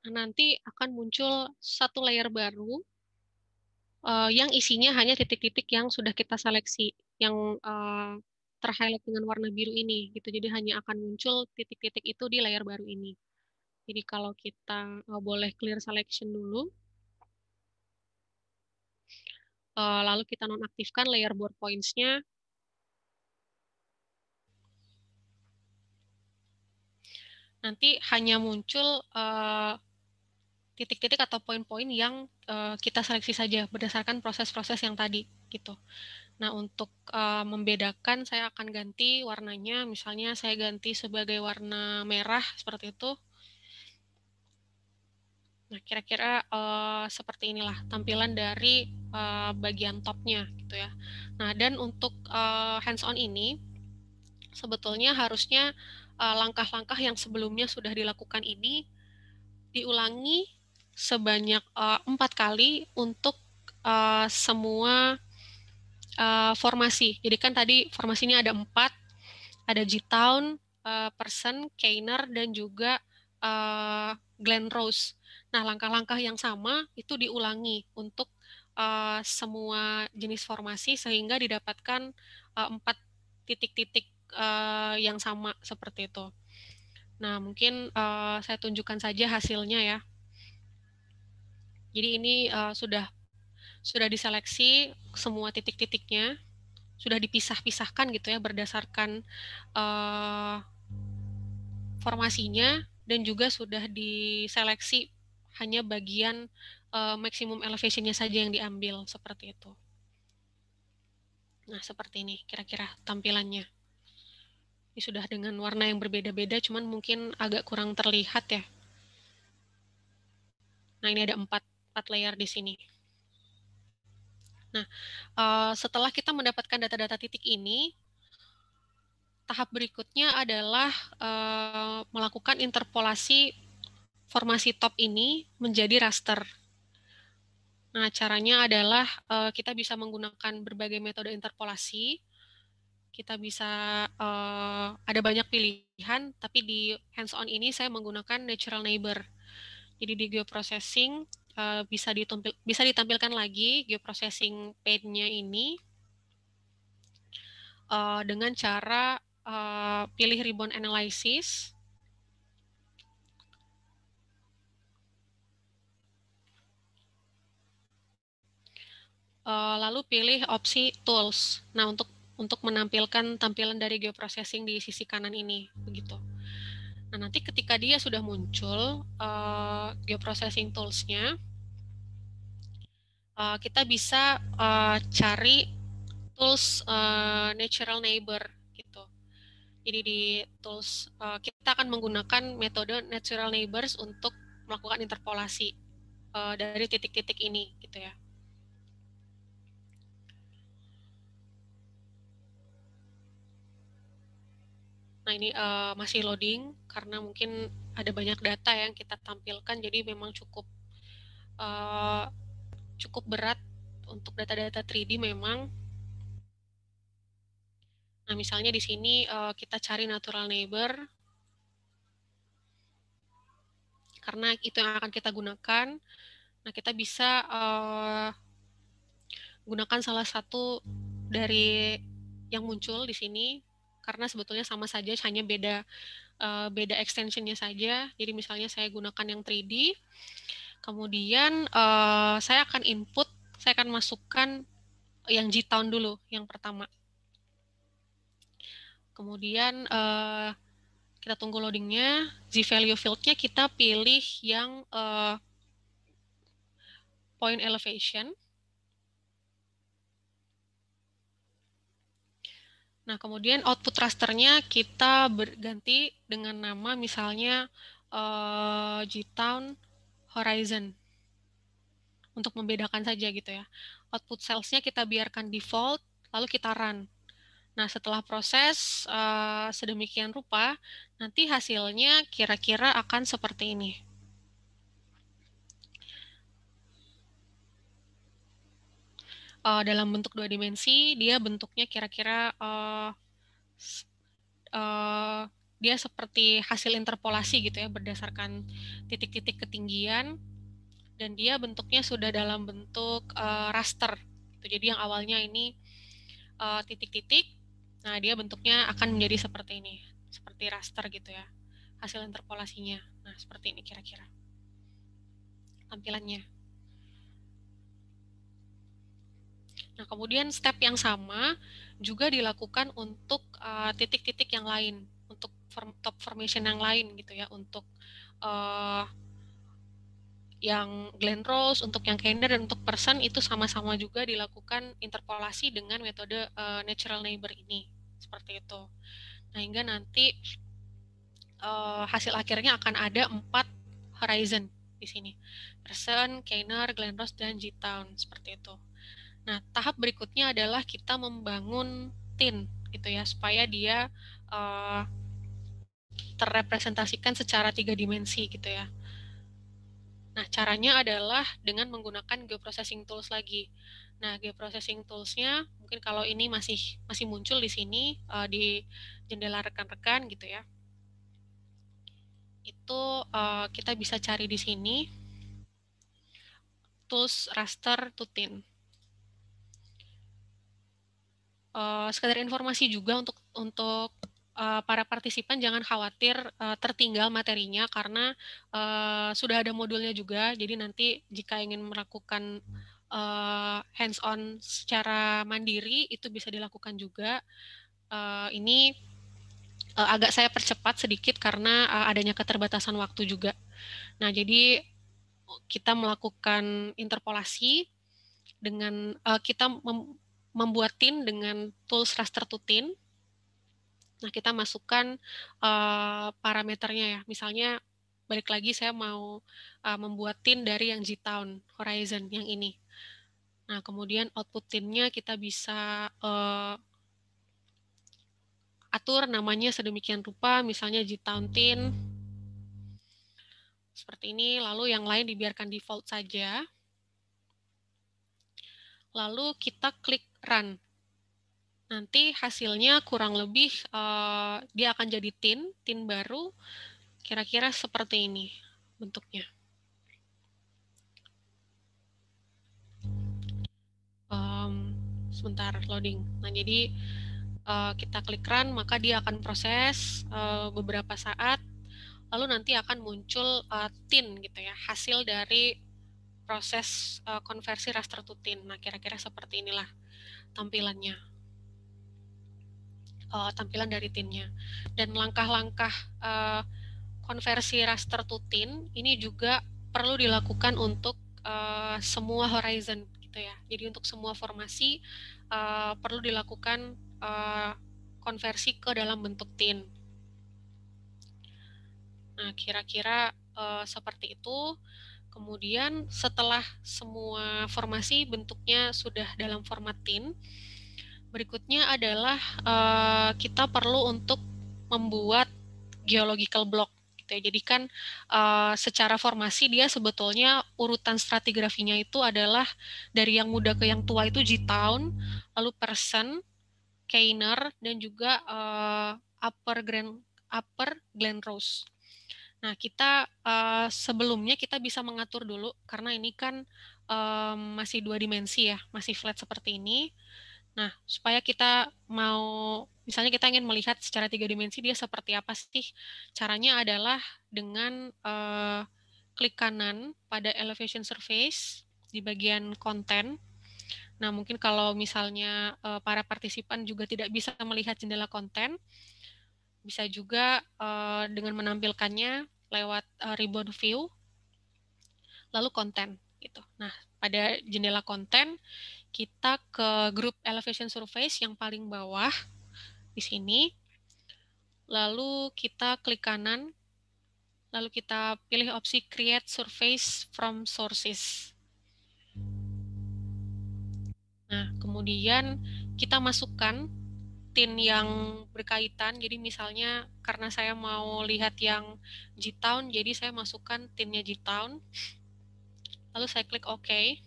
nanti akan muncul satu layer baru uh, yang isinya hanya titik-titik yang sudah kita seleksi yang uh, terhighlight dengan warna biru ini gitu. Jadi hanya akan muncul titik-titik itu di layar baru ini. Jadi kalau kita uh, boleh clear selection dulu. Uh, lalu kita nonaktifkan layer board pointsnya, Nanti hanya muncul uh, titik-titik atau poin-poin yang uh, kita seleksi saja berdasarkan proses-proses yang tadi gitu. Nah, untuk uh, membedakan saya akan ganti warnanya, misalnya saya ganti sebagai warna merah seperti itu. Nah, kira-kira uh, seperti inilah tampilan dari uh, bagian topnya gitu ya. Nah, dan untuk uh, hands-on ini sebetulnya harusnya langkah-langkah uh, yang sebelumnya sudah dilakukan ini diulangi sebanyak empat uh, kali untuk uh, semua uh, formasi. Jadi kan tadi formasinya ada empat, ada G-Town, uh, Person, Kainer, dan juga uh, Glen Rose. Nah, langkah-langkah yang sama itu diulangi untuk uh, semua jenis formasi sehingga didapatkan uh, empat titik-titik uh, yang sama seperti itu. Nah, mungkin uh, saya tunjukkan saja hasilnya ya. Jadi ini uh, sudah sudah diseleksi semua titik-titiknya, sudah dipisah-pisahkan gitu ya berdasarkan uh, formasinya dan juga sudah diseleksi hanya bagian uh, eh, maximum elevationnya saja yang diambil seperti itu. Nah seperti ini kira-kira tampilannya. Ini sudah dengan warna yang berbeda-beda, cuman mungkin agak kurang terlihat ya. Nah ini ada empat empat layer di sini. Nah, eh, setelah kita mendapatkan data-data titik ini, tahap berikutnya adalah eh, melakukan interpolasi formasi top ini menjadi raster. Nah, caranya adalah eh, kita bisa menggunakan berbagai metode interpolasi. Kita bisa ada banyak pilihan, tapi di hands-on ini saya menggunakan natural neighbor. Jadi di geoprocessing Eh, bisa ditampil bisa ditampilkan lagi geoprocessing pane-nya ini uh, dengan cara uh, pilih ribbon analysis. lalu pilih opsi tools. Nah, untuk untuk menampilkan tampilan dari geoprocessing di sisi kanan ini, begitu. Nah, nanti ketika dia sudah muncul uh, eh, geoprocessing tools-nya, uh, kita bisa uh, cari tools uh, natural neighbor gitu. Jadi di tools uh, kita akan menggunakan metode natural neighbors untuk melakukan interpolasi uh, dari titik-titik ini gitu ya. Nah, ini uh, masih loading karena mungkin ada banyak data yang kita tampilkan jadi memang cukup uh, cukup berat untuk data-data 3D memang nah misalnya di sini uh, kita cari natural neighbor karena itu yang akan kita gunakan nah kita bisa uh, gunakan salah satu dari yang muncul di sini karena sebetulnya sama saja hanya beda uh, beda extensionnya saja. Jadi misalnya saya gunakan yang 3D, kemudian uh, saya akan input, saya akan masukkan yang G-Town dulu, yang pertama. Kemudian uh, kita tunggu loadingnya, G-Value field-nya kita pilih yang uh, point elevation. Nah, kemudian output rasternya kita berganti dengan nama misalnya uh, eh, Town Horizon. Untuk membedakan saja gitu ya. Output salesnya kita biarkan default, lalu kita run. Nah, setelah proses uh, sedemikian rupa, nanti hasilnya kira-kira akan seperti ini. uh, dalam bentuk dua dimensi dia bentuknya kira-kira uh, uh, dia seperti hasil interpolasi gitu ya berdasarkan titik-titik ketinggian dan dia bentuknya sudah dalam bentuk uh, raster gitu. jadi yang awalnya ini titik titik-titik nah dia bentuknya akan menjadi seperti ini seperti raster gitu ya hasil interpolasinya nah seperti ini kira-kira tampilannya Nah, kemudian step yang sama juga dilakukan untuk eh, titik-titik uh, yang lain, untuk form, top formation yang lain gitu ya, untuk uh, yang Glen Rose, untuk yang Kender dan untuk Person itu sama-sama juga dilakukan interpolasi dengan metode uh, natural neighbor ini, seperti itu. Nah, hingga nanti uh, hasil akhirnya akan ada empat horizon di sini. Person, Kainer, Glen Rose, dan G-Town, seperti itu. Nah, tahap berikutnya adalah kita membangun tin gitu ya supaya dia uh, terrepresentasikan secara tiga dimensi gitu ya. Nah, caranya adalah dengan menggunakan geoprocessing tools lagi. Nah, geoprocessing tools-nya mungkin kalau ini masih masih muncul di sini uh, di jendela rekan-rekan gitu ya. Itu uh, kita bisa cari di sini tools raster to tin uh, sekedar informasi juga untuk untuk uh, para partisipan jangan khawatir uh, tertinggal materinya karena uh, sudah ada modulnya juga. Jadi nanti jika ingin melakukan uh, hands on secara mandiri itu bisa dilakukan juga. Uh, ini uh, agak saya percepat sedikit karena uh, adanya keterbatasan waktu juga. Nah, jadi kita melakukan interpolasi dengan uh, kita mem membuat tin dengan tools raster to tin. Nah, kita masukkan uh, parameternya ya. Misalnya balik lagi saya mau uh, membuat tin dari yang G-Town Horizon yang ini. Nah, kemudian output tinnya kita bisa uh, atur namanya sedemikian rupa, misalnya G-Town tin seperti ini, lalu yang lain dibiarkan default saja lalu kita klik run. Nanti hasilnya kurang lebih uh, dia akan jadi tin, tin baru kira-kira seperti ini bentuknya. Um, sebentar loading. Nah jadi uh, kita klik run maka dia akan proses uh, beberapa saat lalu nanti akan muncul uh, tin gitu ya hasil dari proses uh, konversi raster to tin. Nah, kira-kira seperti inilah tampilannya, uh, tampilan dari tinnya, Dan langkah-langkah uh, konversi raster to tin ini juga perlu dilakukan untuk uh, semua horizon gitu ya. Jadi untuk semua formasi uh, perlu dilakukan uh, konversi ke dalam bentuk tin. Nah, kira-kira uh, seperti itu. Kemudian setelah semua formasi bentuknya sudah dalam format tin, berikutnya adalah uh, kita perlu untuk membuat geological block gitu ya. Jadi kan uh, secara formasi dia sebetulnya urutan stratigrafinya itu adalah dari yang muda ke yang tua itu G-town, lalu person, Kainer dan juga uh, upper grand upper Glen Rose. Nah, kita uh, sebelumnya kita bisa mengatur dulu karena ini kan um, masih dua dimensi ya, masih flat seperti ini. Nah, supaya kita mau misalnya kita ingin melihat secara tiga dimensi dia seperti apa sih? Caranya adalah dengan uh, klik kanan pada elevation surface di bagian konten. Nah, mungkin kalau misalnya uh, para partisipan juga tidak bisa melihat jendela konten, bisa juga uh, dengan menampilkannya lewat uh, ribbon view, lalu konten gitu. Nah, pada jendela konten kita ke grup elevation surface yang paling bawah di sini. Lalu kita klik kanan, lalu kita pilih opsi create surface from sources. Nah, kemudian kita masukkan rutin yang berkaitan. Jadi misalnya karena saya mau lihat yang G-Town, jadi saya masukkan tinnya G-Town. Lalu saya klik OK.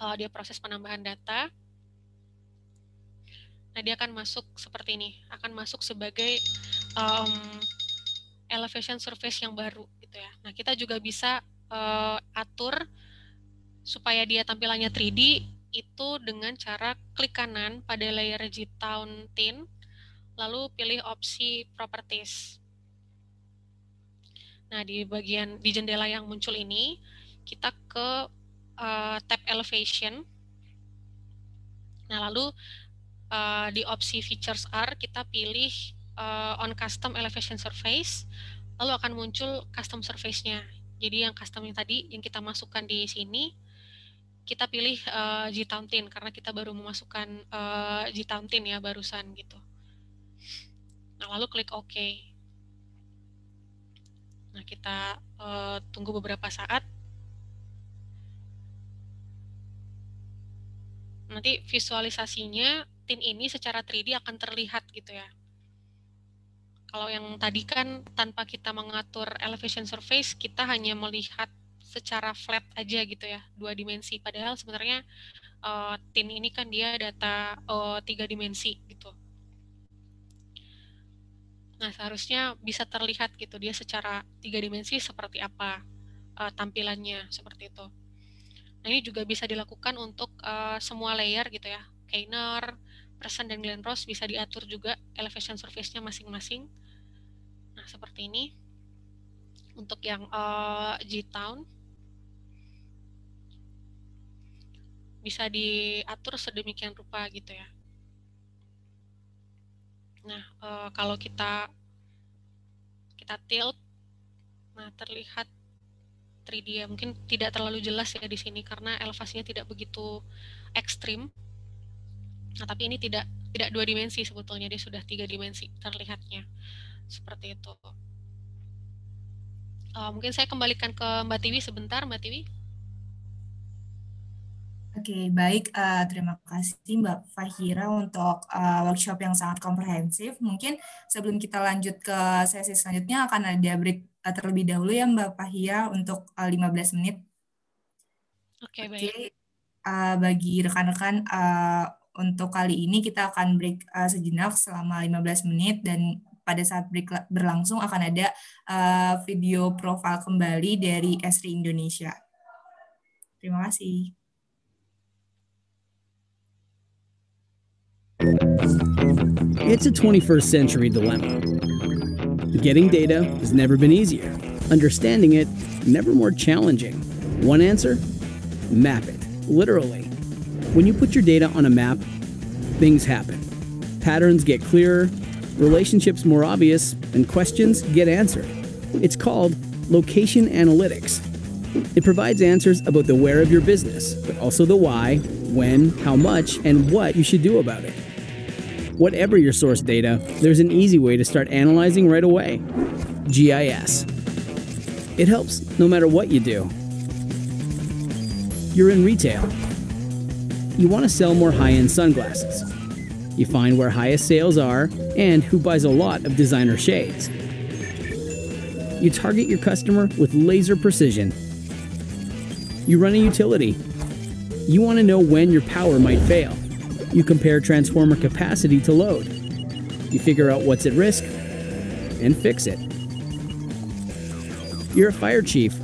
Uh, dia proses penambahan data. Nah, dia akan masuk seperti ini. Akan masuk sebagai um, elevation surface yang baru gitu ya. Nah, kita juga bisa uh, atur supaya dia tampilannya 3D itu dengan cara klik kanan pada layer Gtown Tin, lalu pilih opsi Properties. Nah, di bagian di jendela yang muncul ini, kita ke uh, tab Elevation. Nah, lalu uh, di opsi Features R kita pilih uh, On Custom Elevation Surface, lalu akan muncul custom surface-nya. Jadi yang custom yang tadi yang kita masukkan di sini, kita pilih uh, karena kita baru memasukkan uh, ya barusan gitu. Nah, lalu klik OK. Nah, kita uh, tunggu beberapa saat. Nanti visualisasinya tin ini secara 3D akan terlihat gitu ya. Kalau yang tadi kan tanpa kita mengatur elevation surface, kita hanya melihat secara flat aja gitu ya dua dimensi padahal sebenarnya uh, tin ini kan dia data uh, tiga dimensi gitu nah seharusnya bisa terlihat gitu dia secara tiga dimensi seperti apa uh, tampilannya seperti itu nah ini juga bisa dilakukan untuk uh, semua layer gitu ya Kainer, Person dan Glen Rose bisa diatur juga elevation surface-nya masing-masing nah seperti ini untuk yang uh, G-Town bisa diatur sedemikian rupa gitu ya. Nah, e, kalau kita kita tilt, nah terlihat 3D ya. Mungkin tidak terlalu jelas ya di sini karena elevasinya tidak begitu ekstrim. Nah, tapi ini tidak tidak dua dimensi sebetulnya dia sudah tiga dimensi terlihatnya seperti itu. Uh, mungkin saya kembalikan ke Mbak Tiwi sebentar, Mbak Tiwi. Oke, okay, baik. Uh, terima kasih Mbak Fahira untuk uh, workshop yang sangat komprehensif. Mungkin sebelum kita lanjut ke sesi selanjutnya akan ada break uh, terlebih dahulu ya Mbak Fahira untuk uh, 15 menit. Oke, okay, okay. baik. Uh, bagi rekan-rekan uh, untuk kali ini kita akan break uh, sejenak selama 15 menit dan pada saat break berlangsung akan ada uh, video profil kembali dari Esri Indonesia. Terima kasih. It's a 21st century dilemma. Getting data has never been easier, understanding it, never more challenging. One answer? Map it, literally. When you put your data on a map, things happen. Patterns get clearer, relationships more obvious, and questions get answered. It's called location analytics. It provides answers about the where of your business, but also the why, when, how much, and what you should do about it. Whatever your source data, there's an easy way to start analyzing right away GIS. It helps no matter what you do. You're in retail. You want to sell more high end sunglasses. You find where highest sales are and who buys a lot of designer shades. You target your customer with laser precision. You run a utility. You want to know when your power might fail. You compare transformer capacity to load. You figure out what's at risk and fix it. You're a fire chief.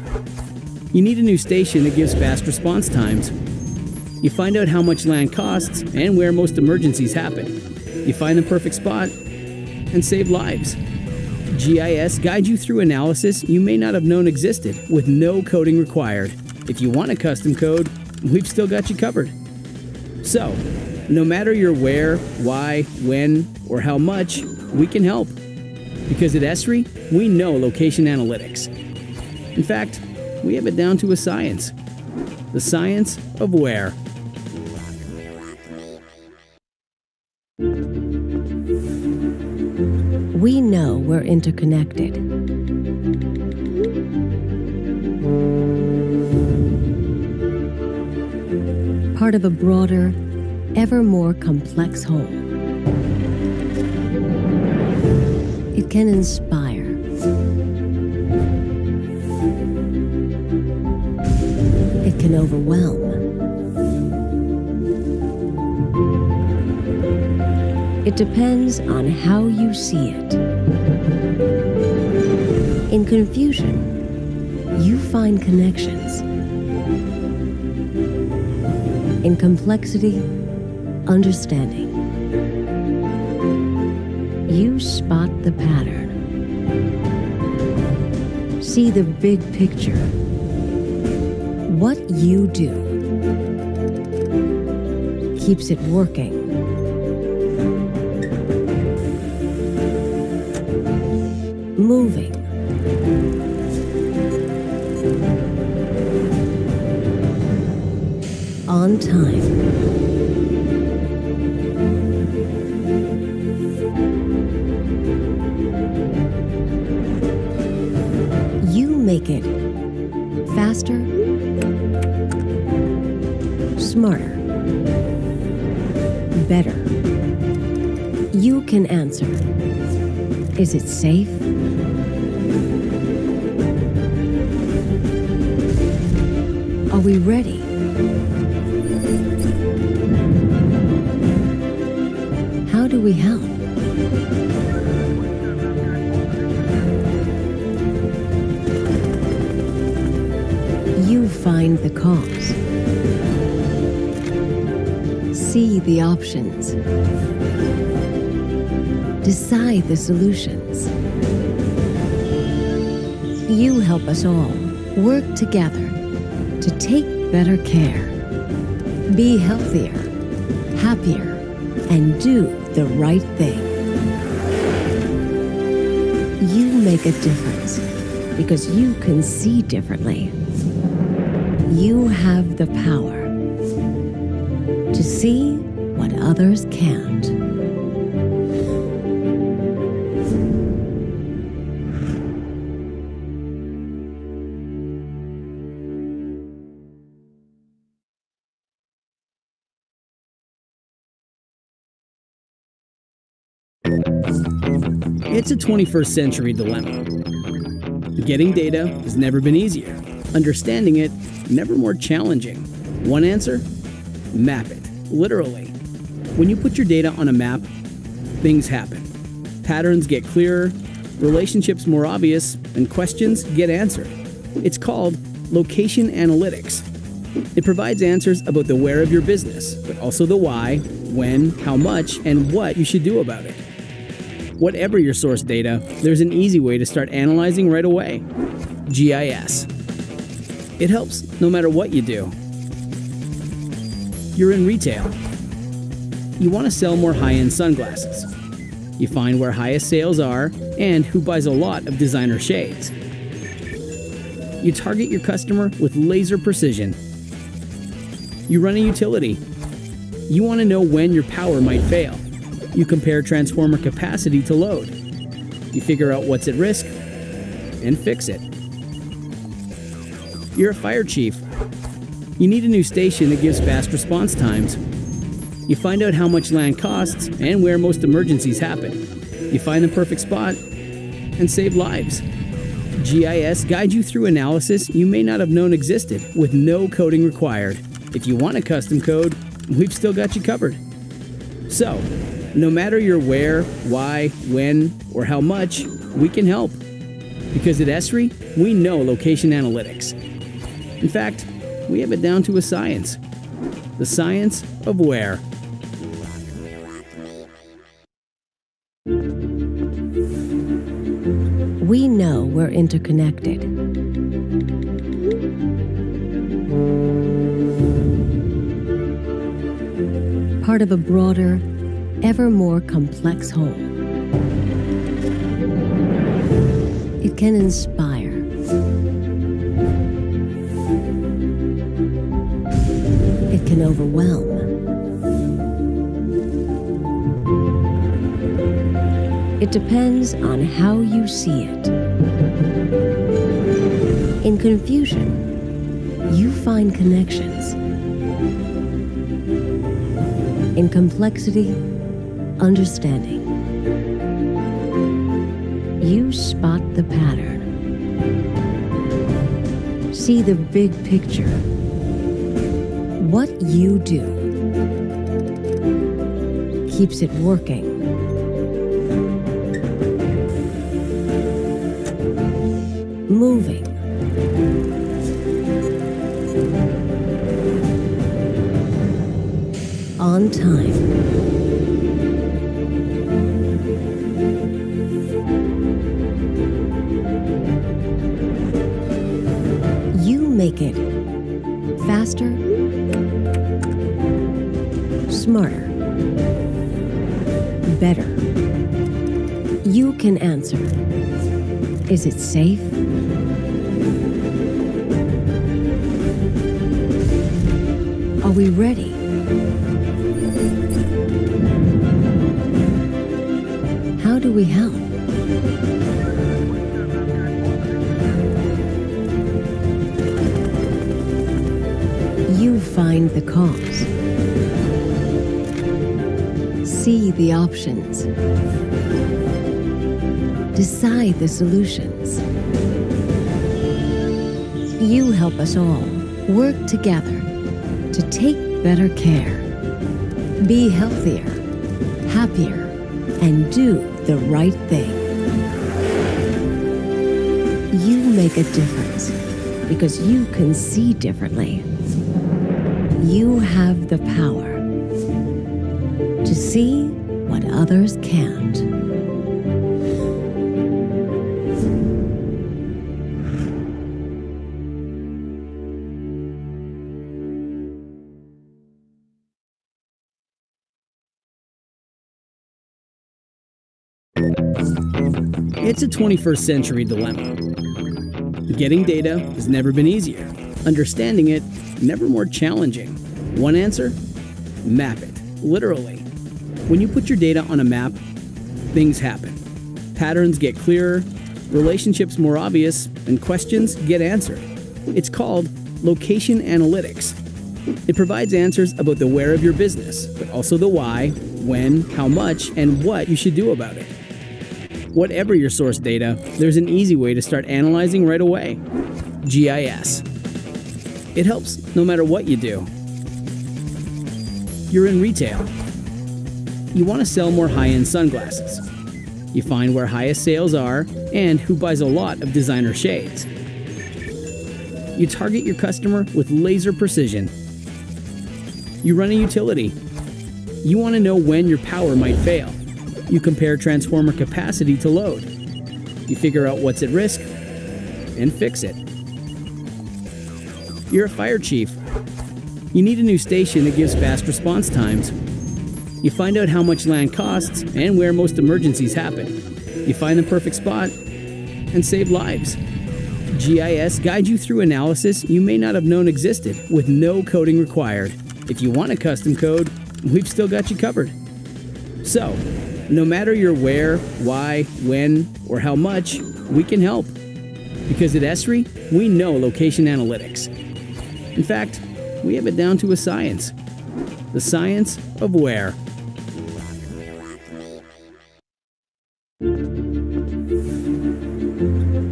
You need a new station that gives fast response times. You find out how much land costs and where most emergencies happen. You find the perfect spot and save lives. GIS guides you through analysis you may not have known existed with no coding required. If you want a custom code, we've still got you covered. So, no matter your where, why, when, or how much, we can help. Because at Esri, we know location analytics. In fact, we have it down to a science the science of where. We know we're interconnected. Part of a broader, ever more complex whole. It can inspire. It can overwhelm. It depends on how you see it. In confusion, you find connections. In complexity, understanding. You spot the pattern. See the big picture. What you do keeps it working Is it safe? us all work together to take better care, be healthier, happier, and do the right thing. You make a difference because you can see differently. You have the power to see what others can't. 21st century dilemma. Getting data has never been easier, understanding it, never more challenging. One answer? Map it, literally. When you put your data on a map, things happen. Patterns get clearer, relationships more obvious, and questions get answered. It's called location analytics. It provides answers about the where of your business, but also the why, when, how much, and what you should do about it whatever your source data, there's an easy way to start analyzing right away GIS. It helps no matter what you do. You're in retail. You want to sell more high end sunglasses. You find where highest sales are and who buys a lot of designer shades. You target your customer with laser precision. You run a utility. You want to know when your power might fail. You compare transformer capacity to load. You figure out what's at risk and fix it. You're a fire chief. You need a new station that gives fast response times. You find out how much land costs and where most emergencies happen. You find the perfect spot and save lives. GIS guides you through analysis you may not have known existed with no coding required. If you want a custom code, we've still got you covered. So, no matter your where, why, when, or how much, we can help. Because at Esri, we know location analytics. In fact, we have it down to a science. The science of where. We know we're interconnected. Part of a broader, ever more complex whole. It can inspire. It can overwhelm. It depends on how you see it. In confusion, you find connections. In complexity, understanding. You spot the pattern. See the big picture. What you do keeps it working. Moving. On time. can answer. Is it safe? us all work together to take better care, be healthier, happier, and do the right thing. You make a difference because you can see differently. You have the power to see what others can't. 21st century dilemma. Getting data has never been easier, understanding it, never more challenging. One answer? Map it, literally. When you put your data on a map, things happen. Patterns get clearer, relationships more obvious, and questions get answered. It's called location analytics. It provides answers about the where of your business, but also the why, when, how much, and what you should do about it. Whatever your source data, there's an easy way to start analyzing right away GIS. It helps no matter what you do. You're in retail. You want to sell more high end sunglasses. You find where highest sales are and who buys a lot of designer shades. You target your customer with laser precision. You run a utility. You want to know when your power might fail. You compare transformer capacity to load. You figure out what's at risk and fix it. You're a fire chief. You need a new station that gives fast response times. You find out how much land costs and where most emergencies happen. You find the perfect spot and save lives. GIS guides you through analysis you may not have known existed with no coding required. If you want a custom code, we've still got you covered. So, no matter your where, why, when, or how much, we can help. Because at Esri, we know location analytics. In fact, we have it down to a science the science of where.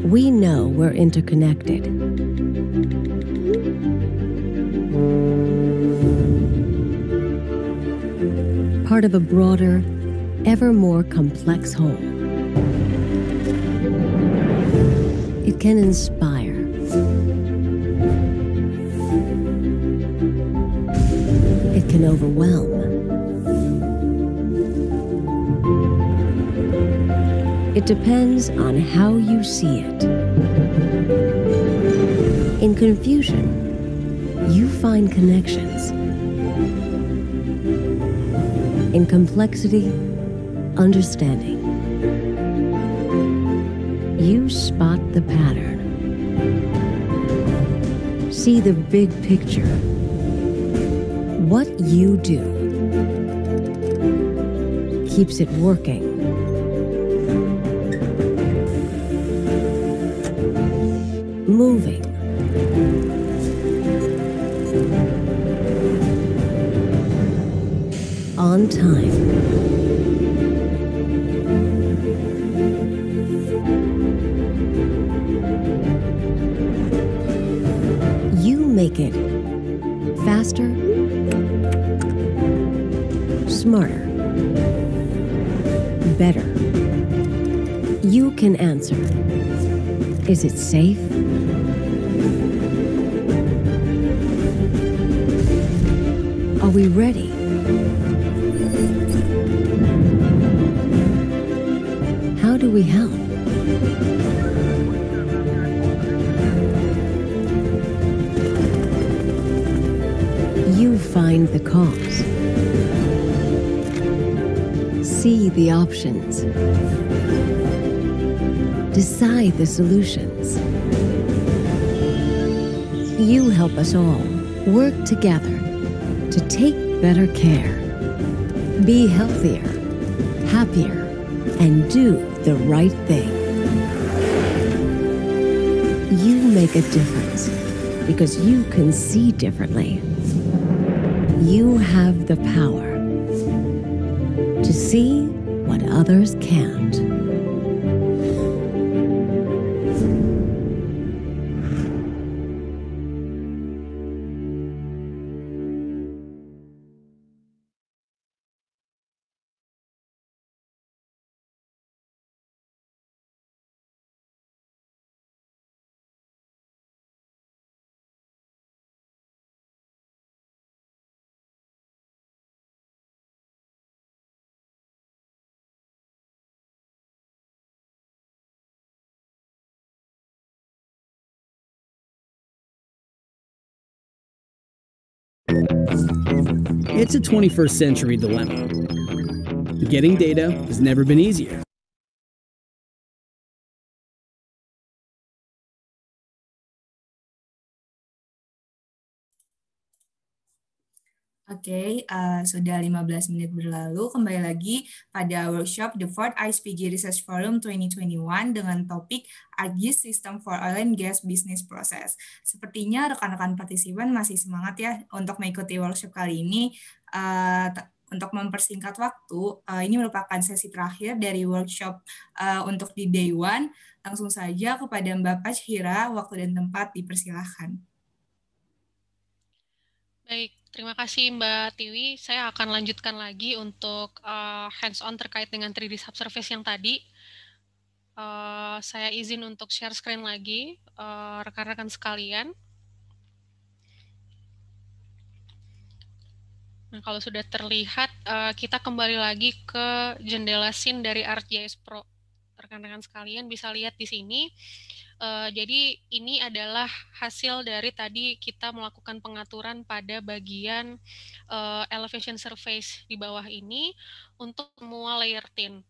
We know we're interconnected. Part of a broader, ever more complex whole. It can inspire. It can overwhelm. It depends on how you see it. In confusion, you find connections. In complexity, understanding. You spot the pattern. See the big picture. What you do keeps it working. Moving. On time. make it faster, smarter, better. You can answer. Is it safe? solutions. Decide the solutions. You help us all work together to take better care, be healthier, happier, and do the right thing. You make a difference because you can see differently. You have the power to see others can. It's a 21st century dilemma. Getting data has never been easier. Oke, okay, uh, eh, sudah 15 menit berlalu. Kembali lagi pada workshop The Fourth ISPG Research Forum 2021 dengan topik AGIS System for Oil and Gas Business Process. Sepertinya rekan-rekan partisipan masih semangat ya untuk mengikuti workshop kali ini. Uh, untuk mempersingkat waktu, uh, ini merupakan sesi terakhir dari workshop uh, untuk di Day One. Langsung saja kepada Mbak Pachira, waktu dan tempat dipersilahkan. Baik, Terima kasih Mbak Tiwi. Saya akan lanjutkan lagi untuk uh, hands-on terkait dengan 3D subsurface yang tadi. Uh, saya izin untuk share screen lagi, eh, rekan-rekan uh, sekalian. Nah, kalau sudah terlihat, uh, kita kembali lagi ke jendela scene dari ArcGIS Pro. Rekan-rekan sekalian bisa lihat di sini, uh, jadi ini adalah hasil dari tadi kita melakukan pengaturan pada bagian uh, elevation surface di bawah ini untuk semua layer tin.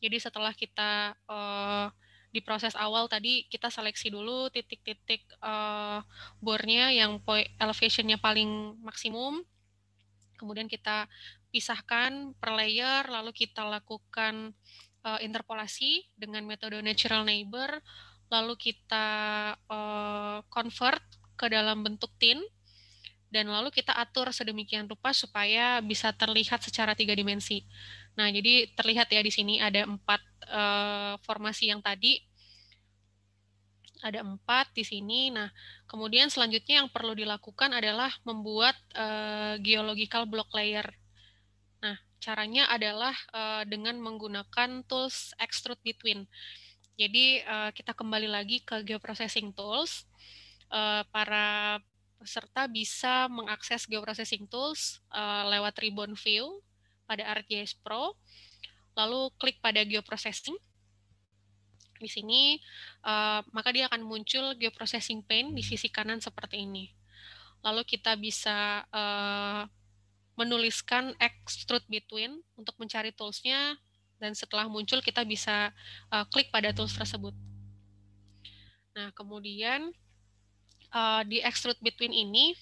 Jadi setelah kita uh, di proses awal tadi kita seleksi dulu titik-titik uh, bornya yang elevationnya paling maksimum. Kemudian kita pisahkan per layer, lalu kita lakukan uh, interpolasi dengan metode natural neighbor lalu kita uh, convert ke dalam bentuk tin, dan lalu kita atur sedemikian rupa supaya bisa terlihat secara tiga dimensi. Nah, jadi terlihat ya di sini ada empat uh, formasi yang tadi, ada empat di sini. Nah, kemudian selanjutnya yang perlu dilakukan adalah membuat uh, geological block layer. Nah, caranya adalah uh, dengan menggunakan tools extrude between. Jadi uh, kita kembali lagi ke geoprocessing tools. Uh, para peserta bisa mengakses geoprocessing tools uh, lewat ribbon view pada ArcGIS Pro. Lalu klik pada geoprocessing. Di sini uh, maka dia akan muncul geoprocessing pane di sisi kanan seperti ini. Lalu kita bisa uh, menuliskan extrude between untuk mencari toolsnya dan setelah muncul kita bisa uh, klik pada tools tersebut. Nah, kemudian uh, di extrude between ini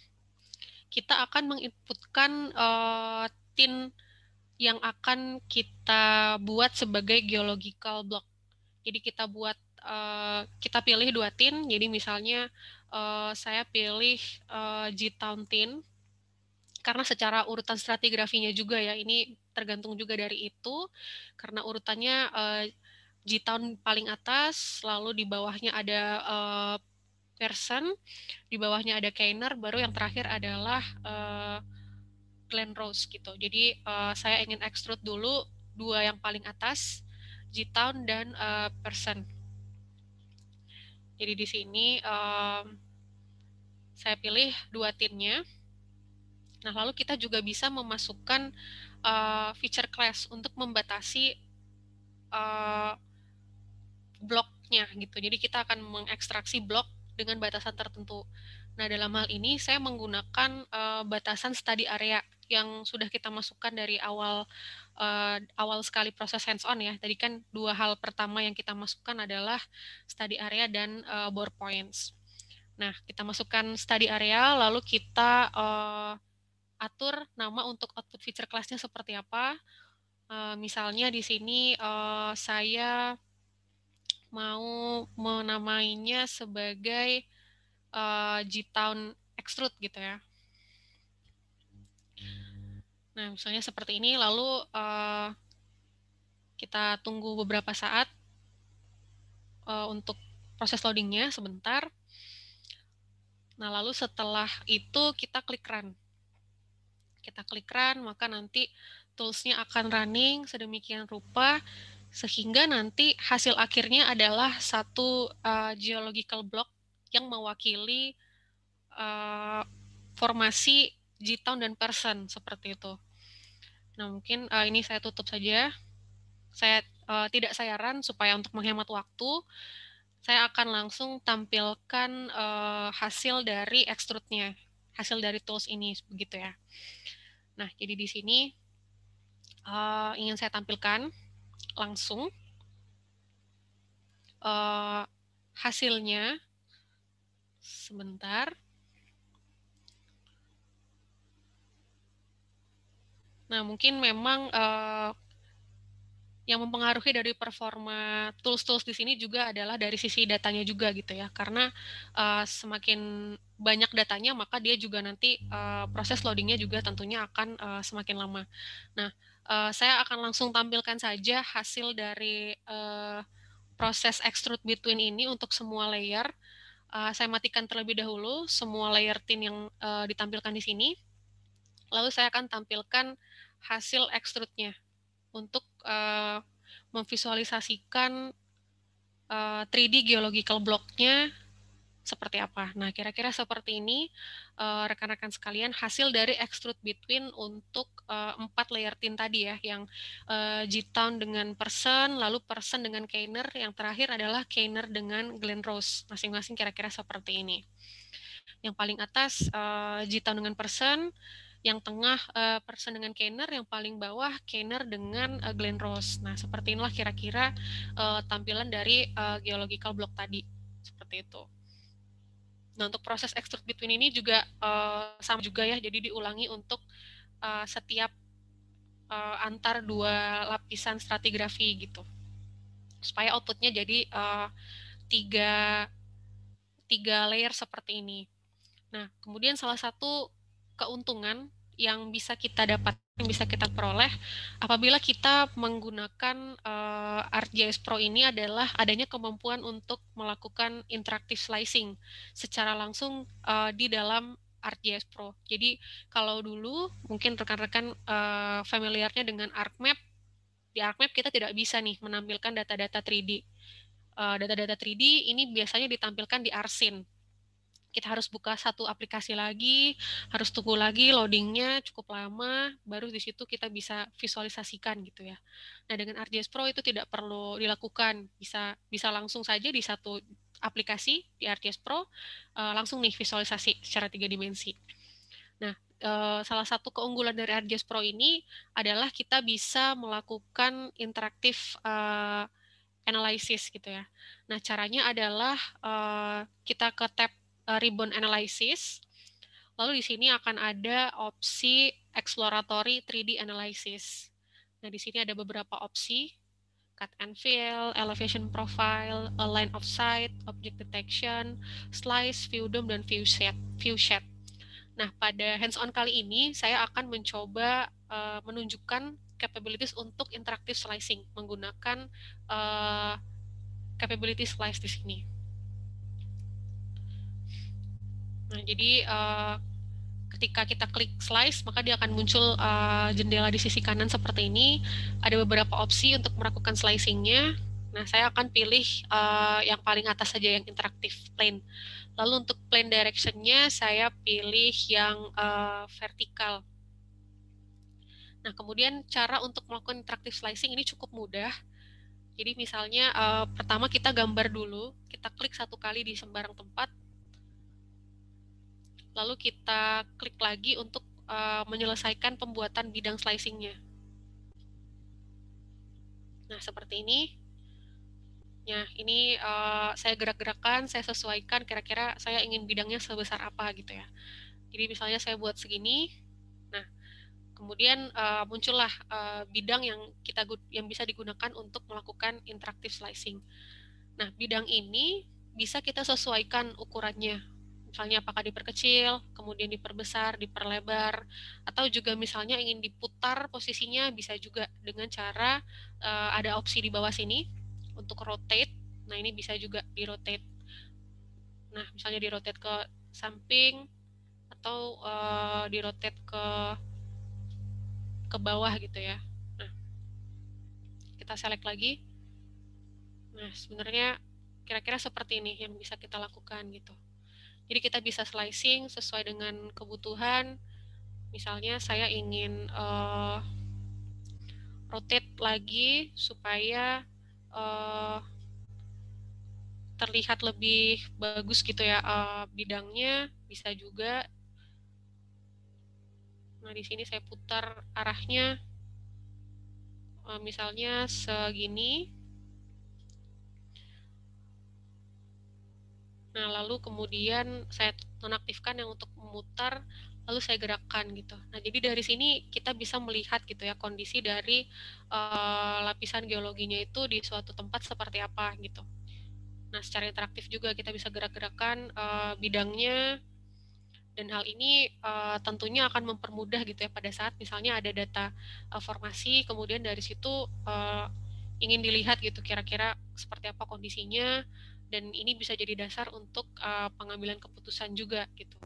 kita akan menginputkan uh, tin yang akan kita buat sebagai geological block. Jadi kita buat uh, kita pilih dua tin. Jadi misalnya uh, saya pilih uh, G town tin karena secara urutan stratigrafinya juga ya ini tergantung juga dari itu karena urutannya uh, G town paling atas lalu di bawahnya ada uh, eh, Person, di bawahnya ada Kainer, baru yang terakhir adalah uh, Glen Rose gitu. Jadi uh, saya ingin extrude dulu dua yang paling atas, G Town dan uh, Person. Jadi di sini um, saya pilih dua tinnya. Nah, lalu kita juga bisa memasukkan uh, feature class untuk membatasi uh, bloknya gitu. Jadi kita akan mengekstraksi blok dengan batasan tertentu. Nah, dalam hal ini saya menggunakan uh, batasan study area yang sudah kita masukkan dari awal uh, awal sekali proses hands on ya. Tadi kan dua hal pertama yang kita masukkan adalah study area dan uh, bore points. Nah, kita masukkan study area lalu kita uh, atur nama untuk output feature class-nya seperti apa. Uh, misalnya di sini uh, saya mau menamainya sebagai uh, Gtown Extrude gitu ya. Nah, misalnya seperti ini, lalu uh, kita tunggu beberapa saat uh, untuk proses loadingnya sebentar. Nah, lalu setelah itu kita klik run kita klik run, maka nanti toolsnya akan running sedemikian rupa sehingga nanti hasil akhirnya adalah satu uh, geological block yang mewakili uh, formasi G town dan person seperti itu. Nah mungkin uh, ini saya tutup saja. Saya uh, tidak saya run supaya untuk menghemat waktu. Saya akan langsung tampilkan uh, hasil dari extrude-nya, hasil dari tools ini begitu ya. Nah, jadi di sini uh, ingin saya tampilkan langsung uh, hasilnya. Sebentar. Nah, mungkin memang uh, yang mempengaruhi dari performa tools-tools di sini juga adalah dari sisi datanya juga gitu ya. Karena uh, semakin banyak datanya maka dia juga nanti uh, proses loadingnya juga tentunya akan uh, semakin lama. Nah, uh, saya akan langsung tampilkan saja hasil dari uh, proses extrude between ini untuk semua layer. Uh, saya matikan terlebih dahulu semua layer tin yang uh, ditampilkan di sini. Lalu saya akan tampilkan hasil extrude-nya untuk uh, memvisualisasikan uh, eh, 3D geological blocknya seperti apa. Nah, kira-kira seperti ini eh, rekan-rekan uh, sekalian hasil dari extrude between untuk empat uh, layer tin tadi ya, yang uh, G-Town dengan person, lalu person dengan Kainer, yang terakhir adalah Kainer dengan Glen Rose, masing-masing kira-kira seperti ini. Yang paling atas uh, G-Town dengan person, yang tengah uh, person dengan Kenner, yang paling bawah Kainer dengan uh, Glen Rose. Nah, seperti inilah kira-kira uh, tampilan dari uh, geological block tadi. Seperti itu. Nah, untuk proses extrude between ini juga uh, sama juga ya, jadi diulangi untuk uh, setiap uh, antar dua lapisan stratigrafi gitu. Supaya outputnya jadi uh, tiga, tiga layer seperti ini. Nah, kemudian salah satu keuntungan yang bisa kita dapat, yang bisa kita peroleh apabila kita menggunakan uh, eh, ArcGIS Pro ini adalah adanya kemampuan untuk melakukan interaktif slicing secara langsung uh, di dalam ArcGIS Pro. Jadi kalau dulu mungkin rekan-rekan uh, familiarnya dengan ArcMap, di ArcMap kita tidak bisa nih menampilkan data-data 3D. Data-data uh, 3D ini biasanya ditampilkan di ARSIN kita harus buka satu aplikasi lagi, harus tunggu lagi loadingnya cukup lama, baru di situ kita bisa visualisasikan gitu ya. Nah dengan RJS Pro itu tidak perlu dilakukan, bisa bisa langsung saja di satu aplikasi di RJS Pro eh, langsung nih visualisasi secara tiga dimensi. Nah eh, salah satu keunggulan dari RJS Pro ini adalah kita bisa melakukan interaktif eh, analisis gitu ya. Nah caranya adalah kita ke tab Eh, ribbon analysis. Lalu di sini akan ada opsi exploratory 3D analysis. Nah, di sini ada beberapa opsi cut and fill, elevation profile, a line of sight, object detection, slice, view dome, dan view set. View set. Nah, pada hands-on kali ini, saya akan mencoba uh, menunjukkan capabilities untuk interactive slicing menggunakan uh, capability slice di sini. Nah, jadi uh, ketika kita klik slice, maka dia akan muncul uh, jendela di sisi kanan seperti ini. Ada beberapa opsi untuk melakukan slicingnya. Nah, saya akan pilih uh, yang paling atas saja yang interaktif plane. Lalu untuk plane directionnya saya pilih yang uh, vertikal. Nah, kemudian cara untuk melakukan interaktif slicing ini cukup mudah. Jadi misalnya uh, pertama kita gambar dulu, kita klik satu kali di sembarang tempat, lalu kita klik lagi untuk uh, menyelesaikan pembuatan bidang slicingnya. Nah, seperti ini. Ya, ini uh, saya gerak-gerakan, saya sesuaikan kira-kira saya ingin bidangnya sebesar apa gitu ya. Jadi misalnya saya buat segini, nah kemudian uh, muncullah uh, bidang yang kita yang bisa digunakan untuk melakukan interactive slicing. Nah, bidang ini bisa kita sesuaikan ukurannya misalnya apakah diperkecil, kemudian diperbesar, diperlebar, atau juga misalnya ingin diputar posisinya bisa juga dengan cara uh, ada opsi di bawah sini untuk rotate. Nah ini bisa juga di rotate. Nah misalnya di rotate ke samping atau uh, eh, di rotate ke ke bawah gitu ya. Nah kita select lagi. Nah sebenarnya kira-kira seperti ini yang bisa kita lakukan gitu. Jadi kita bisa slicing sesuai dengan kebutuhan. Misalnya saya ingin uh, rotate lagi supaya uh, terlihat lebih bagus gitu ya uh, bidangnya bisa juga nah di sini saya putar arahnya uh, misalnya segini Nah, lalu kemudian saya nonaktifkan yang untuk memutar, lalu saya gerakkan gitu. Nah, jadi dari sini kita bisa melihat gitu ya kondisi dari uh, lapisan geologinya itu di suatu tempat seperti apa gitu. Nah, secara interaktif juga kita bisa gerak-gerakan uh, bidangnya dan hal ini uh, tentunya akan mempermudah gitu ya pada saat misalnya ada data uh, formasi kemudian dari situ uh, ingin dilihat gitu kira-kira seperti apa kondisinya dan ini bisa jadi dasar untuk uh, pengambilan keputusan juga gitu.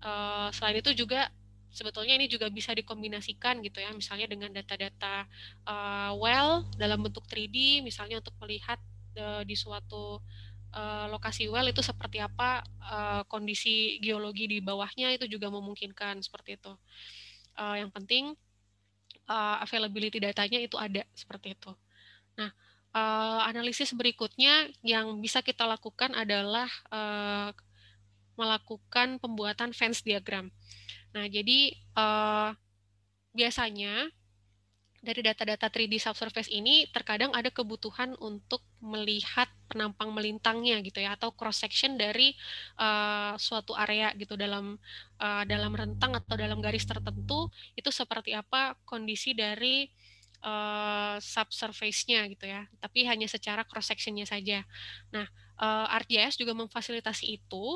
Uh, selain itu juga sebetulnya ini juga bisa dikombinasikan gitu ya misalnya dengan data-data uh, well dalam bentuk 3D misalnya untuk melihat uh, di suatu uh, lokasi well itu seperti apa uh, kondisi geologi di bawahnya itu juga memungkinkan seperti itu. Uh, yang penting uh, availability datanya itu ada seperti itu. Nah, uh, analisis berikutnya yang bisa kita lakukan adalah uh, melakukan pembuatan fence diagram. Nah, jadi uh, biasanya dari data-data 3D subsurface ini terkadang ada kebutuhan untuk melihat penampang melintangnya gitu ya atau cross section dari uh, suatu area gitu dalam uh, dalam rentang atau dalam garis tertentu itu seperti apa kondisi dari Eh, subsurface-nya gitu ya, tapi hanya secara cross section-nya saja. Nah, uh, eh, ArcGIS juga memfasilitasi itu,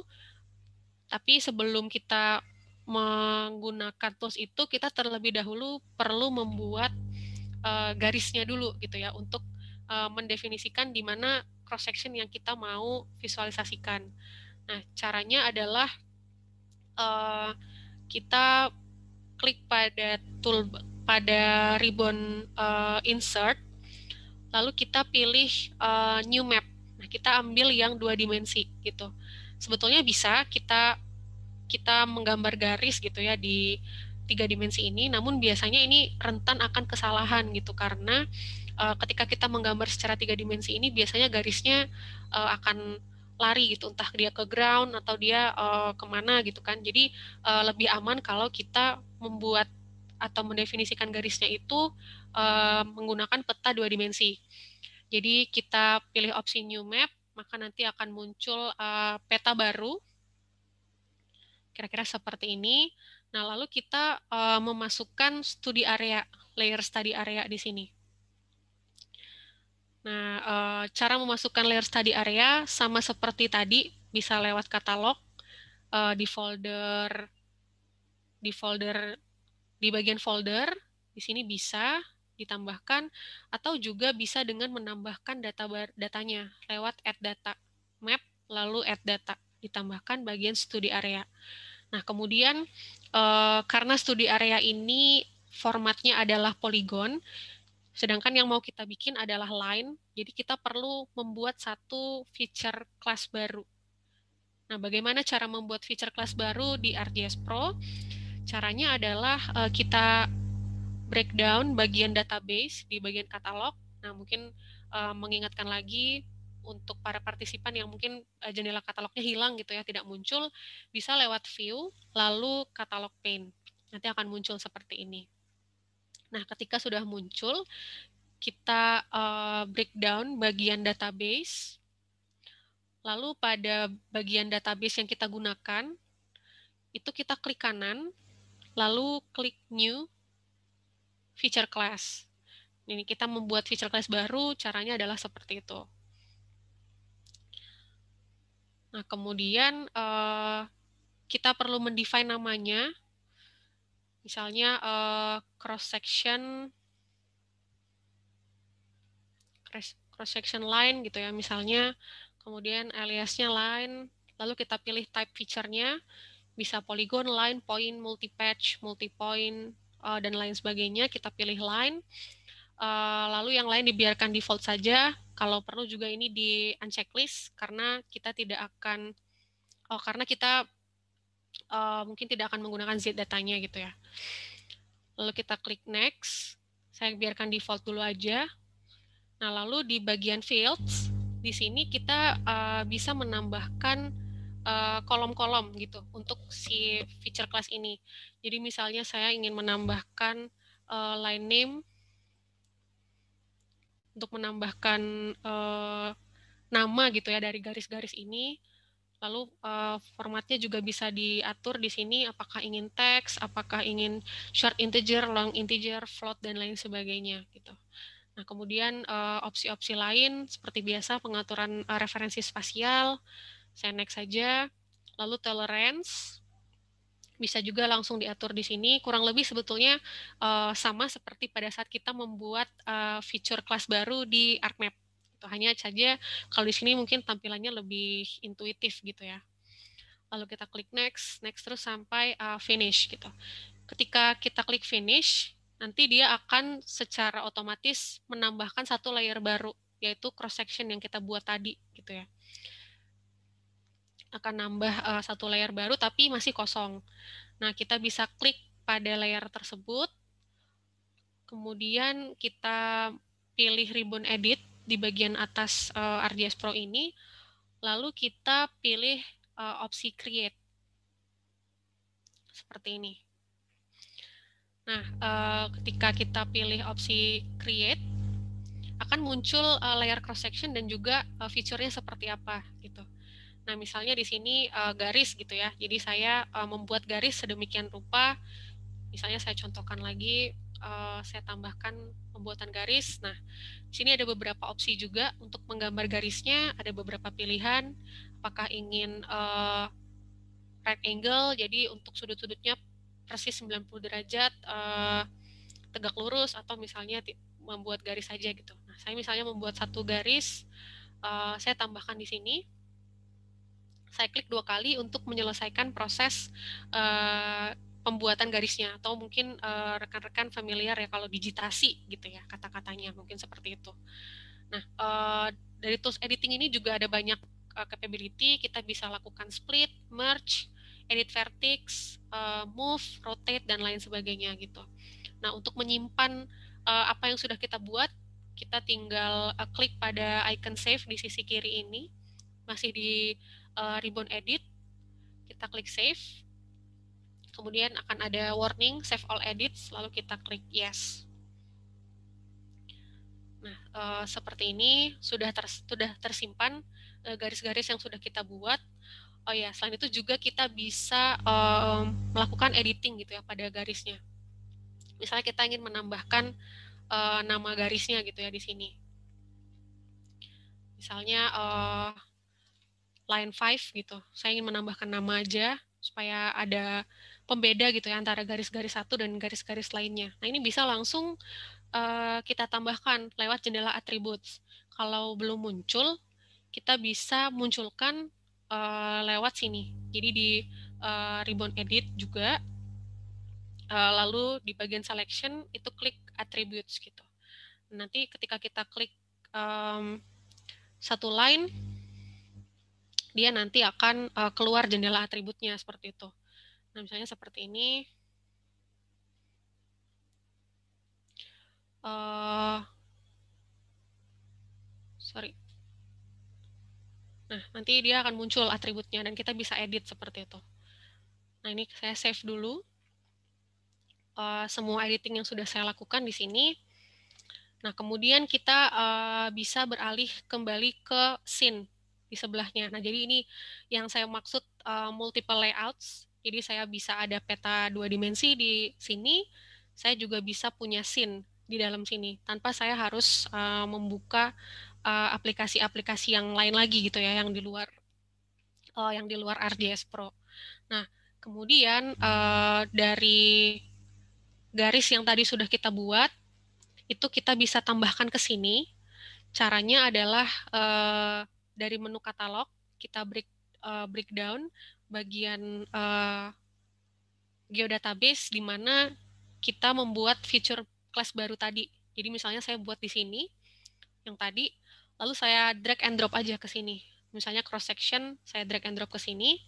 tapi sebelum kita menggunakan tools itu, kita terlebih dahulu perlu membuat uh, garisnya dulu gitu ya, untuk uh, mendefinisikan di mana cross section yang kita mau visualisasikan. Nah, caranya adalah uh, kita klik pada tool pada ribbon uh, insert, lalu kita pilih uh, new map. Nah, kita ambil yang dua dimensi gitu. Sebetulnya bisa kita kita menggambar garis gitu ya di tiga dimensi ini, namun biasanya ini rentan akan kesalahan gitu karena uh, ketika kita menggambar secara tiga dimensi ini biasanya garisnya uh, akan lari gitu entah dia ke ground atau dia uh, kemana gitu kan jadi uh, lebih aman kalau kita membuat atau mendefinisikan garisnya itu uh, menggunakan peta dua dimensi. Jadi kita pilih opsi new map, maka nanti akan muncul uh, peta baru. Kira-kira seperti ini. Nah, lalu kita uh, memasukkan studi area, layer study area di sini. Nah, uh, cara memasukkan layer study area sama seperti tadi, bisa lewat katalog uh, di folder di folder di bagian folder, di sini bisa ditambahkan atau juga bisa dengan menambahkan data datanya lewat add data map lalu add data ditambahkan bagian studi area. Nah, kemudian eh, karena studi area ini formatnya adalah poligon, sedangkan yang mau kita bikin adalah line, jadi kita perlu membuat satu feature class baru. Nah, bagaimana cara membuat feature class baru di RGS Pro? Caranya adalah uh, kita breakdown bagian database di bagian katalog. Nah, mungkin uh, mengingatkan lagi untuk para partisipan yang mungkin uh, jendela katalognya hilang gitu ya, tidak muncul, bisa lewat view lalu katalog pane. Nanti akan muncul seperti ini. Nah, ketika sudah muncul, kita uh, breakdown bagian database. Lalu pada bagian database yang kita gunakan, itu kita klik kanan, lalu klik New Feature Class. Ini kita membuat feature class baru, caranya adalah seperti itu. Nah, kemudian eh, kita perlu mendefine namanya. Misalnya eh, cross section cross section line gitu ya misalnya. Kemudian aliasnya line, lalu kita pilih type feature-nya bisa polygon, line, point, multi-patch, multi-point, uh, dan lain sebagainya. Kita pilih line. Uh, lalu yang lain dibiarkan default saja. Kalau perlu juga ini di unchecklist karena kita tidak akan oh, karena kita uh, mungkin tidak akan menggunakan z datanya gitu ya. Lalu kita klik next. Saya biarkan default dulu aja. Nah, lalu di bagian fields di sini kita uh, bisa menambahkan Eh, kolom-kolom uh, gitu untuk si feature class ini. Jadi misalnya saya ingin menambahkan uh, line name untuk menambahkan uh, nama gitu ya dari garis-garis ini. Lalu uh, formatnya juga bisa diatur di sini apakah ingin teks, apakah ingin short integer, long integer, float dan lain sebagainya gitu. Nah, kemudian opsi-opsi uh, lain seperti biasa pengaturan uh, referensi spasial, saya next saja. Lalu tolerance bisa juga langsung diatur di sini. Kurang lebih sebetulnya uh, sama seperti pada saat kita membuat uh, feature kelas baru di ArcMap. Itu hanya saja kalau di sini mungkin tampilannya lebih intuitif gitu ya. Lalu kita klik next, next terus sampai uh, finish gitu. Ketika kita klik finish, nanti dia akan secara otomatis menambahkan satu layer baru yaitu cross section yang kita buat tadi gitu ya akan nambah uh, satu layer baru tapi masih kosong. Nah, kita bisa klik pada layer tersebut. Kemudian kita pilih ribbon edit di bagian atas uh, eh, RDS Pro ini. Lalu kita pilih uh, opsi create. Seperti ini. Nah, uh, ketika kita pilih opsi create akan muncul uh, layer cross section dan juga uh, fiturnya seperti apa gitu. Nah, misalnya di sini uh, garis gitu ya. Jadi saya uh, membuat garis sedemikian rupa. Misalnya saya contohkan lagi, uh, saya tambahkan pembuatan garis. Nah, di sini ada beberapa opsi juga untuk menggambar garisnya. Ada beberapa pilihan. Apakah ingin uh, right angle, jadi untuk sudut-sudutnya persis 90 derajat, uh, tegak lurus, atau misalnya membuat garis saja gitu. Nah, saya misalnya membuat satu garis, uh, saya tambahkan di sini saya klik dua kali untuk menyelesaikan proses uh, pembuatan garisnya atau mungkin eh, rekan-rekan uh, familiar ya kalau digitasi gitu ya kata-katanya mungkin seperti itu. Nah uh, dari tools editing ini juga ada banyak uh, capability kita bisa lakukan split, merge, edit vertex, uh, move, rotate dan lain sebagainya gitu. Nah untuk menyimpan uh, apa yang sudah kita buat kita tinggal uh, klik pada icon save di sisi kiri ini masih di uh, ribbon edit kita klik save kemudian akan ada warning save all edits lalu kita klik yes nah uh, seperti ini sudah ter, sudah tersimpan eh, garis-garis uh, yang sudah kita buat oh ya selain itu juga kita bisa um, melakukan editing gitu ya pada garisnya misalnya kita ingin menambahkan uh, nama garisnya gitu ya di sini misalnya uh, Line 5 gitu. Saya ingin menambahkan nama aja supaya ada pembeda gitu ya antara garis-garis satu dan garis-garis lainnya. Nah ini bisa langsung uh, kita tambahkan lewat jendela attributes. Kalau belum muncul, kita bisa munculkan uh, lewat sini. Jadi di uh, ribbon edit juga, uh, lalu di bagian selection itu klik attributes gitu. Nanti ketika kita klik um, satu line dia nanti akan uh, keluar jendela atributnya seperti itu. Nah, misalnya seperti ini. Uh, sorry. Nah, nanti dia akan muncul atributnya dan kita bisa edit seperti itu. Nah, ini saya save dulu. Uh, semua editing yang sudah saya lakukan di sini. Nah, kemudian kita uh, bisa beralih kembali ke scene di sebelahnya. Nah, jadi ini yang saya maksud uh, multiple layouts. Jadi saya bisa ada peta dua dimensi di sini, saya juga bisa punya scene di dalam sini tanpa saya harus uh, membuka eh, aplikasi-aplikasi uh, yang lain lagi gitu ya yang di luar uh, yang di luar RGS Pro. Nah, kemudian uh, dari garis yang tadi sudah kita buat itu kita bisa tambahkan ke sini. Caranya adalah uh, dari menu katalog kita break uh, breakdown bagian uh, geodatabase di mana kita membuat feature class baru tadi. Jadi misalnya saya buat di sini yang tadi, lalu saya drag and drop aja ke sini. Misalnya cross section saya drag and drop ke sini.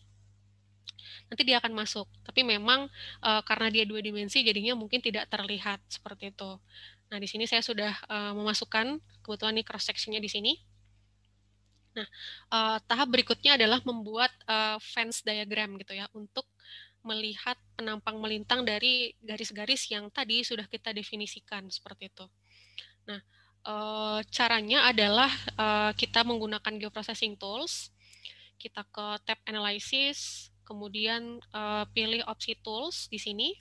Nanti dia akan masuk. Tapi memang uh, karena dia dua dimensi jadinya mungkin tidak terlihat seperti itu. Nah, di sini saya sudah uh, memasukkan kebetulan ini cross sectionnya di sini. Nah, uh, tahap berikutnya adalah membuat uh, fence diagram gitu ya untuk melihat penampang melintang dari garis-garis yang tadi sudah kita definisikan seperti itu. Nah, uh, caranya adalah uh, kita menggunakan geoprocessing tools. Kita ke tab analysis, kemudian uh, pilih opsi tools di sini.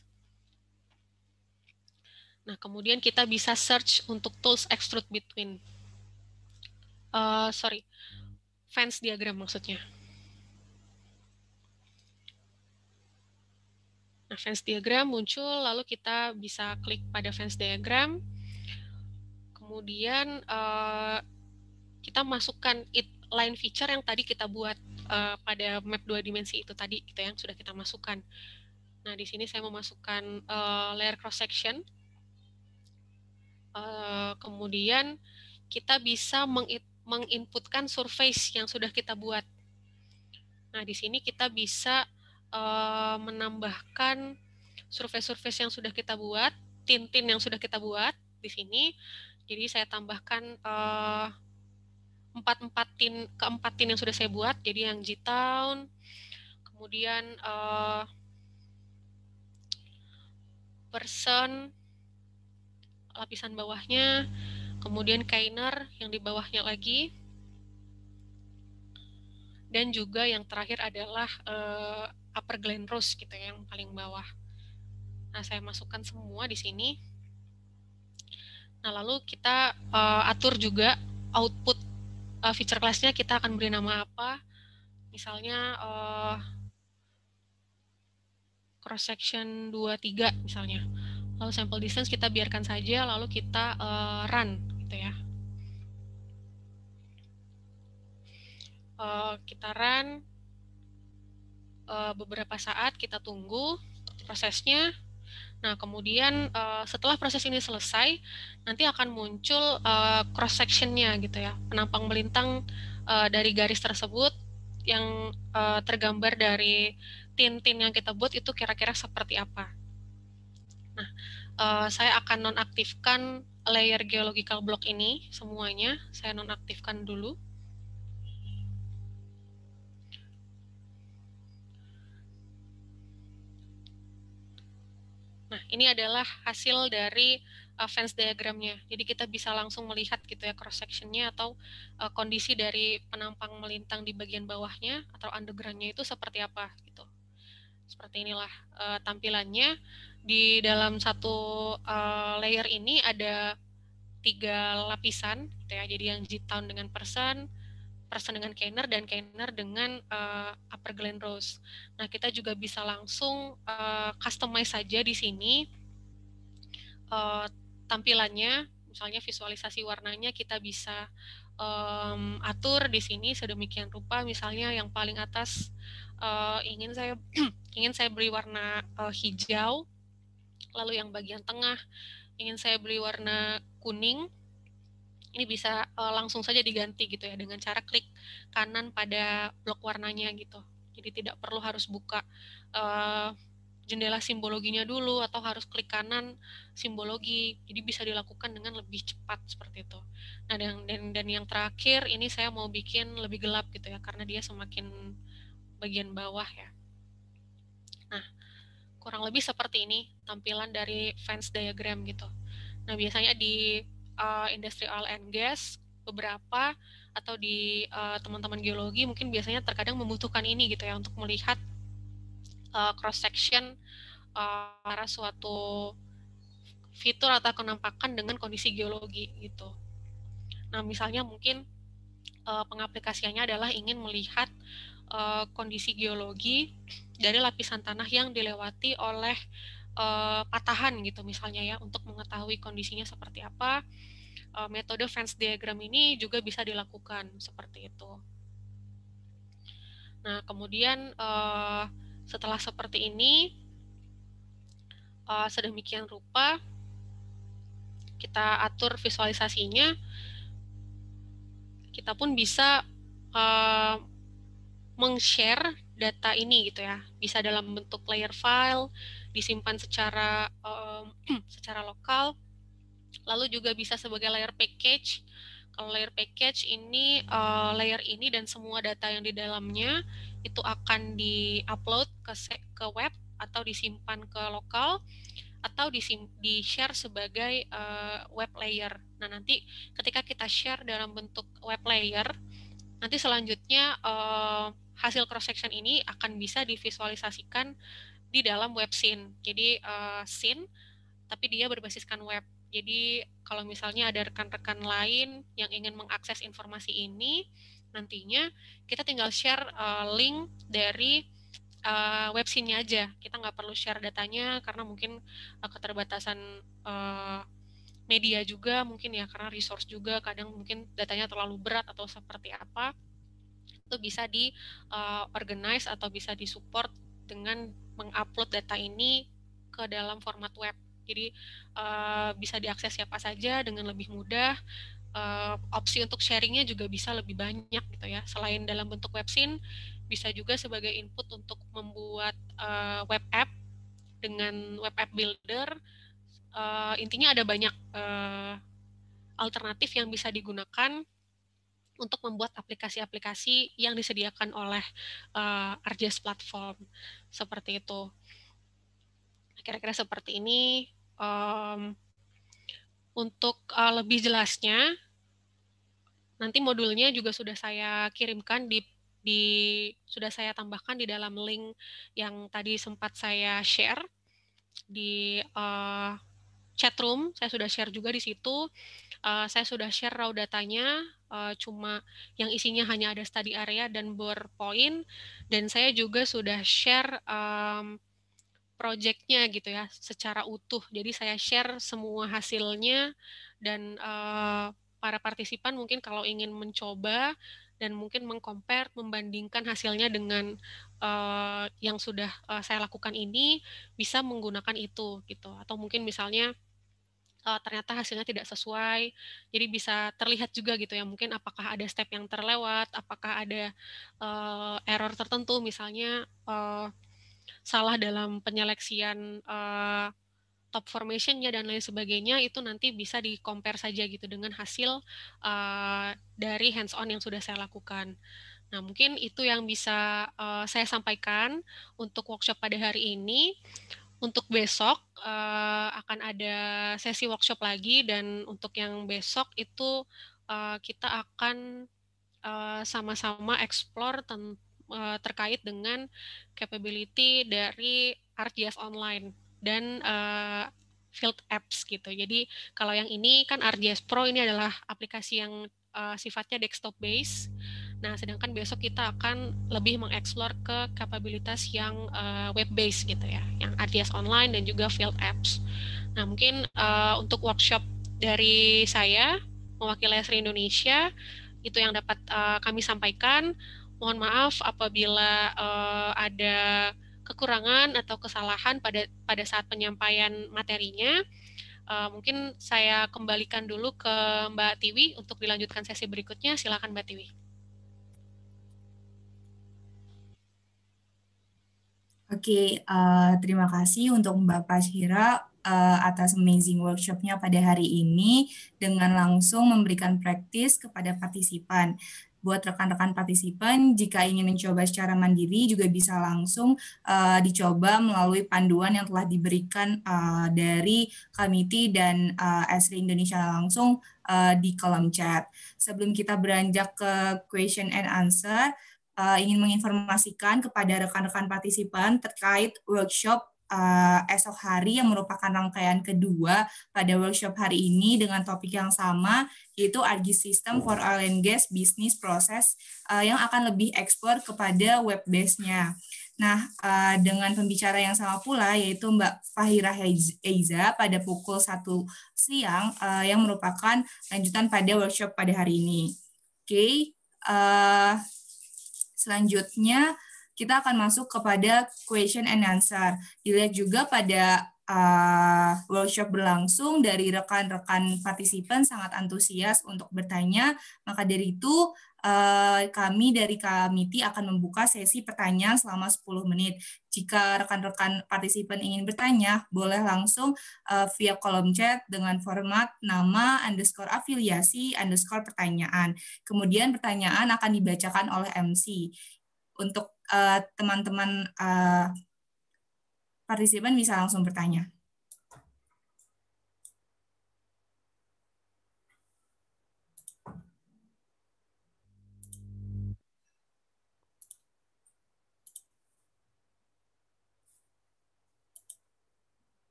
Nah, kemudian kita bisa search untuk tools extrude between. Uh, sorry, Fans diagram maksudnya. Nah, Venn diagram muncul, lalu kita bisa klik pada Venn diagram. Kemudian uh, kita masukkan it line feature yang tadi kita buat uh, pada map dua dimensi itu tadi, gitu yang sudah kita masukkan. Nah, di sini saya memasukkan uh, layer cross section. Uh, kemudian kita bisa mengit menginputkan surface yang sudah kita buat. Nah, di sini kita bisa uh, menambahkan surface-surface yang sudah kita buat, tintin yang sudah kita buat di sini. Jadi saya tambahkan uh, eh, empat empat tin keempat tin yang sudah saya buat. Jadi yang G Town, kemudian uh, person lapisan bawahnya kemudian Kainer yang di bawahnya lagi, dan juga yang terakhir adalah uh, Upper Glen Rose gitu ya, yang paling bawah. Nah, saya masukkan semua di sini. Nah, lalu kita uh, atur juga output uh, feature class kita akan beri nama apa. Misalnya uh, cross section 23 misalnya. Lalu sample distance kita biarkan saja lalu kita uh, run gitu ya. E, eh, kita run eh, beberapa saat, kita tunggu prosesnya. Nah, kemudian e, setelah proses ini selesai, nanti akan muncul e, cross sectionnya gitu ya, penampang melintang e, dari garis tersebut yang e, tergambar dari tintin yang kita buat itu kira-kira seperti apa. Nah, uh, saya akan nonaktifkan layer geological block ini semuanya. Saya nonaktifkan dulu. Nah, ini adalah hasil dari uh, eh, fence diagramnya. Jadi kita bisa langsung melihat gitu ya cross sectionnya atau uh, kondisi dari penampang melintang di bagian bawahnya atau undergroundnya itu seperti apa gitu. Seperti inilah uh, tampilannya di dalam satu uh, layer ini ada tiga lapisan gitu ya. Jadi yang z town dengan person, person dengan Kainer dan Kainer dengan uh, Upper Glen Rose. Nah, kita juga bisa langsung uh, customize saja di sini uh, tampilannya, misalnya visualisasi warnanya kita bisa um, atur di sini sedemikian rupa. Misalnya yang paling atas uh, ingin saya ingin saya beri warna uh, hijau lalu yang bagian tengah ingin saya beli warna kuning, ini bisa uh, langsung saja diganti gitu ya dengan cara klik kanan pada blok warnanya gitu. Jadi tidak perlu harus buka uh, jendela simbologinya dulu atau harus klik kanan simbologi. Jadi bisa dilakukan dengan lebih cepat seperti itu. Nah dan dan, dan yang terakhir ini saya mau bikin lebih gelap gitu ya karena dia semakin bagian bawah ya. Nah kurang lebih seperti ini tampilan dari fans diagram gitu. Nah, biasanya di uh, industri oil and gas beberapa atau di eh, teman-teman uh, geologi mungkin biasanya terkadang membutuhkan ini gitu ya untuk melihat uh, eh, cross section uh, arah suatu fitur atau kenampakan dengan kondisi geologi gitu. Nah, misalnya mungkin uh, pengaplikasiannya adalah ingin melihat uh, kondisi geologi dari lapisan tanah yang dilewati oleh uh, patahan gitu misalnya ya untuk mengetahui kondisinya seperti apa. Uh, metode fans diagram ini juga bisa dilakukan seperti itu. Nah, kemudian uh, setelah seperti ini uh, sedemikian rupa kita atur visualisasinya, kita pun bisa uh, meng-share data ini gitu ya. Bisa dalam bentuk layer file, disimpan secara um, secara lokal. Lalu juga bisa sebagai layer package. Kalau layer package ini uh, layer ini dan semua data yang di dalamnya itu akan di-upload ke ke web atau disimpan ke lokal atau di, di share sebagai uh, web layer. Nah, nanti ketika kita share dalam bentuk web layer, nanti selanjutnya eh, hasil cross section ini akan bisa divisualisasikan di dalam web scene. Jadi uh, scene tapi dia berbasiskan web. Jadi kalau misalnya ada rekan-rekan lain yang ingin mengakses informasi ini, nantinya kita tinggal share uh, link dari uh, web scene aja. Kita nggak perlu share datanya karena mungkin uh, keterbatasan uh, media juga mungkin ya karena resource juga kadang mungkin datanya terlalu berat atau seperti apa itu bisa di uh, organize atau bisa disupport dengan mengupload data ini ke dalam format web. Jadi uh, bisa diakses siapa saja dengan lebih mudah. Uh, opsi untuk sharingnya juga bisa lebih banyak gitu ya. Selain dalam bentuk websin, bisa juga sebagai input untuk membuat uh, web app dengan web app builder. Uh, intinya ada banyak uh, alternatif yang bisa digunakan untuk membuat aplikasi-aplikasi yang disediakan oleh uh, eh, RJS platform seperti itu. Kira-kira seperti ini. Um, untuk uh, lebih jelasnya, nanti modulnya juga sudah saya kirimkan di di sudah saya tambahkan di dalam link yang tadi sempat saya share di uh, chat room. Saya sudah share juga di situ uh, saya sudah share raw datanya uh, cuma yang isinya hanya ada study area dan bor point dan saya juga sudah share um, projectnya gitu ya secara utuh jadi saya share semua hasilnya dan uh, para partisipan mungkin kalau ingin mencoba dan mungkin mengcompare membandingkan hasilnya dengan uh, yang sudah uh, saya lakukan ini bisa menggunakan itu gitu atau mungkin misalnya uh, ternyata hasilnya tidak sesuai. Jadi bisa terlihat juga gitu ya mungkin apakah ada step yang terlewat, apakah ada uh, error tertentu misalnya uh, salah dalam penyeleksian uh, top formationnya dan lain sebagainya itu nanti bisa di saja gitu dengan hasil uh, dari hands on yang sudah saya lakukan. Nah, mungkin itu yang bisa uh, saya sampaikan untuk workshop pada hari ini untuk besok uh, akan ada sesi workshop lagi dan untuk yang besok itu uh, kita akan eh, sama-sama uh, explore ten, uh, terkait dengan capability dari RGS online dan uh, field apps gitu. Jadi kalau yang ini kan RGS Pro ini adalah aplikasi yang uh, sifatnya desktop based Nah, sedangkan besok kita akan lebih mengeksplor ke kapabilitas yang uh, web-based gitu ya, yang RDS online dan juga field apps. Nah, mungkin uh, untuk workshop dari saya mewakili Sri Indonesia itu yang dapat uh, kami sampaikan. Mohon maaf apabila uh, ada kekurangan atau kesalahan pada pada saat penyampaian materinya. Uh, mungkin saya kembalikan dulu ke Mbak Tiwi untuk dilanjutkan sesi berikutnya. Silakan Mbak Tiwi. Oke, uh, terima kasih untuk Mbak Pashira uh, atas amazing workshopnya pada hari ini dengan langsung memberikan praktis kepada partisipan. Buat rekan-rekan partisipan, jika ingin mencoba secara mandiri juga bisa langsung uh, dicoba melalui panduan yang telah diberikan uh, dari Kamiti dan uh, Esri Indonesia langsung uh, di kolom chat. Sebelum kita beranjak ke question and answer, uh, ingin menginformasikan kepada rekan-rekan partisipan terkait workshop uh, esok hari yang merupakan rangkaian kedua pada workshop hari ini dengan topik yang sama yaitu Argi System for Oil and Gas Business Process uh, yang akan lebih ekspor kepada web base-nya. Nah, dengan pembicara yang sama pula yaitu Mbak Fahira Eiza pada pukul 1 siang yang merupakan lanjutan pada workshop pada hari ini. Oke, okay selanjutnya kita akan masuk kepada question and answer. Dilihat juga pada uh, workshop berlangsung dari rekan-rekan partisipan sangat antusias untuk bertanya, maka dari itu Eh, kami dari Kamiti akan membuka sesi pertanyaan selama 10 menit. Jika rekan-rekan partisipan ingin bertanya, boleh langsung eh, via kolom chat dengan format nama, underscore afiliasi, underscore pertanyaan. Kemudian pertanyaan akan dibacakan oleh MC. Untuk eh, teman-teman uh, partisipan bisa langsung bertanya.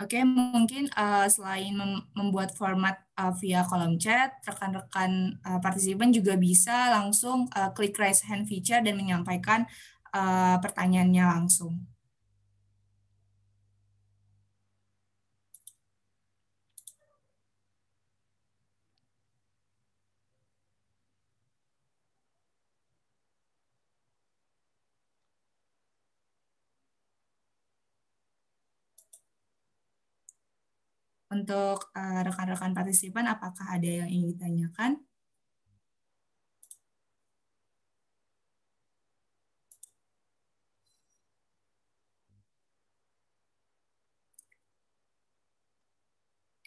Oke, okay, mungkin uh, selain mem membuat format uh, via kolom chat, rekan-rekan uh, partisipan juga bisa langsung uh, klik raise hand feature dan menyampaikan uh, pertanyaannya langsung. Untuk eh, rekan-rekan uh, partisipan, apakah ada yang ingin ditanyakan?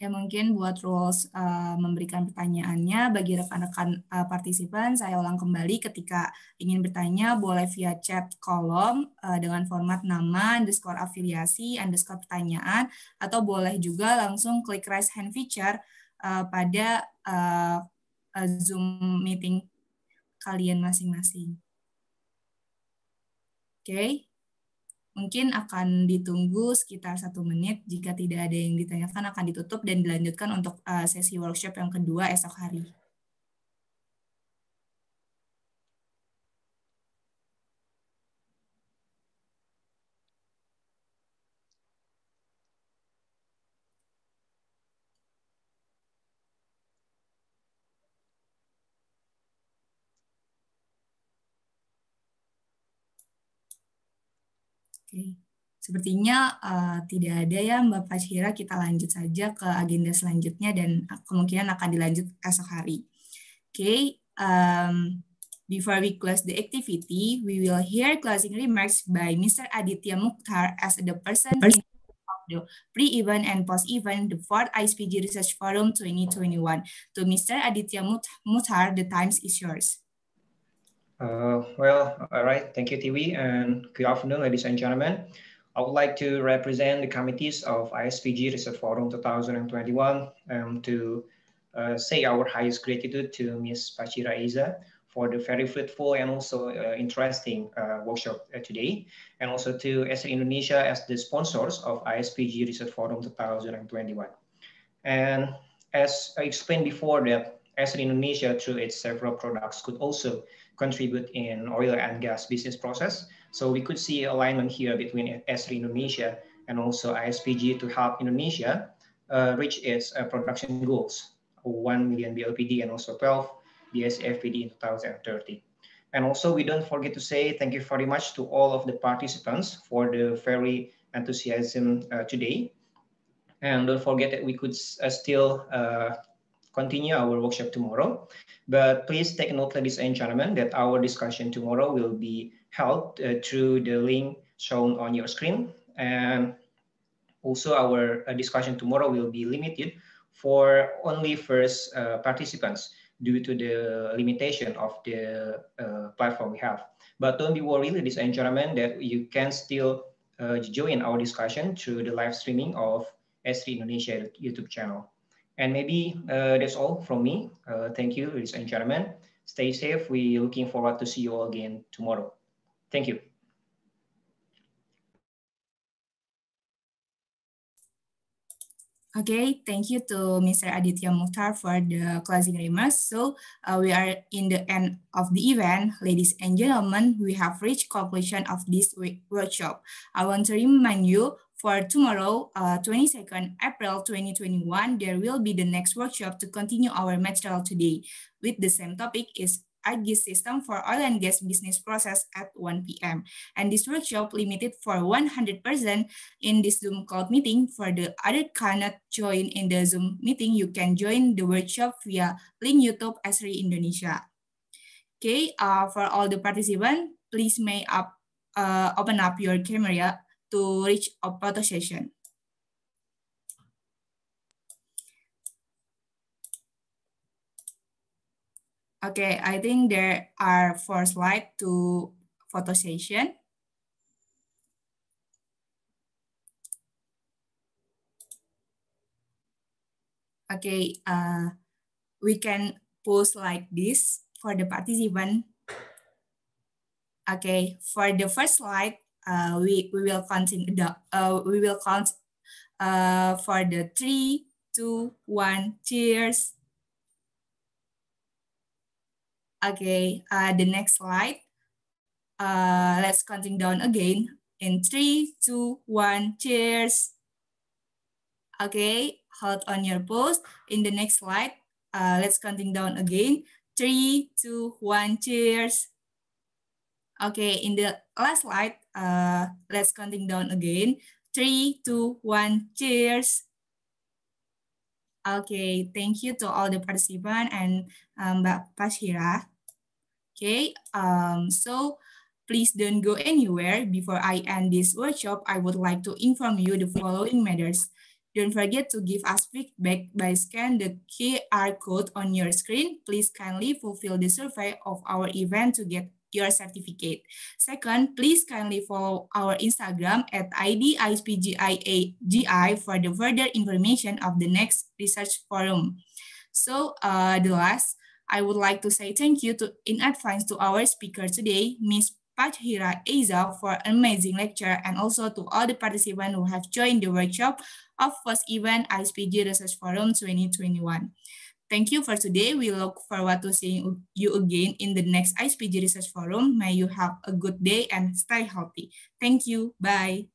Ya mungkin buat rules uh, memberikan pertanyaannya bagi rekan-rekan uh, partisipan saya ulang kembali ketika ingin bertanya boleh via chat kolom uh, dengan format nama, underscore afiliasi, underscore pertanyaan atau boleh juga langsung klik raise hand feature uh, pada uh, uh, Zoom meeting kalian masing-masing. Oke. Okay. Mungkin akan ditunggu sekitar satu menit. Jika tidak ada yang ditanyakan, akan ditutup dan dilanjutkan untuk eh, sesi workshop yang kedua esok hari. Oke. Sepertinya uh, tidak ada ya Mbak Fashira, kita lanjut saja ke agenda selanjutnya dan eh, kemungkinan akan dilanjut esok hari. Oke, okay, um, before we close the activity, we will hear closing remarks by Mr. Aditya Mukhtar as the person in the pre-event and post-event, the fourth ISPG Research Forum 2021. To Mr. Aditya Mukhtar, the times is yours. Uh, well, all right. Thank you, TV, and good afternoon, ladies and gentlemen. I would like to represent the committees of ISPG Research Forum 2021 um, to uh, say our highest gratitude to Ms. Pachira Iza for the very fruitful and also uh, interesting uh, workshop uh, today, and also to SR Indonesia as the sponsors of ISPG Research Forum 2021. And as I explained before, that SR Indonesia, through its several products, could also contribute in oil and gas business process. So we could see alignment here between S3 Indonesia and also ISPG to help Indonesia uh, reach its uh, production goals, 1 million BLPD and also 12 BSFPD in 2030. And also we don't forget to say thank you very much to all of the participants for the very enthusiasm uh, today. And don't forget that we could uh, still uh, continue our workshop tomorrow. But please take note, ladies and gentlemen, that our discussion tomorrow will be held uh, through the link shown on your screen. And also our uh, discussion tomorrow will be limited for only first uh, participants due to the limitation of the uh, platform we have. But don't be worried, ladies and gentlemen, that you can still uh, join our discussion through the live streaming of S3 Indonesia YouTube channel. And maybe uh, that's all from me. Uh, thank you, ladies and gentlemen. Stay safe. We're looking forward to see you all again tomorrow. Thank you. Okay, thank you to Mr. Aditya Mukhtar for the closing remarks. So uh, we are in the end of the event. Ladies and gentlemen, we have reached completion of this workshop. I want to remind you for tomorrow, uh, 22nd April 2021, there will be the next workshop to continue our material today with the same topic is IGIS system for oil and gas business process at 1 p.m. And this workshop limited for 100 person in this Zoom cloud meeting. For the other cannot join in the Zoom meeting, you can join the workshop via link YouTube Esri Indonesia. Okay, uh, for all the participants, please may up, uh, open up your camera to reach other session. Okay, I think there are four slides to photo session. Okay, uh, we can post like this for the participant. Okay, for the first slide, uh, we, we will counting the, uh, we will count uh, for the three, two, one, cheers. Okay, uh, the next slide. Uh, let's counting down again in three, two, one, cheers. Okay, hold on your post. In the next slide, uh, let's counting down again. Three, two, one, cheers. Okay, in the last slide, uh, let's counting down again. Three, two, one, cheers. Okay, thank you to all the participants and um, Mbak Pashira. Okay, um, so please don't go anywhere. Before I end this workshop, I would like to inform you the following matters. Don't forget to give us feedback by scan the QR code on your screen. Please kindly fulfill the survey of our event to get your certificate. Second, please kindly follow our Instagram at IDISPGIAGI for the further information of the next research forum. So uh, the last, I would like to say thank you to in advance to our speaker today, Ms. Pachira Aza for amazing lecture and also to all the participants who have joined the workshop of first event ISPG Research Forum 2021. Thank you for today. We look forward to seeing you again in the next ISPG Research Forum. May you have a good day and stay healthy. Thank you. Bye.